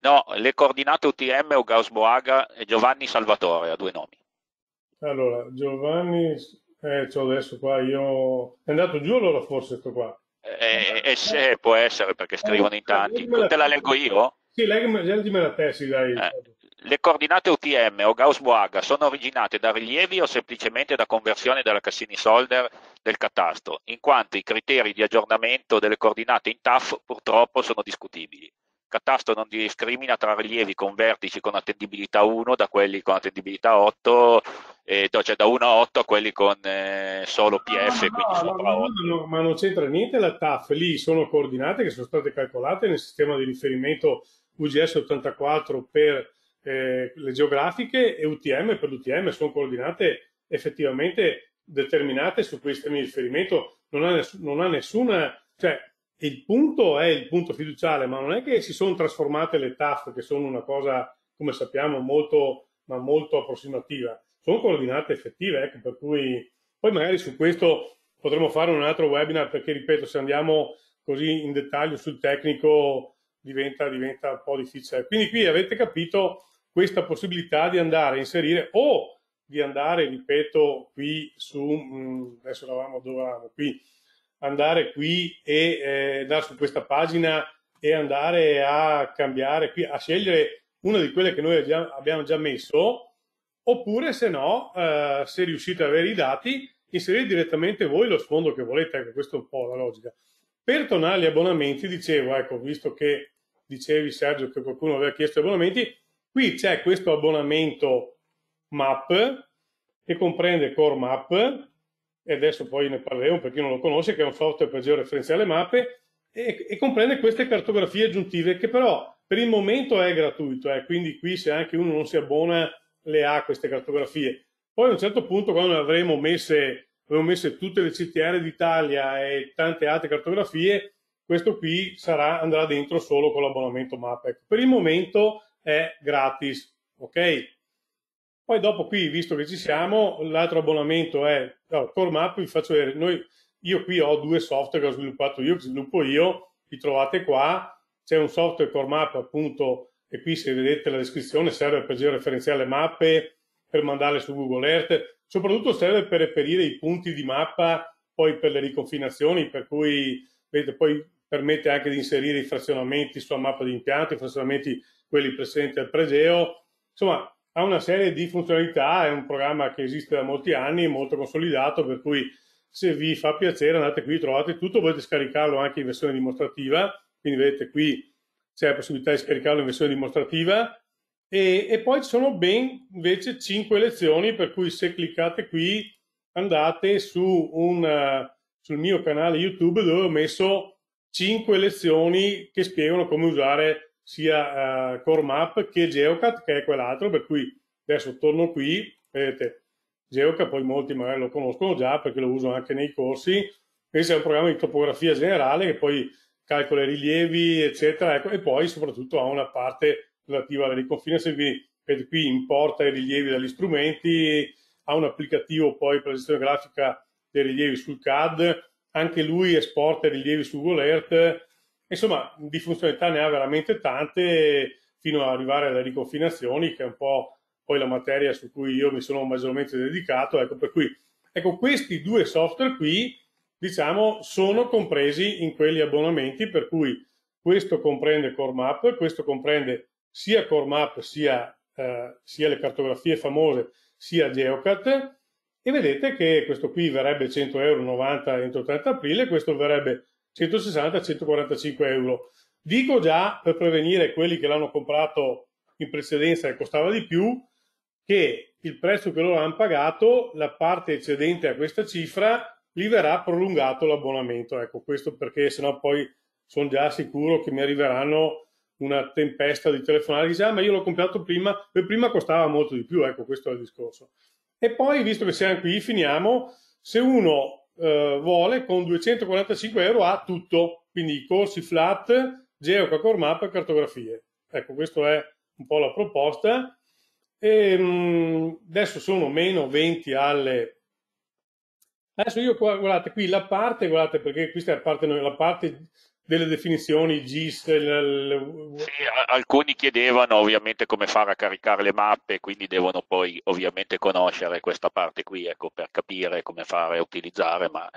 No, le coordinate UTM o Gauss Boaga e Giovanni Salvatore, ha due nomi. Allora, Giovanni eh, cioè adesso qua io... È andato giù allora forse questo qua? Eh, eh, eh se può essere perché scrivono in tanti. Eh, te la leggo io? Sì, leggimela te, sì, dai. Eh, le coordinate UTM o Gauss-Boaga sono originate da rilievi o semplicemente da conversione della Cassini-Solder del catasto, in quanto i criteri di aggiornamento delle coordinate in TAF purtroppo sono discutibili catasto non discrimina tra rilievi con vertici con attendibilità 1 da quelli con attendibilità 8, e, cioè da 1 a 8 a quelli con eh, solo PF, no, ah, quindi no, sopra no, 8. No, ma non c'entra niente la TAF, lì sono coordinate che sono state calcolate nel sistema di riferimento UGS 84 per eh, le geografiche e UTM per l'UTM, sono coordinate effettivamente determinate su quei sistemi di riferimento, non ha, ness- non ha nessuna... Cioè, il punto è il punto fiduciale, ma non è che si sono trasformate le TAF, che sono una cosa, come sappiamo, molto, ma molto approssimativa. Sono coordinate effettive, ecco, per cui poi magari su questo potremo fare un altro webinar perché, ripeto, se andiamo così in dettaglio sul tecnico diventa, diventa un po' difficile. Quindi qui avete capito questa possibilità di andare a inserire o di andare, ripeto, qui su, mm, adesso eravamo dove eravamo, qui andare qui e eh, andare su questa pagina e andare a cambiare qui, a scegliere una di quelle che noi abbiamo già messo, oppure se no, eh, se riuscite ad avere i dati, inserire direttamente voi lo sfondo che volete, ecco, questa è un po' la logica. Per tornare agli abbonamenti, dicevo, ecco, visto che dicevi Sergio che qualcuno aveva chiesto abbonamenti, qui c'è questo abbonamento map che comprende core map, e adesso poi ne parleremo per chi non lo conosce, che è un software per georeferenziare le mappe e, e, comprende queste cartografie aggiuntive che però per il momento è gratuito, eh, quindi qui se anche uno non si abbona le ha queste cartografie. Poi a un certo punto quando avremo messe, avremo messe tutte le CTR d'Italia e tante altre cartografie, questo qui sarà, andrà dentro solo con l'abbonamento MAPEC. Ecco, per il momento è gratis, ok? Poi dopo qui, visto che ci siamo, l'altro abbonamento è allora, Core Map, vi faccio vedere. Noi, io qui ho due software che ho sviluppato io, che sviluppo io, li trovate qua. C'è un software Core Map appunto, e qui se vedete la descrizione serve per georeferenziare le mappe, per mandarle su Google Earth, soprattutto serve per reperire i punti di mappa poi per le riconfinazioni, per cui vedete, poi permette anche di inserire i frazionamenti sulla mappa di impianto, i frazionamenti quelli presenti al pregeo. Insomma, ha una serie di funzionalità, è un programma che esiste da molti anni, molto consolidato, per cui se vi fa piacere andate qui, trovate tutto, potete scaricarlo anche in versione dimostrativa, quindi vedete qui c'è la possibilità di scaricarlo in versione dimostrativa e, e poi ci sono ben invece 5 lezioni, per cui se cliccate qui andate su un, sul mio canale YouTube dove ho messo 5 lezioni che spiegano come usare sia uh, eh, Core Map che Geocat, che è quell'altro, per cui adesso torno qui, vedete, Geocat, poi molti magari lo conoscono già perché lo uso anche nei corsi, questo è un programma di topografia generale che poi calcola i rilievi, eccetera, ecco, e poi soprattutto ha una parte relativa alla riconfinazione, quindi vedete qui importa i rilievi dagli strumenti, ha un applicativo poi per la gestione grafica dei rilievi sul CAD, anche lui esporta i rilievi su Google Earth, Insomma, di funzionalità ne ha veramente tante, fino ad arrivare alle riconfinazioni, che è un po' poi la materia su cui io mi sono maggiormente dedicato. Ecco, per cui ecco, questi due software qui, diciamo, sono compresi in quegli abbonamenti, per cui questo comprende Core questo comprende sia Core sia, eh, sia le cartografie famose, sia Geocat. E vedete che questo qui verrebbe 100,90 euro 90 entro 30 aprile, questo verrebbe 160-145 euro. Dico già per prevenire quelli che l'hanno comprato in precedenza e costava di più che il prezzo che loro hanno pagato, la parte eccedente a questa cifra, gli verrà prolungato l'abbonamento. Ecco, questo perché sennò poi sono già sicuro che mi arriveranno una tempesta di telefonate dice ah ma io l'ho comprato prima per prima costava molto di più ecco questo è il discorso e poi visto che siamo qui finiamo se uno eh, vuole con 245 euro ha tutto, quindi i corsi flat, geoca, core map e cartografie. Ecco, questa è un po' la proposta. E, mh, mm, adesso sono meno 20 alle... Adesso io qua, guardate, qui la parte, guardate perché questa è la parte, la parte delle definizioni GIS. Del... Sì, alcuni chiedevano ovviamente come fare a caricare le mappe, quindi devono poi ovviamente conoscere questa parte qui ecco, per capire come fare a utilizzare. Ma...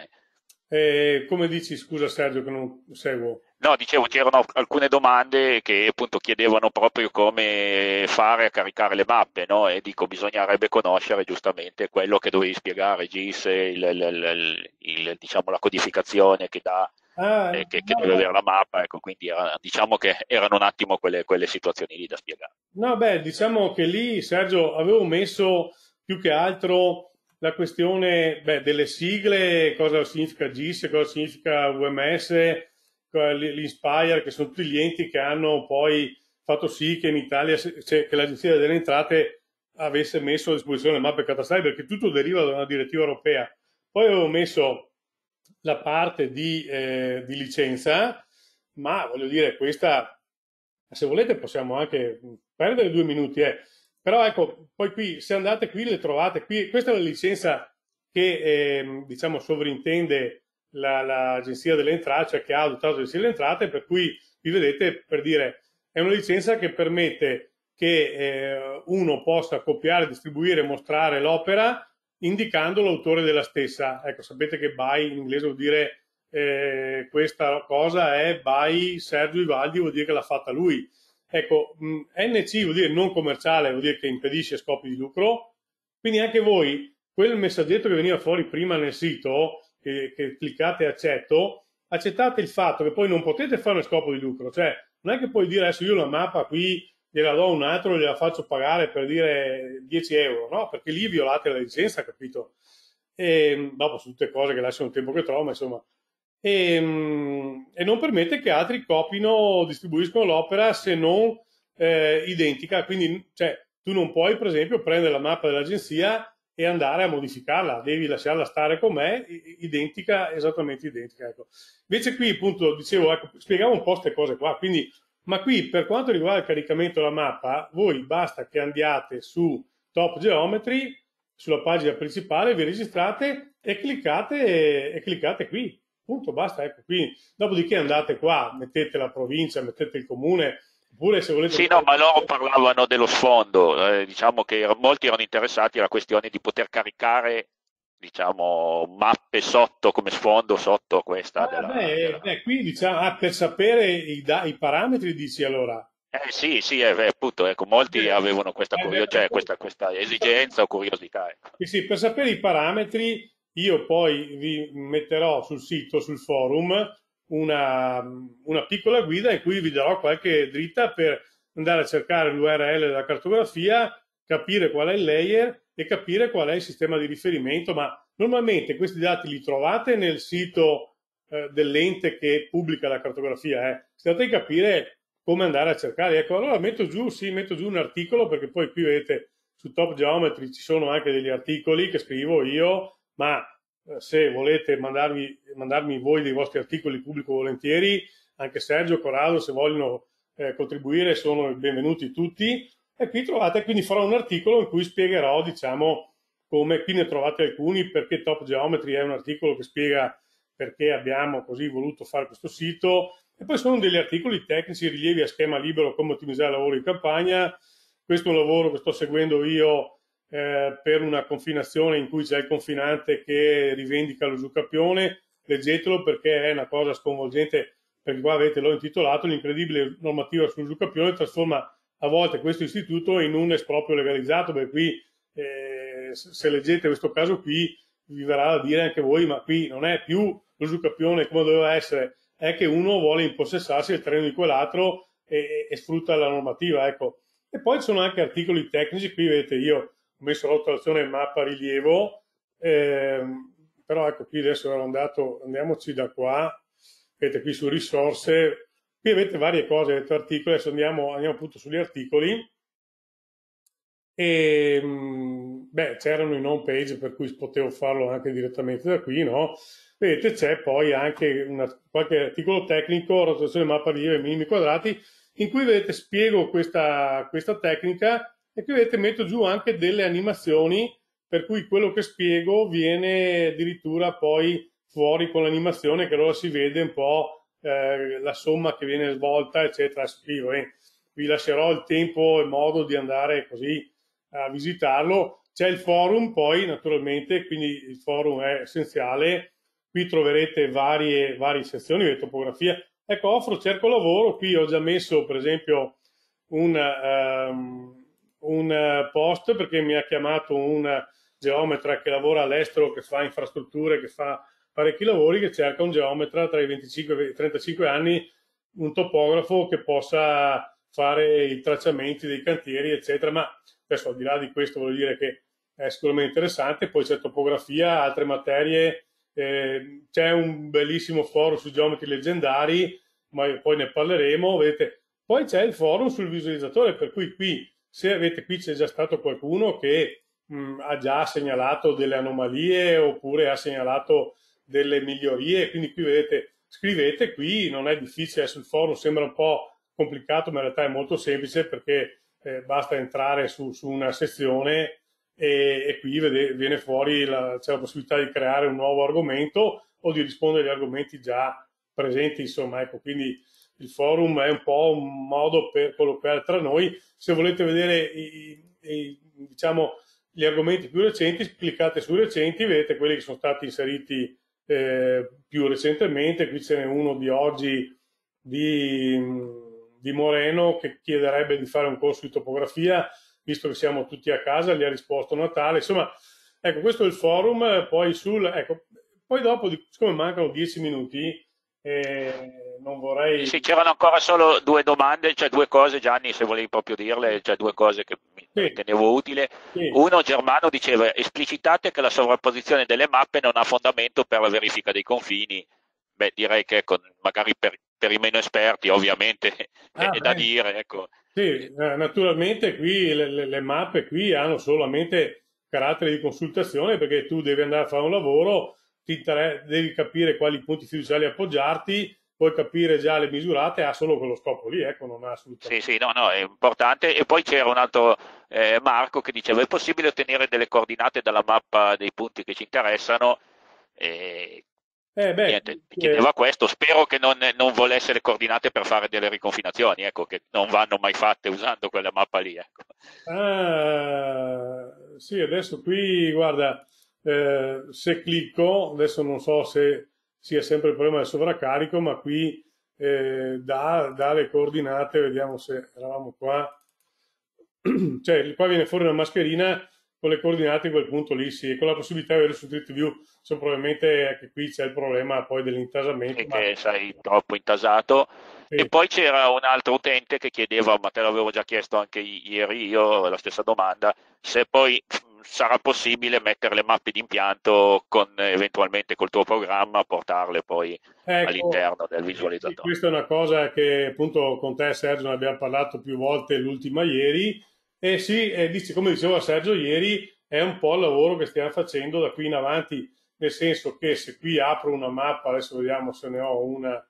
Eh, come dici, scusa Sergio che non seguo. No, dicevo, c'erano alcune domande che appunto chiedevano proprio come fare a caricare le mappe, no? E dico, bisognerebbe conoscere giustamente quello che dovevi spiegare, GIS, il, il, il, diciamo, la codificazione che dà Ah, eh, che, che no, non la mappa, ecco, quindi era, eh, diciamo che erano un attimo quelle, quelle situazioni lì da spiegare. No, beh, diciamo che lì Sergio avevo messo più che altro la questione beh, delle sigle, cosa significa GIS, cosa significa UMS, l'Inspire, che sono tutti gli enti che hanno poi fatto sì che in Italia, cioè, che l'Agenzia delle Entrate avesse messo a disposizione le mappe catastali, perché tutto deriva da una direttiva europea. Poi avevo messo la parte di, eh, di licenza, ma voglio dire, questa, se volete possiamo anche perdere due minuti, eh. però ecco, poi qui, se andate qui le trovate, qui, questa è la licenza che eh, diciamo sovrintende l'agenzia la, delle entrate, cioè che ha adottato l'agenzia delle entrate, per cui vi vedete per dire è una licenza che permette che eh, uno possa copiare, distribuire, mostrare l'opera indicando l'autore della stessa. Ecco, sapete che by in inglese vuol dire eh, questa cosa è by Sergio Ivaldi, vuol dire che l'ha fatta lui. Ecco, mh, mm, NC vuol dire non commerciale, vuol dire che impedisce scopi di lucro. Quindi anche voi, quel messaggetto che veniva fuori prima nel sito, che, che cliccate accetto, accettate il fatto che poi non potete fare uno scopo di lucro. Cioè, non è che puoi dire adesso io la mappa qui gliela do un altro, gliela faccio pagare per dire 10 euro, no? Perché lì violate la licenza, capito? E ehm, dopo su tutte cose che lasciano il tempo che trova, insomma. E, ehm, e, non permette che altri copino o distribuiscono l'opera se non eh, identica. Quindi, cioè, tu non puoi, per esempio, prendere la mappa dell'agenzia e andare a modificarla, devi lasciarla stare com'è, identica, esattamente identica. Ecco. Invece qui, appunto, dicevo, ecco, spiegavo un po' queste cose qua. Quindi, ma qui per quanto riguarda il caricamento della mappa, voi basta che andiate su Top Geometry, sulla pagina principale, vi registrate e cliccate, e cliccate qui. Punto, basta, ecco qui. Dopodiché andate qua, mettete la provincia, mettete il comune, Oppure se volete... Sì, no, ma loro parlavano dello sfondo, eh, diciamo che molti erano interessati alla questione di poter caricare diciamo, mappe sotto come sfondo sotto questa. Ah, della, beh, della... Eh, qui diciamo, ah, per sapere i, da, i, parametri dici allora. Eh sì, sì, eh, appunto, ecco, molti eh, avevano questa, eh, curio- cioè, questa, questa, esigenza o curiosità. Ecco. sì, per sapere i parametri io poi vi metterò sul sito, sul forum, una, una piccola guida in cui vi darò qualche dritta per andare a cercare l'URL della cartografia, capire qual è il layer e capire qual è il sistema di riferimento, ma normalmente questi dati li trovate nel sito eh, dell'ente che pubblica la cartografia, eh. si tratta di capire come andare a cercare. Ecco, allora metto giù, sì, metto giù un articolo perché poi qui vedete su Top Geometry ci sono anche degli articoli che scrivo io, ma eh, se volete mandarmi, mandarmi, voi dei vostri articoli pubblico volentieri, anche Sergio, Corrado, se vogliono eh, contribuire sono benvenuti tutti e qui trovate, quindi farò un articolo in cui spiegherò, diciamo, come qui ne trovate alcuni, perché Top Geometry è un articolo che spiega perché abbiamo così voluto fare questo sito. E poi sono degli articoli tecnici, rilievi a schema libero, come ottimizzare il lavoro in campagna. Questo è un lavoro che sto seguendo io eh, per una confinazione in cui c'è il confinante che rivendica lo giucappione. Leggetelo perché è una cosa sconvolgente, perché qua avete l'ho intitolato L'incredibile normativa sul giucappione trasforma a volte questo istituto in un esproprio legalizzato, per cui eh, se leggete questo caso qui vi verrà da dire anche voi, ma qui non è più l'usucapione come doveva essere, è che uno vuole impossessarsi del terreno di quell'altro e, e, sfrutta la normativa, ecco. E poi ci sono anche articoli tecnici, qui vedete io ho messo l'autorazione mappa rilievo, ehm, però ecco qui adesso ero andato, andiamoci da qua, vedete qui su risorse, Qui avete varie cose, avete articoli, adesso andiamo, andiamo appunto sugli articoli. E, ehm, beh, c'erano i home page per cui potevo farlo anche direttamente da qui, no? Vedete, c'è poi anche una, qualche articolo tecnico, rotazione mappa di minimi quadrati, in cui vedete spiego questa, questa tecnica e qui vedete metto giù anche delle animazioni per cui quello che spiego viene addirittura poi fuori con l'animazione che allora si vede un po' Eh, la somma che viene svolta, eccetera. Scrivo, eh. vi lascerò il tempo e modo di andare così a visitarlo. C'è il forum poi, naturalmente, quindi il forum è essenziale. Qui troverete varie, varie sezioni di topografia. Ecco, offro cerco lavoro. Qui ho già messo, per esempio, un, um, un eh, post perché mi ha chiamato un geometra che lavora all'estero, che fa infrastrutture, che fa parecchi lavori che cerca un geometra tra i 25 e i 35 anni, un topografo che possa fare i tracciamenti dei cantieri, eccetera. Ma adesso al di là di questo voglio dire che è sicuramente interessante, poi c'è topografia, altre materie, eh, c'è un bellissimo forum sui geometri leggendari, ma poi ne parleremo, vedete. Poi c'è il forum sul visualizzatore, per cui qui, se avete qui c'è già stato qualcuno che mh, ha già segnalato delle anomalie oppure ha segnalato delle migliorie, quindi qui vedete scrivete qui, non è difficile sul forum, sembra un po' complicato, ma in realtà è molto semplice perché eh, basta entrare su, su una sezione e, e qui vede, viene fuori la, c'è la possibilità di creare un nuovo argomento o di rispondere agli argomenti già presenti, insomma, ecco, quindi il forum è un po' un modo per colloquiare tra noi. Se volete vedere i, i, diciamo, gli argomenti più recenti, cliccate su recenti, vedete quelli che sono stati inseriti eh, più recentemente, qui ce n'è uno di oggi di, di Moreno che chiederebbe di fare un corso di topografia, visto che siamo tutti a casa, gli ha risposto Natale, insomma, ecco, questo è il forum, eh, poi sul, ecco, poi dopo, siccome mancano dieci minuti, eh, non vorrei... Sì, c'erano ancora solo due domande, cioè due cose Gianni, se volevi proprio dirle, cioè due cose che sì. tenevo utile. Sì. Uno, Germano diceva, esplicitate che la sovrapposizione delle mappe non ha fondamento per la verifica dei confini. Beh, direi che con, ecco, magari per, per, i meno esperti ovviamente <laughs> ah, è, beh. da dire. Ecco. Sì, eh, naturalmente qui le, le, le mappe qui hanno solamente carattere di consultazione perché tu devi andare a fare un lavoro, devi capire quali punti fiduciari appoggiarti puoi capire già le misurate, ha solo quello scopo lì, ecco, non ha assolutamente... Sì, sì, no, no, è importante. E poi c'era un altro eh, Marco che diceva, è possibile ottenere delle coordinate dalla mappa dei punti che ci interessano? E... Eh, beh, Niente, eh, chiedeva eh... questo, spero che non, non, volesse le coordinate per fare delle riconfinazioni, ecco, che non vanno mai fatte usando quella mappa lì. Ecco. Ah, sì, adesso qui, guarda, eh, se clicco, adesso non so se sia sempre il problema del sovraccarico, ma qui eh, da, da le coordinate, vediamo se eravamo qua, <clears throat> cioè qua viene fuori una mascherina con le coordinate in quel punto lì sì, e con la possibilità di avere su Street View, cioè, probabilmente anche qui c'è il problema poi dell'intasamento. E ma... che sei troppo intasato. Sì. E poi c'era un altro utente che chiedeva, ma te l'avevo già chiesto anche ieri io, la stessa domanda, se poi sarà possibile mettere le mappe d'impianto con, eventualmente col tuo programma, portarle poi ecco, all'interno del visualizzatore. Questa è una cosa che appunto con te Sergio ne abbiamo parlato più volte l'ultima ieri e sì, eh, dice, come diceva Sergio ieri, è un po' il lavoro che stiamo facendo da qui in avanti, nel senso che se qui apro una mappa, adesso vediamo se ne ho una,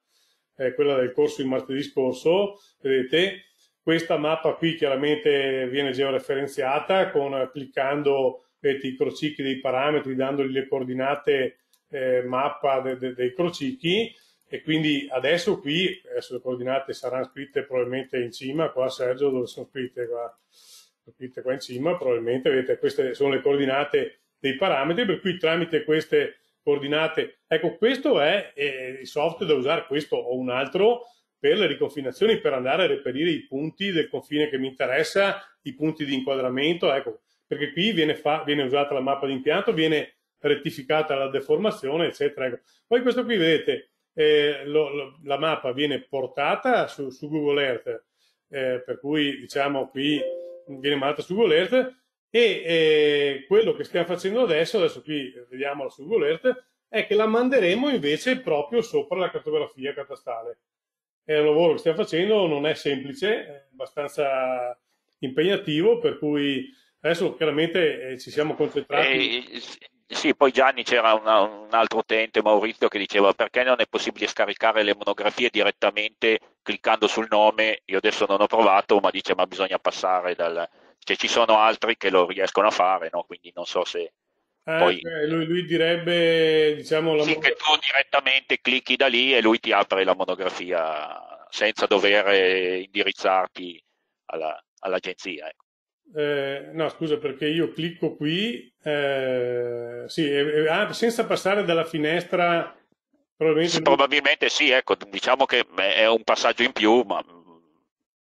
eh, quella del corso di martedì scorso, vedete, questa mappa qui chiaramente viene georeferenziata con, applicando eh, i crocicchi dei parametri, dandogli le coordinate eh, mappa de, de, dei crocicchi e quindi adesso qui, adesso le coordinate saranno scritte probabilmente in cima, qua Sergio dove sono scritte qua, scritte qua in cima, probabilmente vedete queste sono le coordinate dei parametri per cui tramite queste coordinate, ecco questo è eh, il software da usare questo o un altro per le riconfinazioni, per andare a reperire i punti del confine che mi interessa, i punti di inquadramento, ecco, perché qui viene, fa, viene usata la mappa di impianto, viene rettificata la deformazione, eccetera. Ecco. Poi questo qui, vedete, eh, lo, lo, la mappa viene portata su, su Google Earth, eh, per cui diciamo qui viene mandata su Google Earth e eh, quello che stiamo facendo adesso, adesso qui vediamola su Google Earth, è che la manderemo invece proprio sopra la cartografia catastale. È un lavoro che stiamo facendo, non è semplice, è abbastanza impegnativo, per cui adesso chiaramente eh, ci siamo concentrati. E, eh, sì, poi Gianni c'era una, un altro utente, Maurizio, che diceva perché non è possibile scaricare le monografie direttamente cliccando sul nome, io adesso non ho provato, ma dice ma bisogna passare dal... Cioè, ci sono altri che lo riescono a fare, no? quindi non so se eh, Poi, cioè, lui, lui, direbbe, diciamo, la sì, mon- che tu direttamente clicchi da lì e lui ti apre la monografia senza dover eh, indirizzarti alla, all'agenzia. Ecco. Eh, no, scusa, perché io clicco qui, eh, sì, eh, senza passare dalla finestra. Probabilmente sì, probabilmente sì, ecco, diciamo che è un passaggio in più, ma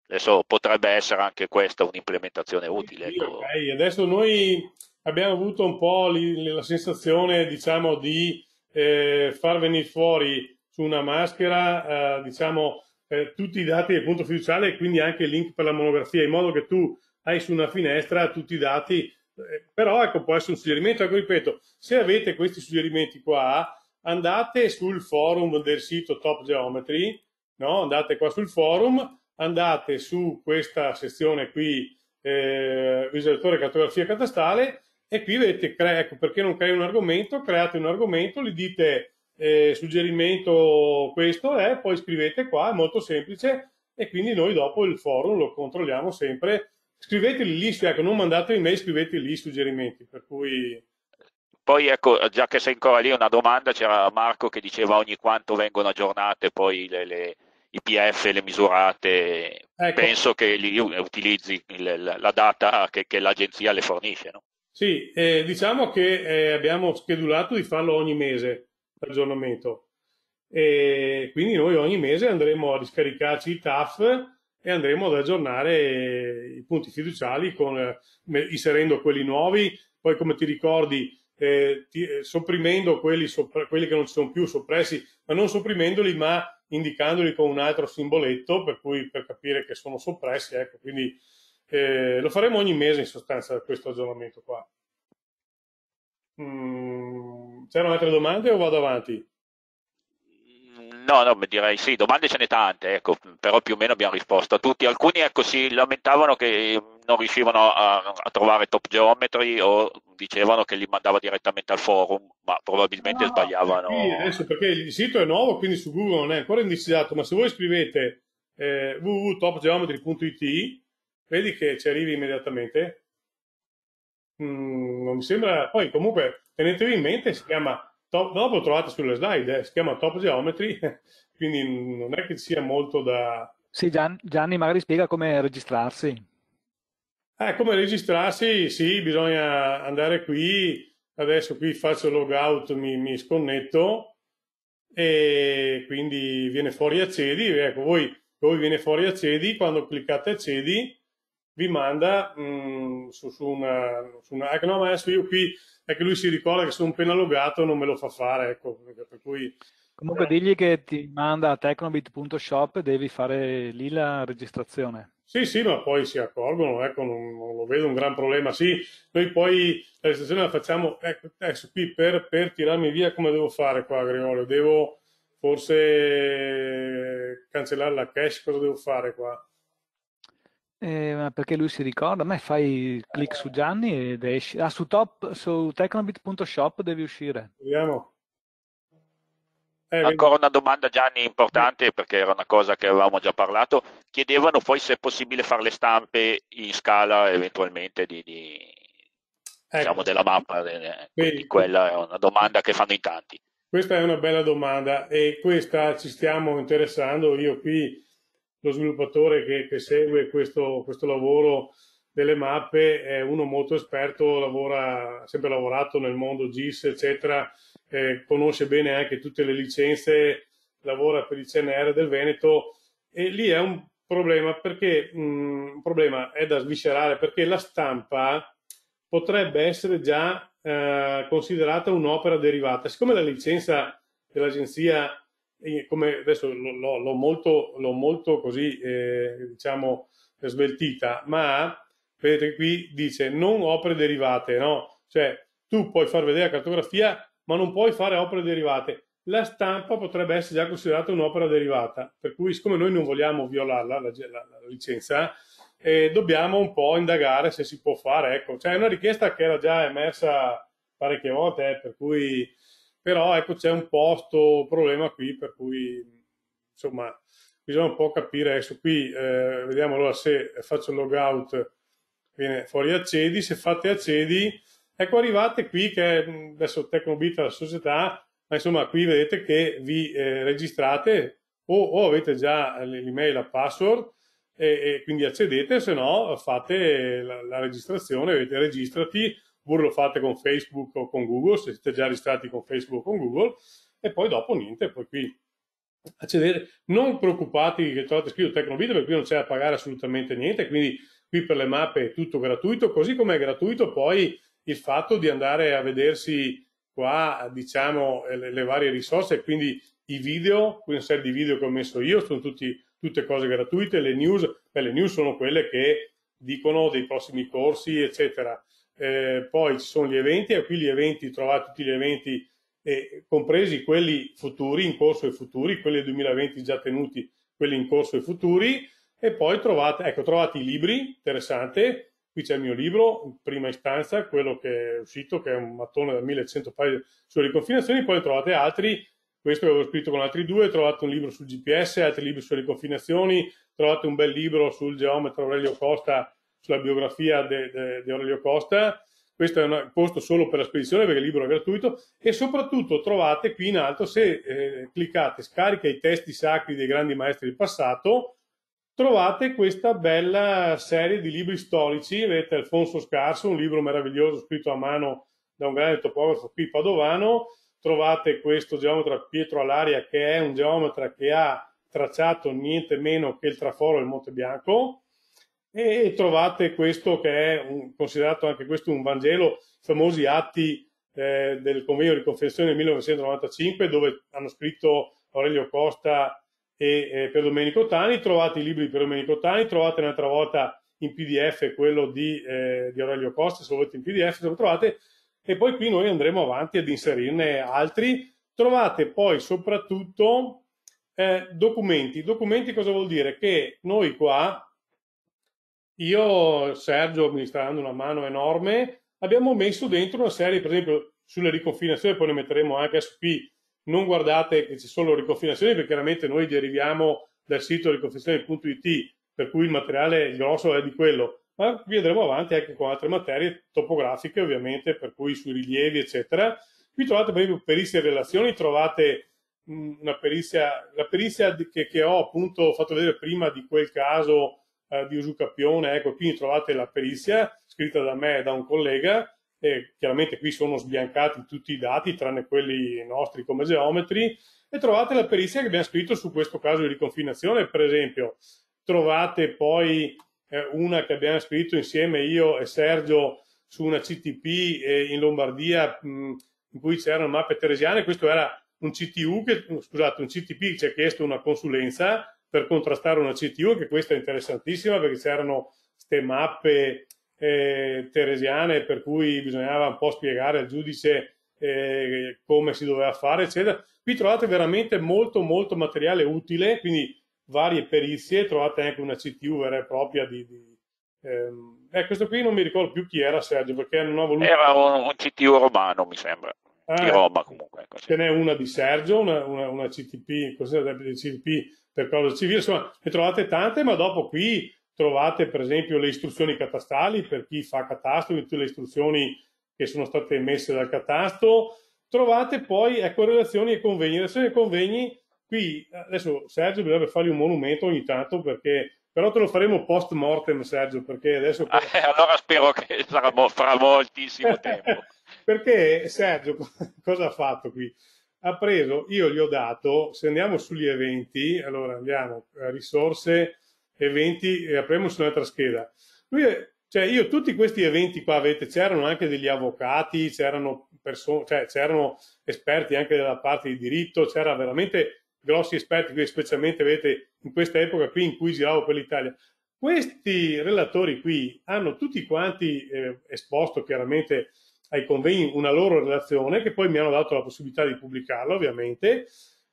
adesso potrebbe essere anche questa un'implementazione utile. Ecco. okay. Adesso noi abbiamo avuto un po' la sensazione, diciamo, di eh, far venire fuori su una maschera, eh, diciamo, eh, tutti i dati del punto fiduciale e quindi anche il link per la monografia, in modo che tu hai su una finestra tutti i dati. Eh, però ecco, può essere un suggerimento. Ecco, ripeto, se avete questi suggerimenti qua, andate sul forum del sito Top Geometry, no? andate qua sul forum, andate su questa sezione qui, eh, visualizzatore cartografia catastale, e qui vedete, ecco, perché non crei un argomento, create un argomento, gli dite eh, suggerimento questo è, poi scrivete qua, è molto semplice e quindi noi dopo il forum lo controlliamo sempre. Scriveteli lì, ecco, non mandate email, scrivete lì i suggerimenti, per cui... Poi ecco, già che sei ancora lì, una domanda, c'era Marco che diceva ogni quanto vengono aggiornate poi le, le, i le misurate, ecco. penso che lì utilizzi il, la data che, che l'agenzia le fornisce, no? Sì, eh, diciamo che eh, abbiamo schedulato di farlo ogni mese l'aggiornamento. E quindi noi ogni mese andremo a riscaricarci i TAF e andremo ad aggiornare i punti fiduciali con, inserendo quelli nuovi, poi come ti ricordi eh, ti, eh, sopprimendo quelli, sopra, quelli, che non ci sono più soppressi, ma non sopprimendoli, ma indicandoli con un altro simboletto per, cui, per capire che sono soppressi. Ecco, quindi eh, lo faremo ogni mese in sostanza questo aggiornamento qua. Mm, c'erano altre domande o vado avanti? No, no, direi sì, domande ce ne tante, ecco, però più o meno abbiamo risposto a tutti. Alcuni ecco, si lamentavano che non riuscivano a, a, trovare top geometry o dicevano che li mandava direttamente al forum, ma probabilmente no, ah, sbagliavano. Sì, adesso perché il sito è nuovo, quindi su Google non è ancora indicizzato, ma se voi scrivete eh, www.topgeometry.it vedi che ci arrivi immediatamente? Mm, non mi sembra. Poi, comunque, tenetevi in mente, si chiama Top, dopo lo trovate sulle slide, eh, si chiama Top Geometry, <laughs> quindi non è che sia molto da... Sì, Gian, Gianni magari spiega come registrarsi. Eh, come registrarsi? Sì, bisogna andare qui, adesso qui faccio logout, mi, mi sconnetto e quindi viene fuori accedi, ecco voi, voi viene fuori accedi, quando cliccate accedi vi manda mh, mm, su, su, una, su una... Ecco, no, ma adesso io qui è che lui si ricorda che sono appena logato non me lo fa fare, ecco, per cui... Comunque eh. digli che ti manda a technobit.shop e devi fare lì la registrazione. Sì, sì, ma poi si accorgono, ecco, non, non lo vedo un gran problema. Sì, noi poi la registrazione la facciamo, ecco, adesso qui per, per tirarmi via come devo fare qua, Griolio? Devo forse cancellare la cache, cosa devo fare qua? Eh, perché lui si ricorda, a fai clic su Gianni ed esci. Ah, su, top, su tecnobit.shop devi uscire. Vediamo. Eh, Ancora una domanda Gianni importante perché era una cosa che avevamo già parlato. Chiedevano poi se è possibile fare le stampe in scala eventualmente di, di, ecco. diciamo, della mappa. Quindi quella è una domanda che fanno in tanti. Questa è una bella domanda e questa ci stiamo interessando io qui lo sviluppatore che, che segue questo, questo, lavoro delle mappe è uno molto esperto, lavora, ha sempre lavorato nel mondo GIS, eccetera, eh, conosce bene anche tutte le licenze, lavora per il CNR del Veneto e lì è un problema perché mh, mm, un problema è da sviscerare perché la stampa potrebbe essere già eh, considerata un'opera derivata. Siccome la licenza dell'agenzia come adesso l'ho, molto, molto, così, eh, diciamo, sveltita, ma vedete qui dice non opere derivate, no? Cioè tu puoi far vedere la cartografia, ma non puoi fare opere derivate. La stampa potrebbe essere già considerata un'opera derivata, per cui siccome noi non vogliamo violarla, la, la, la licenza, eh, dobbiamo un po' indagare se si può fare. Ecco, cioè è una richiesta che era già emersa parecchie volte, eh, per cui però ecco c'è un po' questo problema qui per cui insomma bisogna un po' capire adesso qui eh, vediamo allora se faccio il logout viene fuori accedi se fate accedi ecco arrivate qui che è adesso Tecnobit la società ma insomma qui vedete che vi eh, registrate o, o, avete già l'email la password e, e, quindi accedete se no fate la, la registrazione vedete registrati oppure lo fate con Facebook o con Google, se siete già registrati con Facebook o con Google, e poi dopo niente, poi qui accedere. Non preoccupatevi che trovate scritto Tecnovideo, perché qui non c'è da pagare assolutamente niente, quindi qui per le mappe è tutto gratuito, così come è gratuito poi il fatto di andare a vedersi qua, diciamo, eh, le, le varie risorse, quindi i video, una serie di video che ho messo io, sono tutti, tutte cose gratuite, le news, beh, le news sono quelle che dicono dei prossimi corsi, eccetera eh, poi ci sono gli eventi e qui gli eventi, trovate tutti gli eventi, eh, compresi quelli futuri, in corso e futuri, quelli del 2020 già tenuti, quelli in corso e futuri, e poi trovate, ecco, trovate i libri, interessante, qui c'è il mio libro, in prima istanza, quello che è uscito, che è un mattone da 1100 pagine sulle riconfinazioni, poi trovate altri, questo che avevo scritto con altri due, trovate un libro sul GPS, altri libri sulle riconfinazioni, trovate un bel libro sul geometra Aurelio Costa, sulla biografia di Aurelio Costa, questo è un posto solo per la spedizione perché il libro è gratuito e soprattutto trovate qui in alto se eh, cliccate scarica i testi sacri dei grandi maestri del passato trovate questa bella serie di libri storici vedete Alfonso Scarso un libro meraviglioso scritto a mano da un grande topografo qui padovano trovate questo geometra Pietro Alaria che è un geometra che ha tracciato niente meno che il traforo del Monte Bianco e trovate questo che è un, considerato anche questo un Vangelo, i famosi atti eh, del convegno di confessione del 1995 dove hanno scritto Aurelio Costa e eh, per Domenico Tani, trovate i libri di per Domenico Tani, trovate un'altra volta in PDF quello di, eh, di Aurelio Costa, se lo volete in PDF se lo trovate e poi qui noi andremo avanti ad inserirne altri. Trovate poi soprattutto eh, documenti. Documenti cosa vuol dire? Che noi qua io, Sergio mi sta dando una mano enorme, abbiamo messo dentro una serie, per esempio, sulle riconfinazioni, poi ne metteremo anche SP. Non guardate che ci sono riconfinazioni, perché chiaramente noi deriviamo dal sito riconfinazioni.it, per cui il materiale grosso è di quello. Ma vi andremo avanti anche con altre materie topografiche, ovviamente, per cui sui rilievi, eccetera. Qui trovate per esempio perizie e relazioni, trovate una perizia, la perizia che, che ho appunto fatto vedere prima di quel caso eh, di Usucapione, ecco, qui trovate la perizia scritta da me e da un collega, e chiaramente qui sono sbiancati tutti i dati, tranne quelli nostri come geometri, e trovate la perizia che abbiamo scritto su questo caso di riconfinazione, per esempio. Trovate poi eh, una che abbiamo scritto insieme io e Sergio su una CTP eh, in Lombardia mh, mm, in cui c'erano mappe teresiane, questo era un CTU che, scusate, un CTP ci ha chiesto una consulenza per contrastare una CTU, che questa è interessantissima perché c'erano queste mappe eh, teresiane per cui bisognava un po' spiegare al giudice eh, come si doveva fare, eccetera. Qui trovate veramente molto, molto materiale utile, quindi varie perizie, trovate anche una CTU vera e propria di, di ehm, eh, questo qui non mi ricordo più chi era Sergio perché non ho voluto... Era un, un CTU romano mi sembra, ah, di Roma comunque. Ecco, Ce n'è una di Sergio, una, una, una CTP, CTP per causa civile, insomma, ne trovate tante, ma dopo qui trovate per esempio le istruzioni catastali per chi fa catastro, tutte le istruzioni che sono state emesse dal catasto, trovate poi ecco, relazioni e convegni, relazioni e convegni, qui adesso Sergio dovrebbe fargli un monumento ogni tanto perché però te lo faremo post mortem Sergio perché adesso ah, eh, allora spero che sarà, fra moltissimo <laughs> tempo perché Sergio cosa ha fatto qui? ha preso, io gli ho dato, se andiamo sugli eventi, allora andiamo, eh, risorse, eventi, e apriamo su un'altra scheda. Lui, cioè io tutti questi eventi qua, avete, c'erano anche degli avvocati, c'erano, cioè, esperti anche della parte di diritto, c'era veramente grossi esperti, specialmente vedete in questa epoca qui in cui giravo per l'Italia. Questi relatori qui hanno tutti quanti eh, esposto chiaramente ai convegni una loro relazione che poi mi hanno dato la possibilità di pubblicarla ovviamente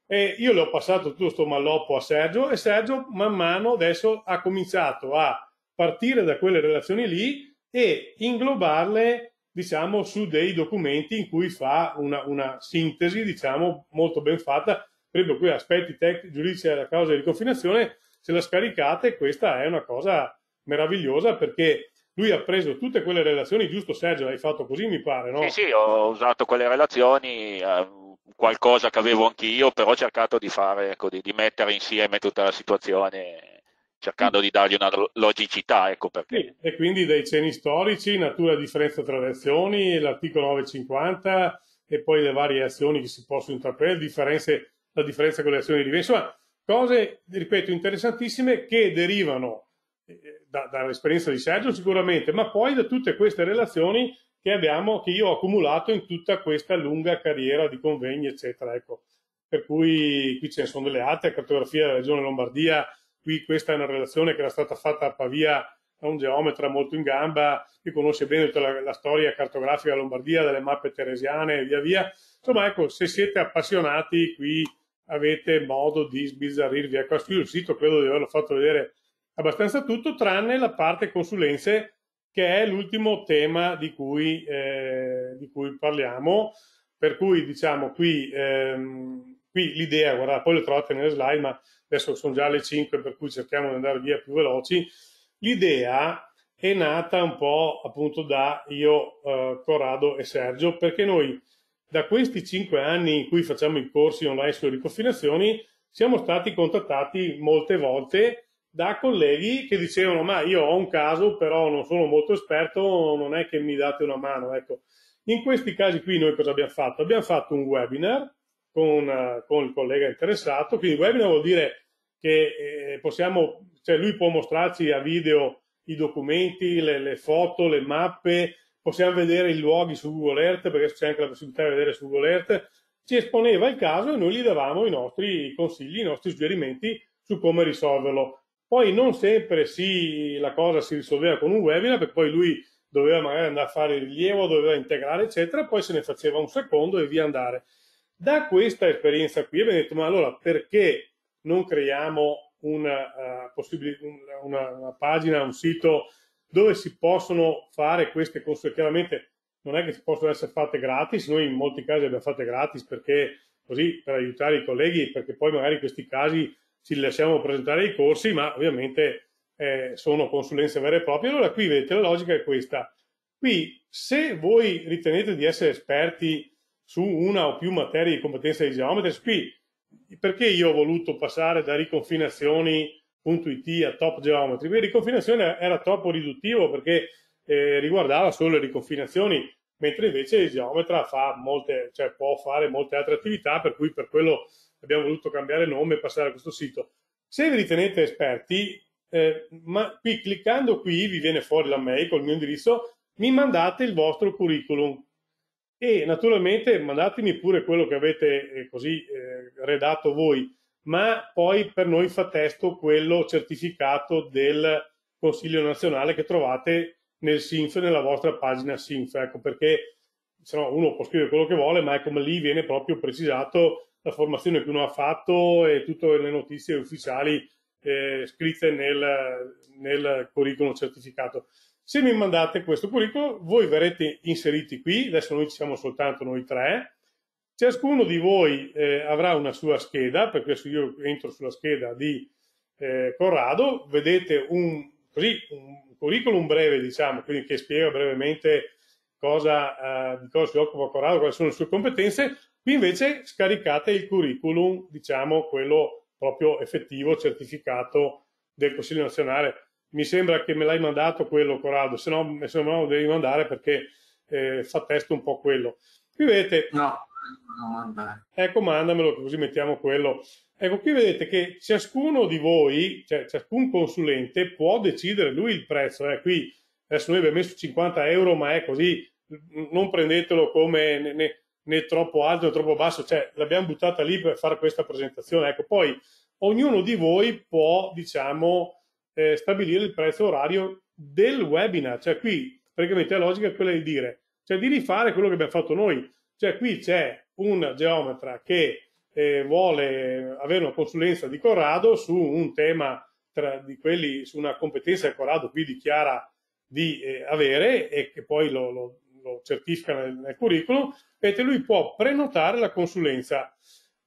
e io le ho passato tutto questo malloppo a Sergio e Sergio man mano adesso ha cominciato a partire da quelle relazioni lì e inglobarle diciamo su dei documenti in cui fa una, una sintesi diciamo molto ben fatta proprio qui aspetti tecnici giudice della causa di confinazione se la scaricate questa è una cosa meravigliosa perché lui ha preso tutte quelle relazioni, giusto Sergio, l'hai fatto così mi pare, no? Sì, sì, ho usato quelle relazioni, eh, qualcosa che avevo anch'io, però ho cercato di fare, ecco, di, di mettere insieme tutta la situazione cercando di dargli una logicità. Ecco perché. Sì, e quindi dai ceni storici, natura, differenza tra le azioni, l'articolo 950 e poi le varie azioni che si possono intraprendere, la differenza con le azioni di Insomma, cose, ripeto, interessantissime che derivano eh, da, dall'esperienza di Sergio sicuramente, ma poi da tutte queste relazioni che abbiamo, che io ho accumulato in tutta questa lunga carriera di convegni, eccetera. Ecco. Per cui qui ce ne sono delle altre, cartografia della regione Lombardia, qui questa è una relazione che era stata fatta a Pavia da un geometra molto in gamba, che conosce bene tutta la, la storia cartografica della Lombardia, delle mappe teresiane e via via. Insomma, ecco, se siete appassionati qui avete modo di sbizzarrirvi. Ecco, sul sito credo di averlo fatto vedere abbastanza tutto tranne la parte consulenze che è l'ultimo tema di cui, eh, di cui parliamo, per cui diciamo qui, ehm, qui l'idea, guardate, poi lo trovate nelle slide, ma adesso sono già le 5 per cui cerchiamo di andare via più veloci, l'idea è nata un po' appunto da io, eh, Corrado e Sergio, perché noi da questi 5 anni in cui facciamo i corsi online sulle ricoffinazioni siamo stati contattati molte volte da colleghi che dicevano ma io ho un caso però non sono molto esperto, non è che mi date una mano. Ecco, in questi casi qui noi cosa abbiamo fatto? Abbiamo fatto un webinar con, con il collega interessato, quindi webinar vuol dire che eh, possiamo, cioè lui può mostrarci a video i documenti, le, le, foto, le mappe, possiamo vedere i luoghi su Google Earth perché c'è anche la possibilità di vedere su Google Earth, ci esponeva il caso e noi gli davamo i nostri consigli, i nostri suggerimenti su come risolverlo poi non sempre si, la cosa si risolveva con un webinar, perché poi lui doveva magari andare a fare il rilievo, doveva integrare, eccetera, poi se ne faceva un secondo e via andare. Da questa esperienza qui abbiamo detto, ma allora perché non creiamo una, eh, uh, una, una pagina, un sito dove si possono fare queste cose? Chiaramente non è che si possono essere fatte gratis, noi in molti casi le abbiamo fatte gratis perché così per aiutare i colleghi, perché poi magari in questi casi ci lasciamo presentare i corsi, ma ovviamente eh, sono consulenze vere e proprie. Allora qui vedete la logica è questa. Qui se voi ritenete di essere esperti su una o più materie di competenza di Geometers, qui perché io ho voluto passare da riconfinazioni.it a Top Geometry? Beh, riconfinazione era troppo riduttivo perché eh, riguardava solo le riconfinazioni, mentre invece il geometra fa molte, cioè può fare molte altre attività, per cui per quello abbiamo voluto cambiare nome e passare a questo sito. Se vi ritenete esperti, eh, ma qui, cliccando qui vi viene fuori la mail con il mio indirizzo, mi mandate il vostro curriculum e naturalmente mandatemi pure quello che avete eh, così eh, redatto voi, ma poi per noi fa testo quello certificato del Consiglio nazionale che trovate nel SINF, nella vostra pagina SINF, ecco perché se no uno può scrivere quello che vuole, ma ecco, lì viene proprio precisato la formazione che uno ha fatto e tutte le notizie ufficiali eh, scritte nel, nel curriculum certificato. Se mi mandate questo curriculum, voi verrete inseriti qui, adesso noi siamo soltanto noi tre, ciascuno di voi eh, avrà una sua scheda, perché adesso io entro sulla scheda di eh, Corrado, vedete un, così, un, curriculum breve, diciamo, quindi che spiega brevemente cosa, eh, di cosa si occupa Corrado, quali sono le sue competenze, Qui invece scaricate il curriculum, diciamo quello proprio effettivo, certificato del Consiglio nazionale. Mi sembra che me l'hai mandato quello, Corrado, se no, se no lo devi mandare perché eh, fa testo un po' quello. Qui vedete... No, Ecco, mandamelo così mettiamo quello. Ecco, qui vedete che ciascuno di voi, cioè ciascun consulente, può decidere lui il prezzo. Eh, qui adesso noi abbiamo messo 50 euro, ma è così, non prendetelo come... Ne, ne, né troppo alto né troppo basso, cioè l'abbiamo buttata lì per fare questa presentazione. Ecco, poi ognuno di voi può, diciamo, eh, stabilire il prezzo orario del webinar, cioè qui praticamente la logica è quella di dire, cioè di rifare quello che abbiamo fatto noi, cioè qui c'è un geometra che eh, vuole avere una consulenza di Corrado su un tema tra, di quelli, su una competenza che Corrado qui dichiara di eh, avere e che poi lo, lo, lo certifica nel, nel curriculum, Vedete, lui può prenotare la consulenza.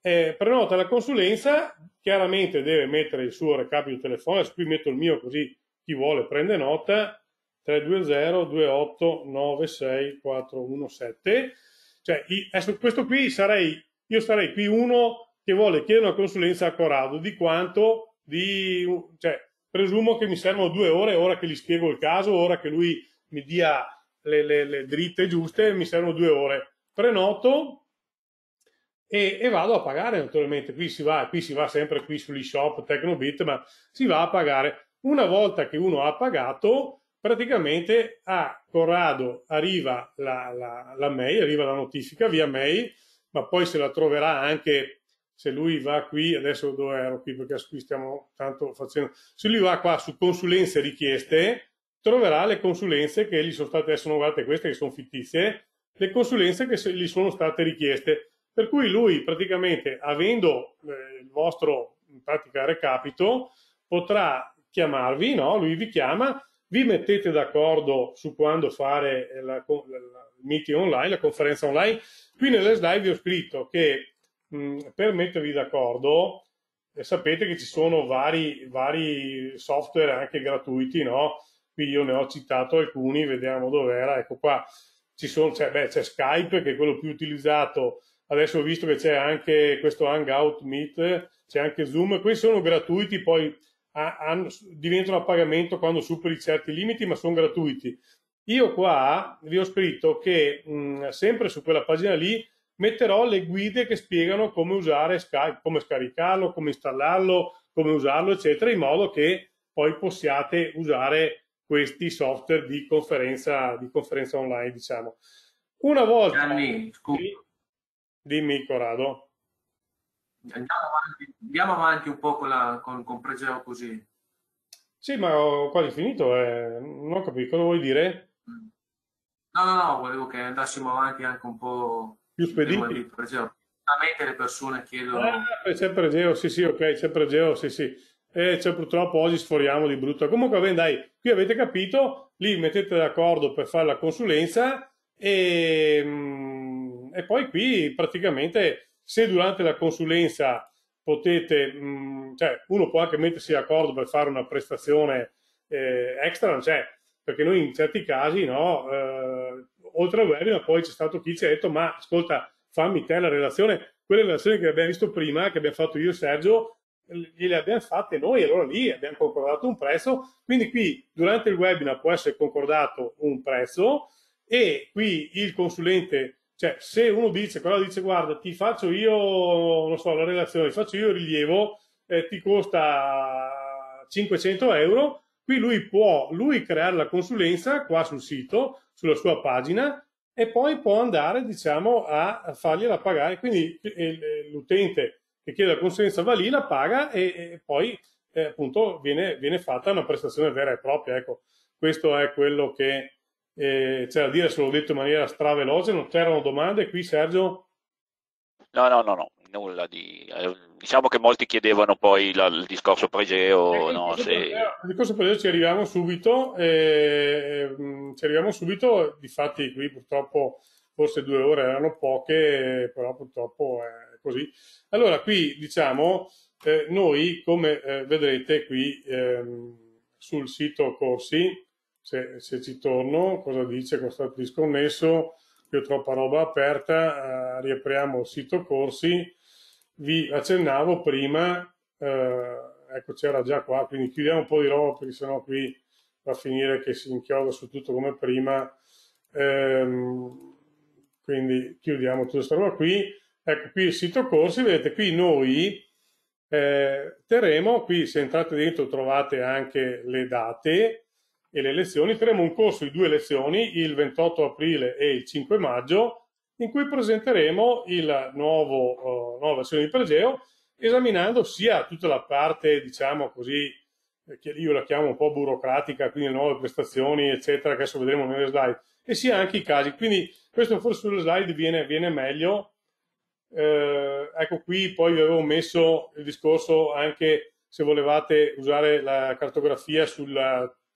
Eh, prenota la consulenza, chiaramente deve mettere il suo recapito telefonico, qui metto il mio così chi vuole prende nota, 320 28 96 417. Cioè, io, questo qui sarei, io sarei qui uno che vuole chiedere una consulenza a Corrado di quanto di, cioè, presumo che mi servono due ore, ora che gli spiego il caso, ora che lui mi dia le, le, le dritte giuste, mi servono due ore prenoto e, e, vado a pagare naturalmente. Qui si va, qui si va sempre qui sugli shop Tecnobit, ma si va a pagare. Una volta che uno ha pagato, praticamente a Corrado arriva la, la, la mail, arriva la notifica via mail, ma poi se la troverà anche se lui va qui, adesso dove ero qui perché qui stiamo tanto facendo, se lui va qua su consulenze richieste, troverà le consulenze che gli sono state, adesso guardate queste che sono fittizie, le consulenze che gli sono state richieste. Per cui lui praticamente, avendo eh, il vostro in pratica recapito, potrà chiamarvi, no? lui vi chiama, vi mettete d'accordo su quando fare la, la, la meeting online, la conferenza online. Qui nelle slide vi ho scritto che mh, mm, per mettervi d'accordo eh, sapete che ci sono vari, vari software anche gratuiti, no? Qui io ne ho citato alcuni, vediamo dove era, ecco qua sono, cioè, beh, c'è Skype che è quello più utilizzato, adesso ho visto che c'è anche questo Hangout Meet, c'è anche Zoom, questi sono gratuiti, poi hanno, diventano a pagamento quando superi certi limiti, ma sono gratuiti. Io qua vi ho scritto che mh, sempre su quella pagina lì metterò le guide che spiegano come usare Skype, come scaricarlo, come installarlo, come usarlo, eccetera, in modo che poi possiate usare questi software di conferenza, di conferenza online, diciamo. Una volta... Gianni, scusa. Dimmi, Corrado. Andiamo avanti, andiamo avanti un po' con, la, con, con Pregeo così. Sì, ma ho quasi finito, eh. non ho capito cosa vuoi dire. No, no, no, volevo che andassimo avanti anche un po' più spediti. Pregeo. le persone chiedono... Ah, c'è Pregeo, sì, sì, ok, c'è Pregeo, sì, sì e cioè, purtroppo oggi sforiamo di brutto. Comunque, bene, dai, qui avete capito, lì mettete d'accordo per fare la consulenza e, mm, e poi qui praticamente se durante la consulenza potete, mm, cioè uno può anche mettersi d'accordo per fare una prestazione eh, extra, cioè, perché noi in certi casi, no, eh, oltre al webinar poi c'è stato chi ci ha detto ma ascolta, fammi te la relazione, quella relazione che abbiamo visto prima, che abbiamo fatto io e Sergio, gliele abbiamo fatte noi, allora lì abbiamo concordato un prezzo, quindi qui durante il webinar può essere concordato un prezzo e qui il consulente, cioè se uno dice, però dice guarda ti faccio io, non so, la relazione, ti faccio io il rilievo, eh, ti costa 500 euro, qui lui può lui creare la consulenza qua sul sito, sulla sua pagina e poi può andare diciamo a fargliela pagare, quindi l'utente che chiede la consulenza va lì, la paga e, e poi eh, appunto viene, viene, fatta una prestazione vera e propria. Ecco, questo è quello che eh, c'è da dire, se l'ho detto in maniera straveloce, non c'erano domande qui Sergio? No, no, no, no nulla di... Eh, diciamo che molti chiedevano poi la, il discorso pregeo. Eh, no, se... Il discorso pregeo ci arriviamo subito, eh, mm, ci arriviamo subito, difatti qui purtroppo forse due ore erano poche, però purtroppo... Eh, così. Allora qui diciamo, eh, noi come eh, vedrete qui ehm, sul sito corsi, se, se, ci torno, cosa dice, cosa stato disconnesso, più troppa roba aperta, eh, riapriamo il sito corsi, vi accennavo prima, eh, ecco c'era già qua, quindi chiudiamo un po' di roba perché sennò qui va a finire che si inchioda su tutto come prima, ehm, quindi chiudiamo tutta questa roba qui, Ecco, qui il sito corsi, vedete, qui noi eh, terremo, qui se entrate dentro trovate anche le date e le lezioni, terremo un corso di due lezioni, il 28 aprile e il 5 maggio, in cui presenteremo la uh, eh, nuova versione di Pregeo, esaminando sia tutta la parte, diciamo così, eh, che io la chiamo un po' burocratica, quindi le nuove prestazioni, eccetera, che adesso vedremo nelle slide, e sia anche i casi. Quindi questo forse sulle slide viene, viene meglio, eh, ecco qui poi vi avevo messo il discorso anche se volevate usare la cartografia sul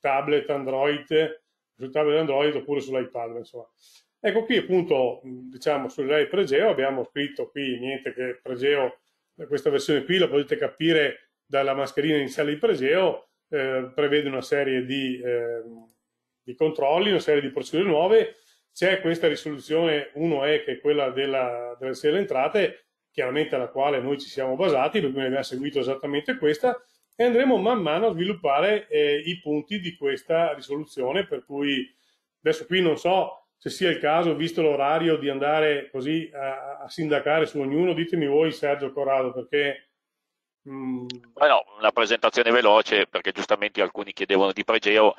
tablet Android, sul tablet Android oppure sull'iPad, insomma. Ecco qui appunto, diciamo, sull'Rai Pregeo abbiamo scritto qui niente che Pregeo, questa versione qui la potete capire dalla mascherina iniziale di Pregeo, eh, prevede una serie di, eh, di controlli, una serie di procedure nuove c'è questa risoluzione 1E che è quella della, garanzia delle entrate, chiaramente alla quale noi ci siamo basati, per cui abbiamo seguito esattamente questa, e andremo man mano a sviluppare eh, i punti di questa risoluzione, per cui adesso qui non so se sia il caso, visto l'orario, di andare così a, a sindacare su ognuno, ditemi voi Sergio Corrado, perché... Mm. no, una presentazione veloce perché giustamente alcuni chiedevano di pregeo,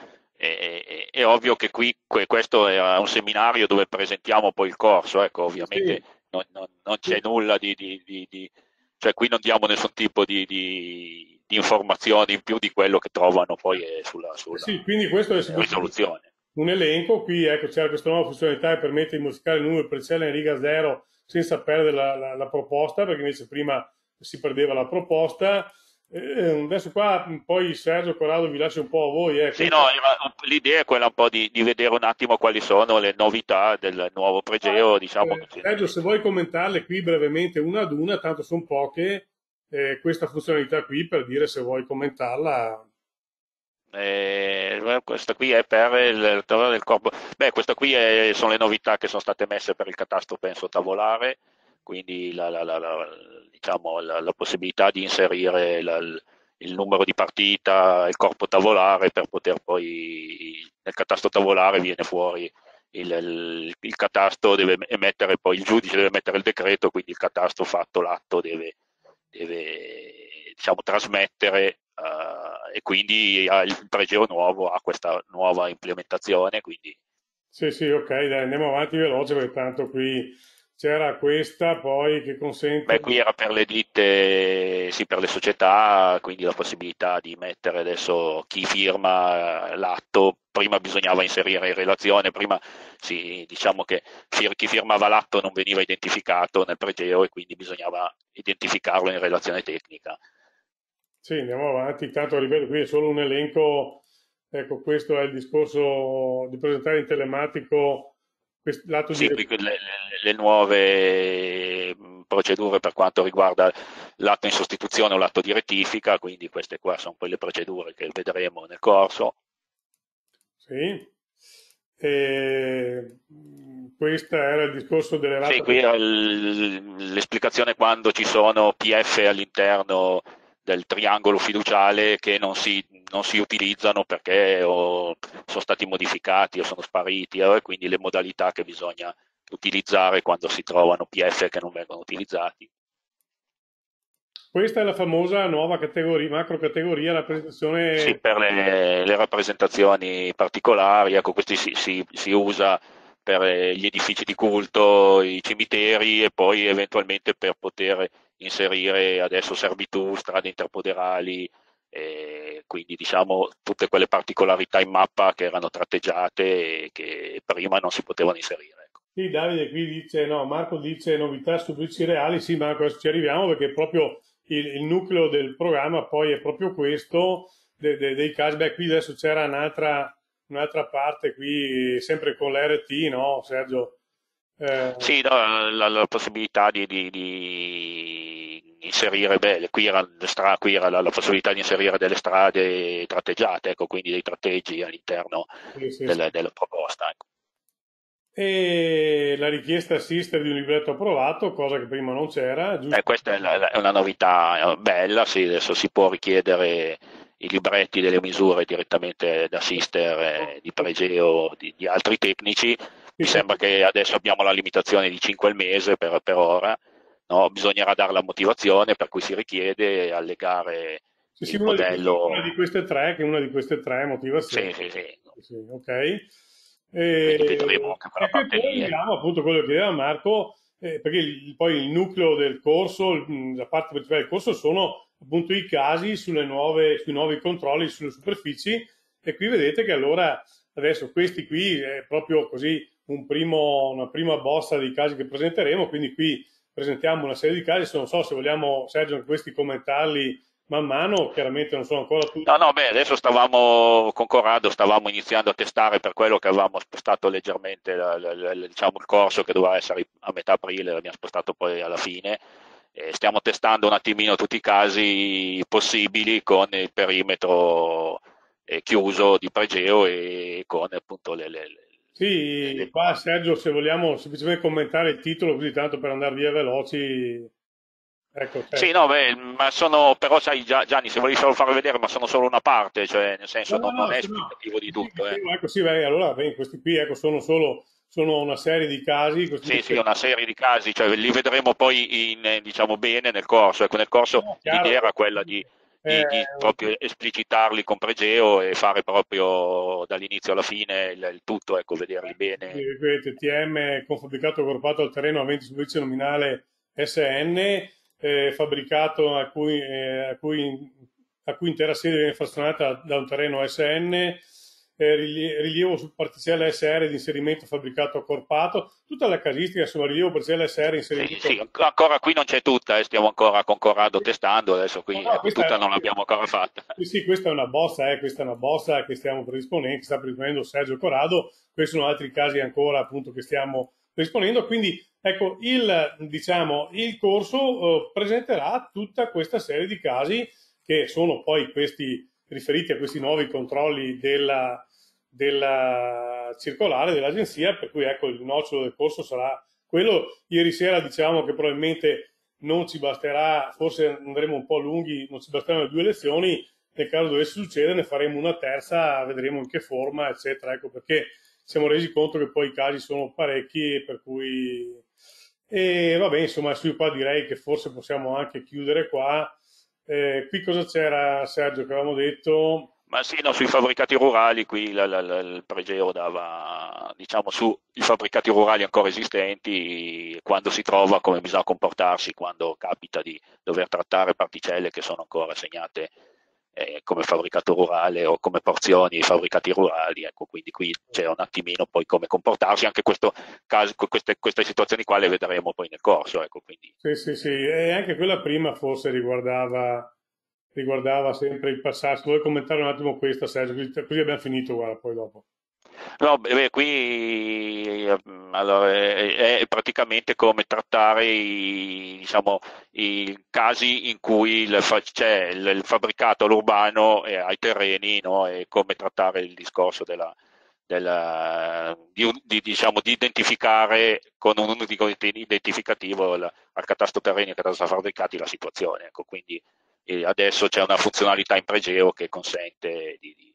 è, è, è, ovvio che qui questo è eh, un seminario dove presentiamo poi il corso, ecco, ovviamente sì. non, non, non, c'è nulla di, di, di, di, cioè qui non diamo nessun tipo di, informazioni in più di quello che trovano poi eh, sulla, sulla sì, quindi questo è risoluzione. Un elenco, qui ecco, c'era questa nuova funzionalità che permette di modificare il numero per cella in riga zero senza perdere la, la, la proposta, perché invece prima si perdeva la proposta eh, adesso qua mm, poi Sergio Corrado vi lascio un po' a voi. Eh. Sì, no, mm, l'idea è quella un po' di, di, vedere un attimo quali sono le novità del nuovo Pregeo. Ah, diciamo, eh, Sergio, se vuoi commentarle qui brevemente una ad una, tanto sono poche, eh, questa funzionalità qui per dire se vuoi commentarla. questa qui è per il terrore del corpo. Beh, questa qui è, sono le novità che sono state messe per il catastro, penso, tavolare quindi la, la, la, diciamo, la possibilità di inserire il numero di partita, il corpo tavolare per poter poi nel catasto tavolare viene fuori il, il, il, catasto deve emettere poi il giudice deve mettere il decreto, quindi il catasto fatto l'atto deve, deve diciamo, trasmettere uh, e quindi il pregio nuovo ha questa nuova implementazione. Quindi... Sì, sì, ok, dai, andiamo avanti veloce perché tanto qui c'era questa poi che consente... Beh, qui era per le ditte, sì, per le società, quindi la possibilità di mettere adesso chi firma l'atto, prima bisognava inserire in relazione, prima sì, diciamo che chi firmava l'atto non veniva identificato nel pregeo e quindi bisognava identificarlo in relazione tecnica. Sì, andiamo avanti, tanto ripeto, qui è solo un elenco, ecco questo è il discorso di presentare in telematico questo lato sì, di... le, le, nuove mm, procedure per quanto riguarda l'atto in sostituzione o l'atto di rettifica, quindi queste qua sono quelle procedure che vedremo nel corso. Sì. E mm, questo era il discorso delle rate. Sì, qui era l'esplicazione quando ci sono PF all'interno del triangolo fiduciale che non si, non si utilizzano perché o, sono stati modificati o sono spariti, e eh, quindi le modalità che bisogna utilizzare quando si trovano PF che non vengono utilizzati. Questa è la famosa nuova categoria, macro categoria rappresentazione. Sì, per le, le rappresentazioni particolari, ecco, questi si, si, si, usa per eh, gli edifici di culto, i cimiteri e poi eventualmente per poter inserire adesso servitù, strade interpoderali, eh, quindi diciamo tutte quelle particolarità in mappa che erano tratteggiate e che prima non si potevano inserire. Ecco. Sì, Davide qui dice, no, Marco dice novità su Bici Reali, sì Marco ci arriviamo perché proprio il, il, nucleo del programma poi è proprio questo, de, de, dei casi, beh qui adesso c'era un'altra, un'altra parte qui sempre con l'RT, no Sergio? Eh... Sì, no, la, la, possibilità di, di, di inserire, beh, qui era, stra, qui era la, la, possibilità di inserire delle strade tratteggiate, ecco, quindi dei tratteggi all'interno sì, sì, delle, sì. della proposta. Ecco. E la richiesta assiste di un libretto approvato, cosa che prima non c'era. Giusto... Eh, questa è, la, è una novità bella, sì, adesso si può richiedere i libretti delle misure direttamente da Sister, eh, di Pregeo, di, di altri tecnici mi sembra che adesso abbiamo la limitazione di 5 al mese per, per ora, no? bisognerà dare la motivazione per cui si richiede allegare sì, sì, il modello. Una di queste tre, che una di queste tre motivazioni. Sì, sì, sì. sì ok. E, e poi vediamo eh. appunto quello che chiedeva Marco, eh, perché il, poi il nucleo del corso, mm, la parte principale del corso sono appunto i casi sulle nuove, sui nuovi controlli sulle superfici e qui vedete che allora adesso questi qui è eh, proprio così un primo, una prima bossa di casi che presenteremo, quindi qui presentiamo una serie di casi, non so se vogliamo, Sergio, questi commentarli man mano, chiaramente non sono ancora tutti. No, no, beh, adesso stavamo con Corrado, stavamo iniziando a testare per quello che avevamo spostato leggermente la, la, la, diciamo, il corso che doveva essere a metà aprile, l'abbiamo spostato poi alla fine. Eh, stiamo testando un attimino tutti i casi possibili con il perimetro eh, chiuso di pregeo e con appunto le, le sì, eh, qua Sergio, se vogliamo semplicemente commentare il titolo, così tanto per andare via veloci. Ecco, certo. Sì, no, beh, ma sono, però sai Gianni, se volevi solo farlo vedere, ma sono solo una parte, cioè nel senso no, non, no, è esplicativo no. di tutto. Sì, eh. Ecco, sì, beh, allora, beh, questi qui ecco, sono solo sono una serie di casi. Sì, sì, una serie di casi, cioè, li vedremo poi in, diciamo, bene nel corso. Ecco, nel corso no, l'idea era quella di di, di eh, proprio esplicitarli con pregeo e fare proprio dall'inizio alla fine il, il tutto, ecco, vederli bene. Ripeto, TM fabbricato corpato al terreno avente sul vice nominale SN, eh, fabbricato a cui, eh, a, cui, a cui intera sede viene frazionata da un terreno SN, eh, rilievo su particella SR di inserimento fabbricato accorpato, tutta la casistica sul rilievo particella SR inserimento. Sì, sì, ancora qui non c'è tutta, eh, stiamo ancora con Corrado testando, adesso qui no, no, eh, tutta è, non l'abbiamo ancora fatta. <laughs> Sì, sì, questa è una bossa, eh, questa è una bozza che stiamo predisponendo, che sta predisponendo Sergio Corrado, questi sono altri casi ancora appunto che stiamo predisponendo, quindi ecco il, diciamo, il corso eh, presenterà tutta questa serie di casi che sono poi questi riferiti a questi nuovi controlli della, della circolare dell'agenzia, per cui ecco il nocciolo del corso sarà quello. Ieri sera diciamo che probabilmente non ci basterà, forse andremo un po' lunghi, non ci basteranno due lezioni, nel caso dovesse succedere ne faremo una terza, vedremo in che forma, eccetera. Ecco perché siamo resi conto che poi i casi sono parecchi, per cui... E vabbè, insomma, io qua direi che forse possiamo anche chiudere qua eh, qui cosa c'era Sergio che avevamo detto? Ma sì, no, sui fabbricati rurali qui la, la, la, il pregeo dava, diciamo, sui fabbricati rurali ancora esistenti, quando si trova come bisogna comportarsi, quando capita di dover trattare particelle che sono ancora segnate eh, come fabbricato rurale o come porzioni di fabbricati rurali, ecco, quindi qui c'è un attimino poi come comportarsi, anche questo caso, queste, queste situazioni qua le vedremo poi nel corso. Ecco, quindi. Sì, sì, sì, e anche quella prima forse riguardava, riguardava sempre il passaggio, vuoi commentare un attimo questa Sergio, così abbiamo finito, guarda, poi dopo. No, beh, qui mm, allora, è, è, praticamente come trattare i, diciamo, i casi in cui il, c'è il, il fabbricato all'urbano e ai terreni, no? è come trattare il discorso della, della, di, di, diciamo, di, identificare con un unico identificativo al, al catasto terreni e al catasto fabbricati la situazione. Ecco, quindi adesso c'è una funzionalità in pregeo che consente di, di,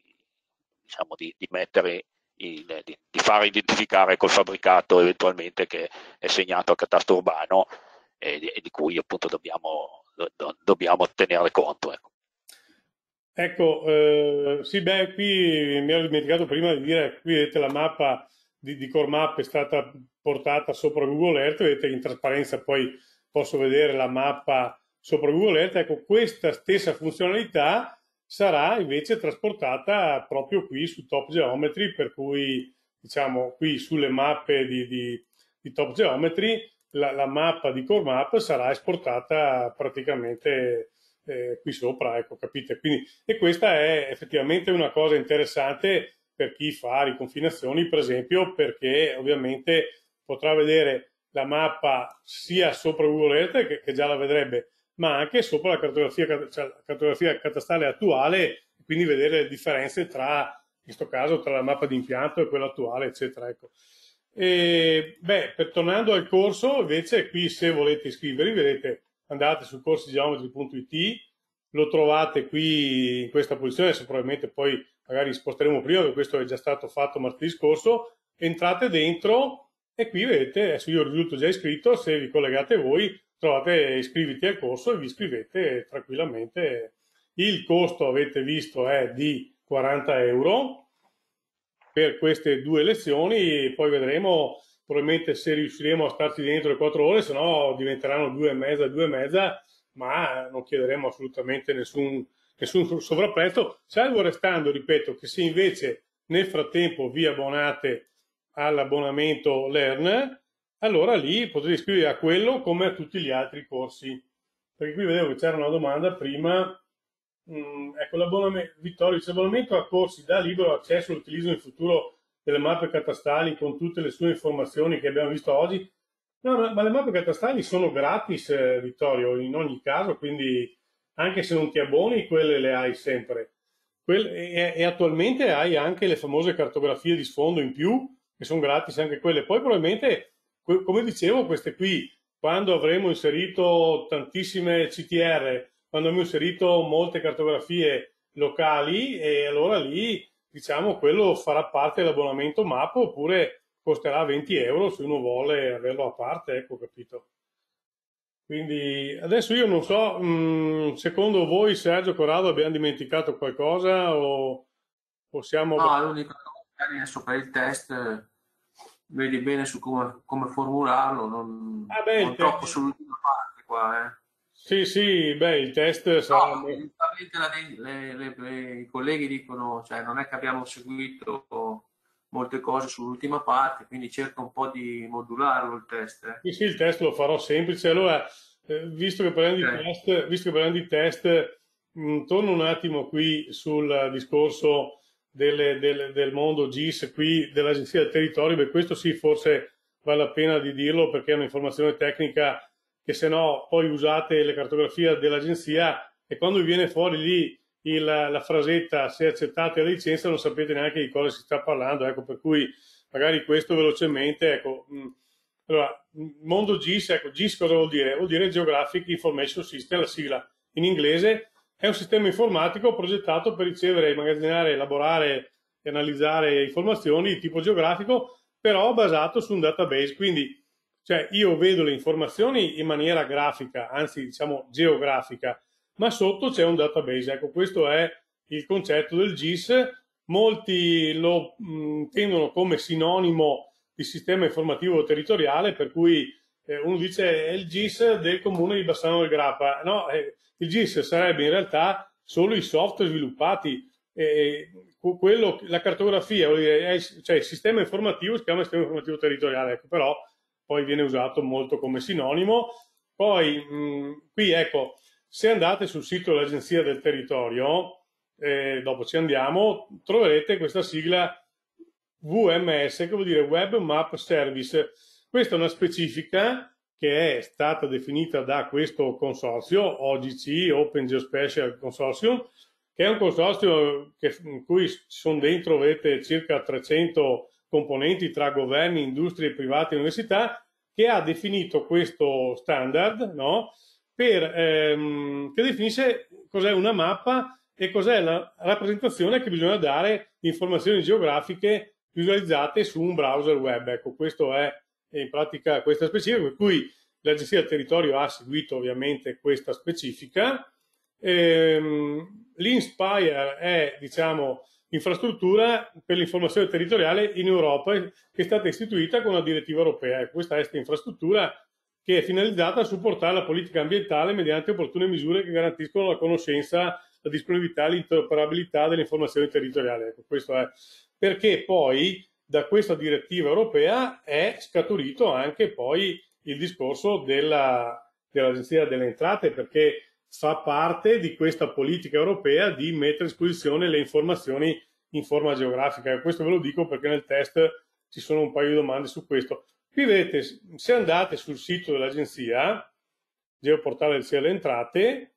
diciamo, di mettere di, di, far identificare col fabbricato eventualmente che è segnato a catastro urbano e, e di cui appunto dobbiamo, do, dobbiamo tenere conto. Ecco. Ecco, eh, sì, beh, qui mi ero dimenticato prima di dire, qui vedete la mappa di, di Map è stata portata sopra Google Earth, vedete in trasparenza poi posso vedere la mappa sopra Google Earth, ecco questa stessa funzionalità sarà invece trasportata proprio qui su Top Geometry, per cui diciamo qui sulle mappe di, di, di Top Geometry la, la, mappa di Core Map sarà esportata praticamente eh, qui sopra, ecco, capite? Quindi, e questa è effettivamente una cosa interessante per chi fa riconfinazioni, per esempio, perché ovviamente potrà vedere la mappa sia sopra Google Earth che, che già la vedrebbe ma anche sopra la cartografia, cioè la cartografia catastale attuale, quindi vedere le differenze tra, in questo caso, tra la mappa di impianto e quella attuale, eccetera. Ecco. E, beh, per, tornando al corso, invece, qui se volete iscrivervi, vedete, andate su corsigeometri.it, lo trovate qui in questa posizione, adesso probabilmente poi magari sposteremo prima, perché questo è già stato fatto martedì scorso, entrate dentro e qui vedete, adesso io risulto già iscritto, se vi collegate voi trovate, iscriviti al corso e vi iscrivete tranquillamente. Il costo, avete visto, è di 40 euro per queste due lezioni, poi vedremo probabilmente se riusciremo a starci dentro le quattro ore, se no diventeranno due e mezza, due e mezza, ma non chiederemo assolutamente nessun, nessun sovrapprezzo, salvo restando, ripeto, che se invece nel frattempo vi abbonate all'abbonamento Learn, allora lì potete iscrivervi a quello come a tutti gli altri corsi. Perché qui vedevo che c'era una domanda prima, mh, mm, ecco l'abbonamento, Vittorio dice l'abbonamento a corsi dà libero accesso all'utilizzo in futuro delle mappe catastali con tutte le sue informazioni che abbiamo visto oggi. No, ma, ma le mappe catastali sono gratis, eh, Vittorio, in ogni caso, quindi anche se non ti abboni, quelle le hai sempre. Quelle, e, e attualmente hai anche le famose cartografie di sfondo in più, che sono gratis anche quelle. Poi probabilmente come dicevo, queste qui, quando avremo inserito tantissime CTR, quando abbiamo inserito molte cartografie locali, e allora lì, diciamo, quello farà parte dell'abbonamento MAP oppure costerà 20 euro se uno vuole averlo a parte, ecco, capito? Quindi adesso io non so, mh, mm, secondo voi Sergio Corrado abbiamo dimenticato qualcosa o possiamo... No, l'unica cosa adesso per il test vedi bene su come, come formularlo, non, ah beh, non troppo sull'ultima parte qua. Eh. Sì, sì, beh, il test sarà... No, le, le, le, I colleghi dicono, cioè non è che abbiamo seguito molte cose sull'ultima parte, quindi cerco un po' di modularlo il test. Eh. Sì, sì, il test lo farò semplice. Allora, eh, visto, che parliamo okay. di test, visto che parliamo di test, mm, torno un attimo qui sul discorso delle, delle, del mondo GIS qui dell'Agenzia del Territorio, beh, questo sì, forse vale la pena di dirlo perché è un'informazione tecnica che se no poi usate le cartografie dell'agenzia e quando vi viene fuori lì il, la frasetta se accettate la licenza non sapete neanche di cosa si sta parlando, ecco per cui magari questo velocemente, ecco, mm. allora, mm, mondo GIS, ecco, GIS cosa vuol dire? Vuol dire Geographic Information System, la sigla in inglese, è un sistema informatico progettato per ricevere, immagazzinare, elaborare e analizzare informazioni di tipo geografico, però basato su un database. Quindi, cioè, io vedo le informazioni in maniera grafica, anzi, diciamo geografica, ma sotto c'è un database. Ecco, questo è il concetto del GIS. Molti lo mh, tendono come sinonimo di sistema informativo territoriale, per cui eh, uno dice è il GIS del comune di Bassano del Grappa. No, eh, il GIS sarebbe in realtà solo i software sviluppati, eh, quello, la cartografia, dire, è, cioè il sistema informativo si chiama sistema informativo territoriale, ecco, però poi viene usato molto come sinonimo. Poi mh, qui ecco, se andate sul sito dell'Agenzia del Territorio, eh, dopo ci andiamo, troverete questa sigla WMS, che vuol dire Web Map Service. Questa è una specifica che è stata definita da questo consorzio, OGC, Open Geospatial Consortium, che è un consorzio che, in cui ci sono dentro, vedete, circa 300 componenti tra governi, industrie private e università, che ha definito questo standard, no? per, ehm, che definisce cos'è una mappa e cos'è la rappresentazione che bisogna dare di informazioni geografiche visualizzate su un browser web. Ecco, questo è e in pratica questa specifica, per cui l'agenzia del territorio ha seguito ovviamente questa specifica. Ehm, L'Inspire è, diciamo, infrastruttura per l'informazione territoriale in Europa che è stata istituita con la direttiva europea questa è questa infrastruttura che è finalizzata a supportare la politica ambientale mediante opportune misure che garantiscono la conoscenza, la disponibilità e l'interoperabilità dell'informazione territoriale. Ecco, questo è. Perché poi da questa direttiva europea è scaturito anche poi il discorso della, dell'Agenzia delle Entrate perché fa parte di questa politica europea di mettere a disposizione le informazioni in forma geografica. Questo ve lo dico perché nel test ci sono un paio di domande su questo. Qui vedete, se andate sul sito dell'agenzia, geoportale Agenzia delle Entrate,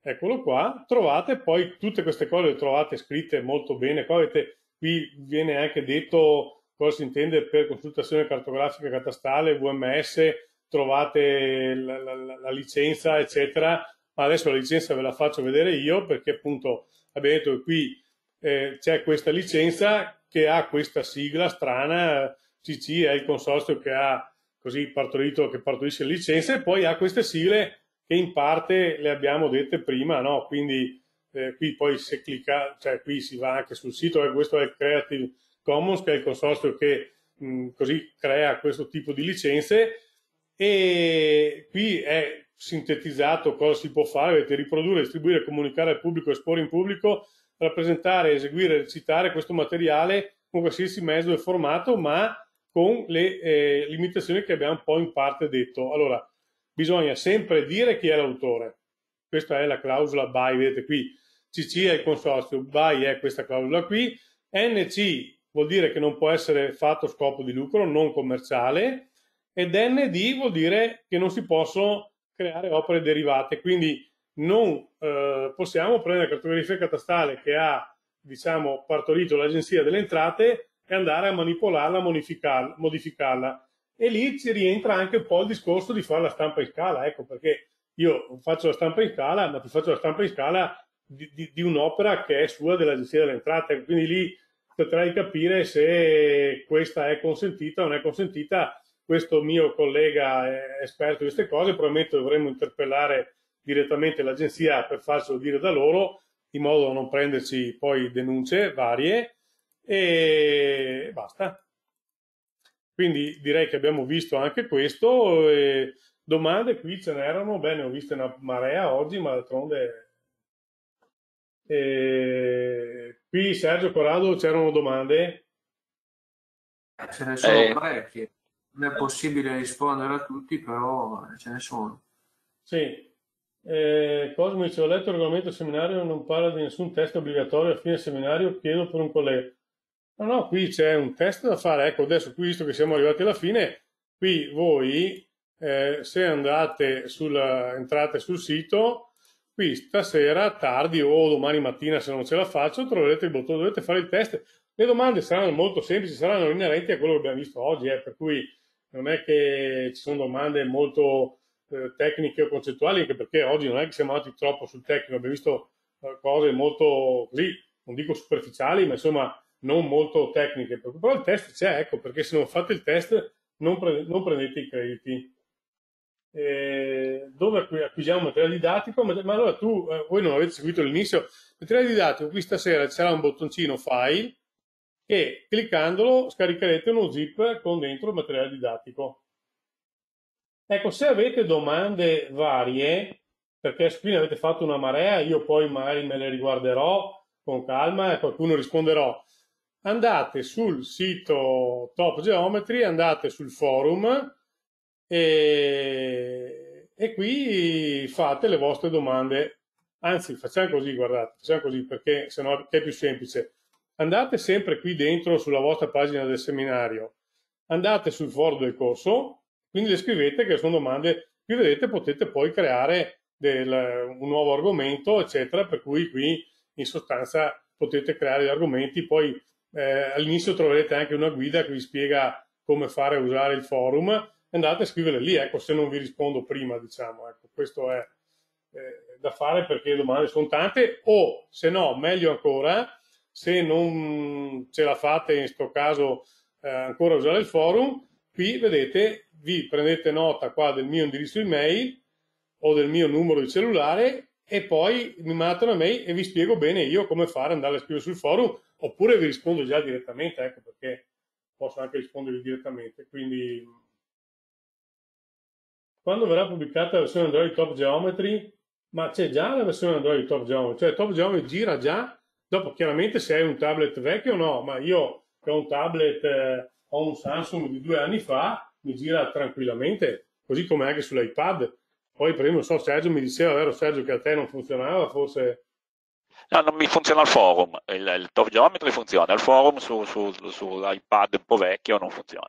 eccolo qua, trovate poi tutte queste cose, le trovate scritte molto bene, qua avete Qui viene anche detto cosa si intende per consultazione cartografica catastale, VMS, trovate la, la, la licenza, eccetera. Ma adesso la licenza ve la faccio vedere io perché appunto abbiamo detto che qui eh, c'è questa licenza che ha questa sigla strana, CC è il consorzio che ha così partorito, che partorisce le licenze, e poi ha queste sigle che in parte le abbiamo dette prima, no? Quindi eh, qui poi se clicca, cioè qui si va anche sul sito, e eh, questo è il Creative Commons, che è il consorzio che mh, mm, così crea questo tipo di licenze, e qui è sintetizzato cosa si può fare, vedete, riprodurre, distribuire, comunicare al pubblico, esporre in pubblico, rappresentare, eseguire, recitare questo materiale con qualsiasi mezzo e formato, ma con le eh, limitazioni che abbiamo poi in parte detto. Allora, bisogna sempre dire chi è l'autore. Questa è la clausola by, vedete qui, CC è il consorzio, BY è questa clausola qui, NC vuol dire che non può essere fatto scopo di lucro non commerciale ed ND vuol dire che non si possono creare opere derivate, quindi non eh, possiamo prendere la cartografia catastale che ha diciamo, partorito l'agenzia delle entrate e andare a manipolarla, modificarla, modificarla. E lì ci rientra anche un po' il discorso di fare la stampa in scala, ecco perché io faccio la stampa in scala, ma ti faccio la stampa in scala di, di, di un'opera che è sua dell'agenzia delle entrate, quindi lì tratterai di capire se questa è consentita o non è consentita. Questo mio collega esperto di queste cose, probabilmente dovremmo interpellare direttamente l'agenzia per farcelo dire da loro, in modo da non prenderci poi denunce varie e basta. Quindi direi che abbiamo visto anche questo. domande qui ce n'erano, bene, ho visto una marea oggi, ma d'altronde eh, qui Sergio Corrado c'erano domande? Ce ne sono eh. parecchie, non è possibile rispondere a tutti, però ce ne sono. Sì, eh, Cosmo dice, ho letto il regolamento del seminario, non parla di nessun test obbligatorio a fine seminario, chiedo per un collega. No, no, qui c'è un test da fare, ecco adesso qui visto che siamo arrivati alla fine, qui voi eh, se andate sulla, entrate sul sito qui stasera tardi o domani mattina se non ce la faccio troverete il bottone, dovete fare il test. Le domande saranno molto semplici, saranno inerenti a quello che abbiamo visto oggi, eh, per cui non è che ci sono domande molto eh, tecniche o concettuali, anche perché oggi non è che siamo andati troppo sul tecnico, abbiamo visto eh, cose molto così, non dico superficiali, ma insomma non molto tecniche, però il test c'è, ecco, perché se non fate il test non, pre- non prendete i crediti. Eh, dove acquisiamo materiale didattico, ma, allora tu, eh, voi non avete seguito l'inizio, materiale didattico, qui stasera ci sarà un bottoncino file e cliccandolo scaricherete uno zip con dentro il materiale didattico. Ecco, se avete domande varie, perché qui ne avete fatto una marea, io poi magari me le riguarderò con calma e qualcuno risponderò. Andate sul sito Top Geometry, andate sul forum e, e qui fate le vostre domande. Anzi, facciamo così, guardate, facciamo così perché sennò è più semplice. Andate sempre qui dentro sulla vostra pagina del seminario, andate sul foro del corso, quindi le scrivete che sono domande, qui vedete potete poi creare del, un nuovo argomento, eccetera, per cui qui in sostanza potete creare gli argomenti, poi eh, all'inizio troverete anche una guida che vi spiega come fare a usare il forum andate a scrivere lì, ecco, se non vi rispondo prima, diciamo, ecco, questo è eh, da fare perché le domande sono tante, o se no, meglio ancora, se non ce la fate in questo caso eh, ancora usare il forum, qui vedete, vi prendete nota qua del mio indirizzo email o del mio numero di cellulare e poi mi mandate una mail e vi spiego bene io come fare ad andare a scrivere sul forum oppure vi rispondo già direttamente, ecco perché posso anche rispondervi direttamente, quindi quando verrà pubblicata la versione Android Top Geometry, ma c'è già la versione Android Top Geometry, cioè Top Geometry gira già, dopo chiaramente se hai un tablet vecchio o no, ma io che ho un tablet, eh, ho un Samsung di due anni fa, mi gira tranquillamente, così come anche sull'iPad. Poi per esempio, so, Sergio mi diceva, vero Sergio, che a te non funzionava, forse... No, non mi funziona il forum, il, il top geometry funziona, il forum su, su, sull'iPad un po' vecchio non funziona.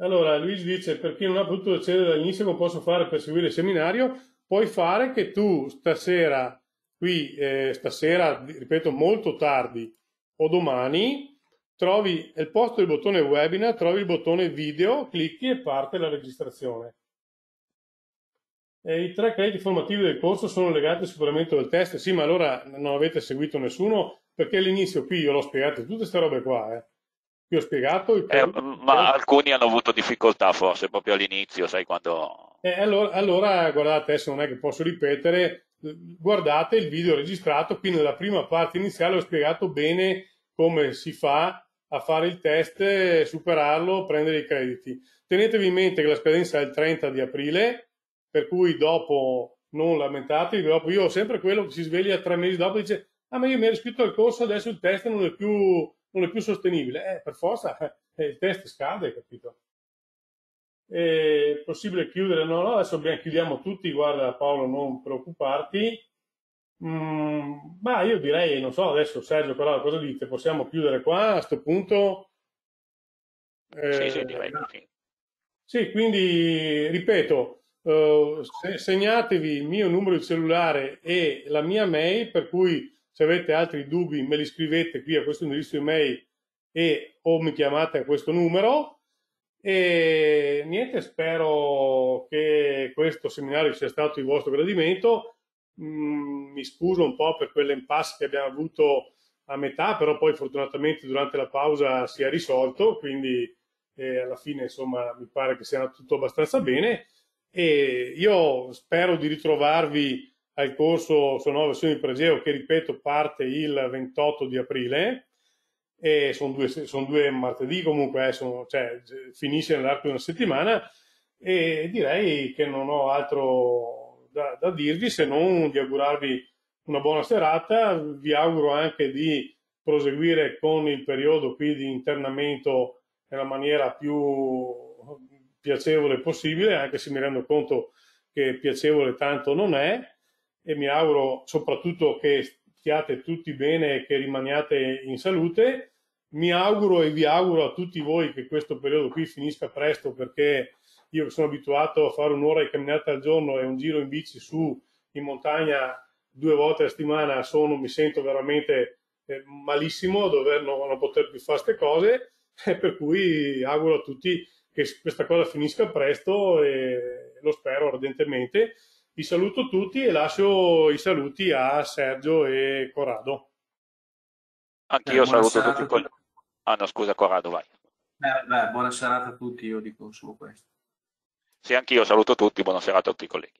Allora, Luigi dice, per chi non ha potuto accedere dall'inizio, come posso fare per seguire il seminario? Puoi fare che tu stasera, qui, eh, stasera, ripeto, molto tardi, o domani, trovi il posto del bottone webinar, trovi il bottone video, clicchi e parte la registrazione. E I tre crediti formativi del corso sono legati al superamento del test. Sì, ma allora non avete seguito nessuno perché all'inizio qui io l'ho spiegato tutte queste robe qua. Eh. Vi ho spiegato. Il... Eh, ma alcuni hanno avuto difficoltà forse proprio all'inizio, sai quando... Eh, allora, allora, guardate, adesso non è che posso ripetere, guardate il video registrato, qui nella prima parte iniziale ho spiegato bene come si fa a fare il test, superarlo, prendere i crediti. Tenetevi in mente che la scadenza è il 30 di aprile, per cui dopo non lamentatevi, dopo io ho sempre quello che si sveglia tre mesi dopo e dice ah ma io mi ero iscritto al corso, adesso il test non è più non è più sostenibile, eh, per forza <laughs> eh, il test scade, capito? È possibile chiudere? No, no, adesso chiudiamo tutti, guarda Paolo, non preoccuparti. Mm, ma io direi, non so adesso Sergio, però cosa dite? Possiamo chiudere qua a questo punto? Eh, sì, sì, eh, direi sì. sì, quindi ripeto, eh, segnatevi il mio numero di cellulare e la mia mail, per cui se avete altri dubbi me li scrivete qui a questo indirizzo email e o mi chiamate a questo numero. E niente, spero che questo seminario sia stato di vostro gradimento. Mm, mi scuso un po' per quell'impasse che abbiamo avuto a metà, però poi fortunatamente durante la pausa si è risolto, quindi eh, alla fine insomma mi pare che sia tutto abbastanza bene e io spero di ritrovarvi al corso sulla nuova versione di Pregeo che, ripeto, parte il 28 di aprile e sono due, sono due martedì comunque, eh, sono, cioè, finisce nell'arco di una settimana e direi che non ho altro da, da dirvi se non di augurarvi una buona serata, vi auguro anche di proseguire con il periodo qui di internamento nella maniera più piacevole possibile, anche se mi rendo conto che piacevole tanto non è, e mi auguro soprattutto che stiate tutti bene e che rimaniate in salute. Mi auguro e vi auguro a tutti voi che questo periodo qui finisca presto perché io sono abituato a fare un'ora di camminata al giorno e un giro in bici su in montagna due volte a settimana sono, mi sento veramente eh, malissimo dover non, non, poter più fare queste cose e eh, per cui auguro a tutti che questa cosa finisca presto e lo spero ardentemente vi saluto tutti e lascio i saluti a Sergio e Corrado. Anch'io eh, saluto tutti. Con... Ah no, scusa Corrado, vai. Eh, beh, buona serata a tutti, io dico solo questo. Sì, anch'io saluto tutti, buona serata a tutti i colleghi.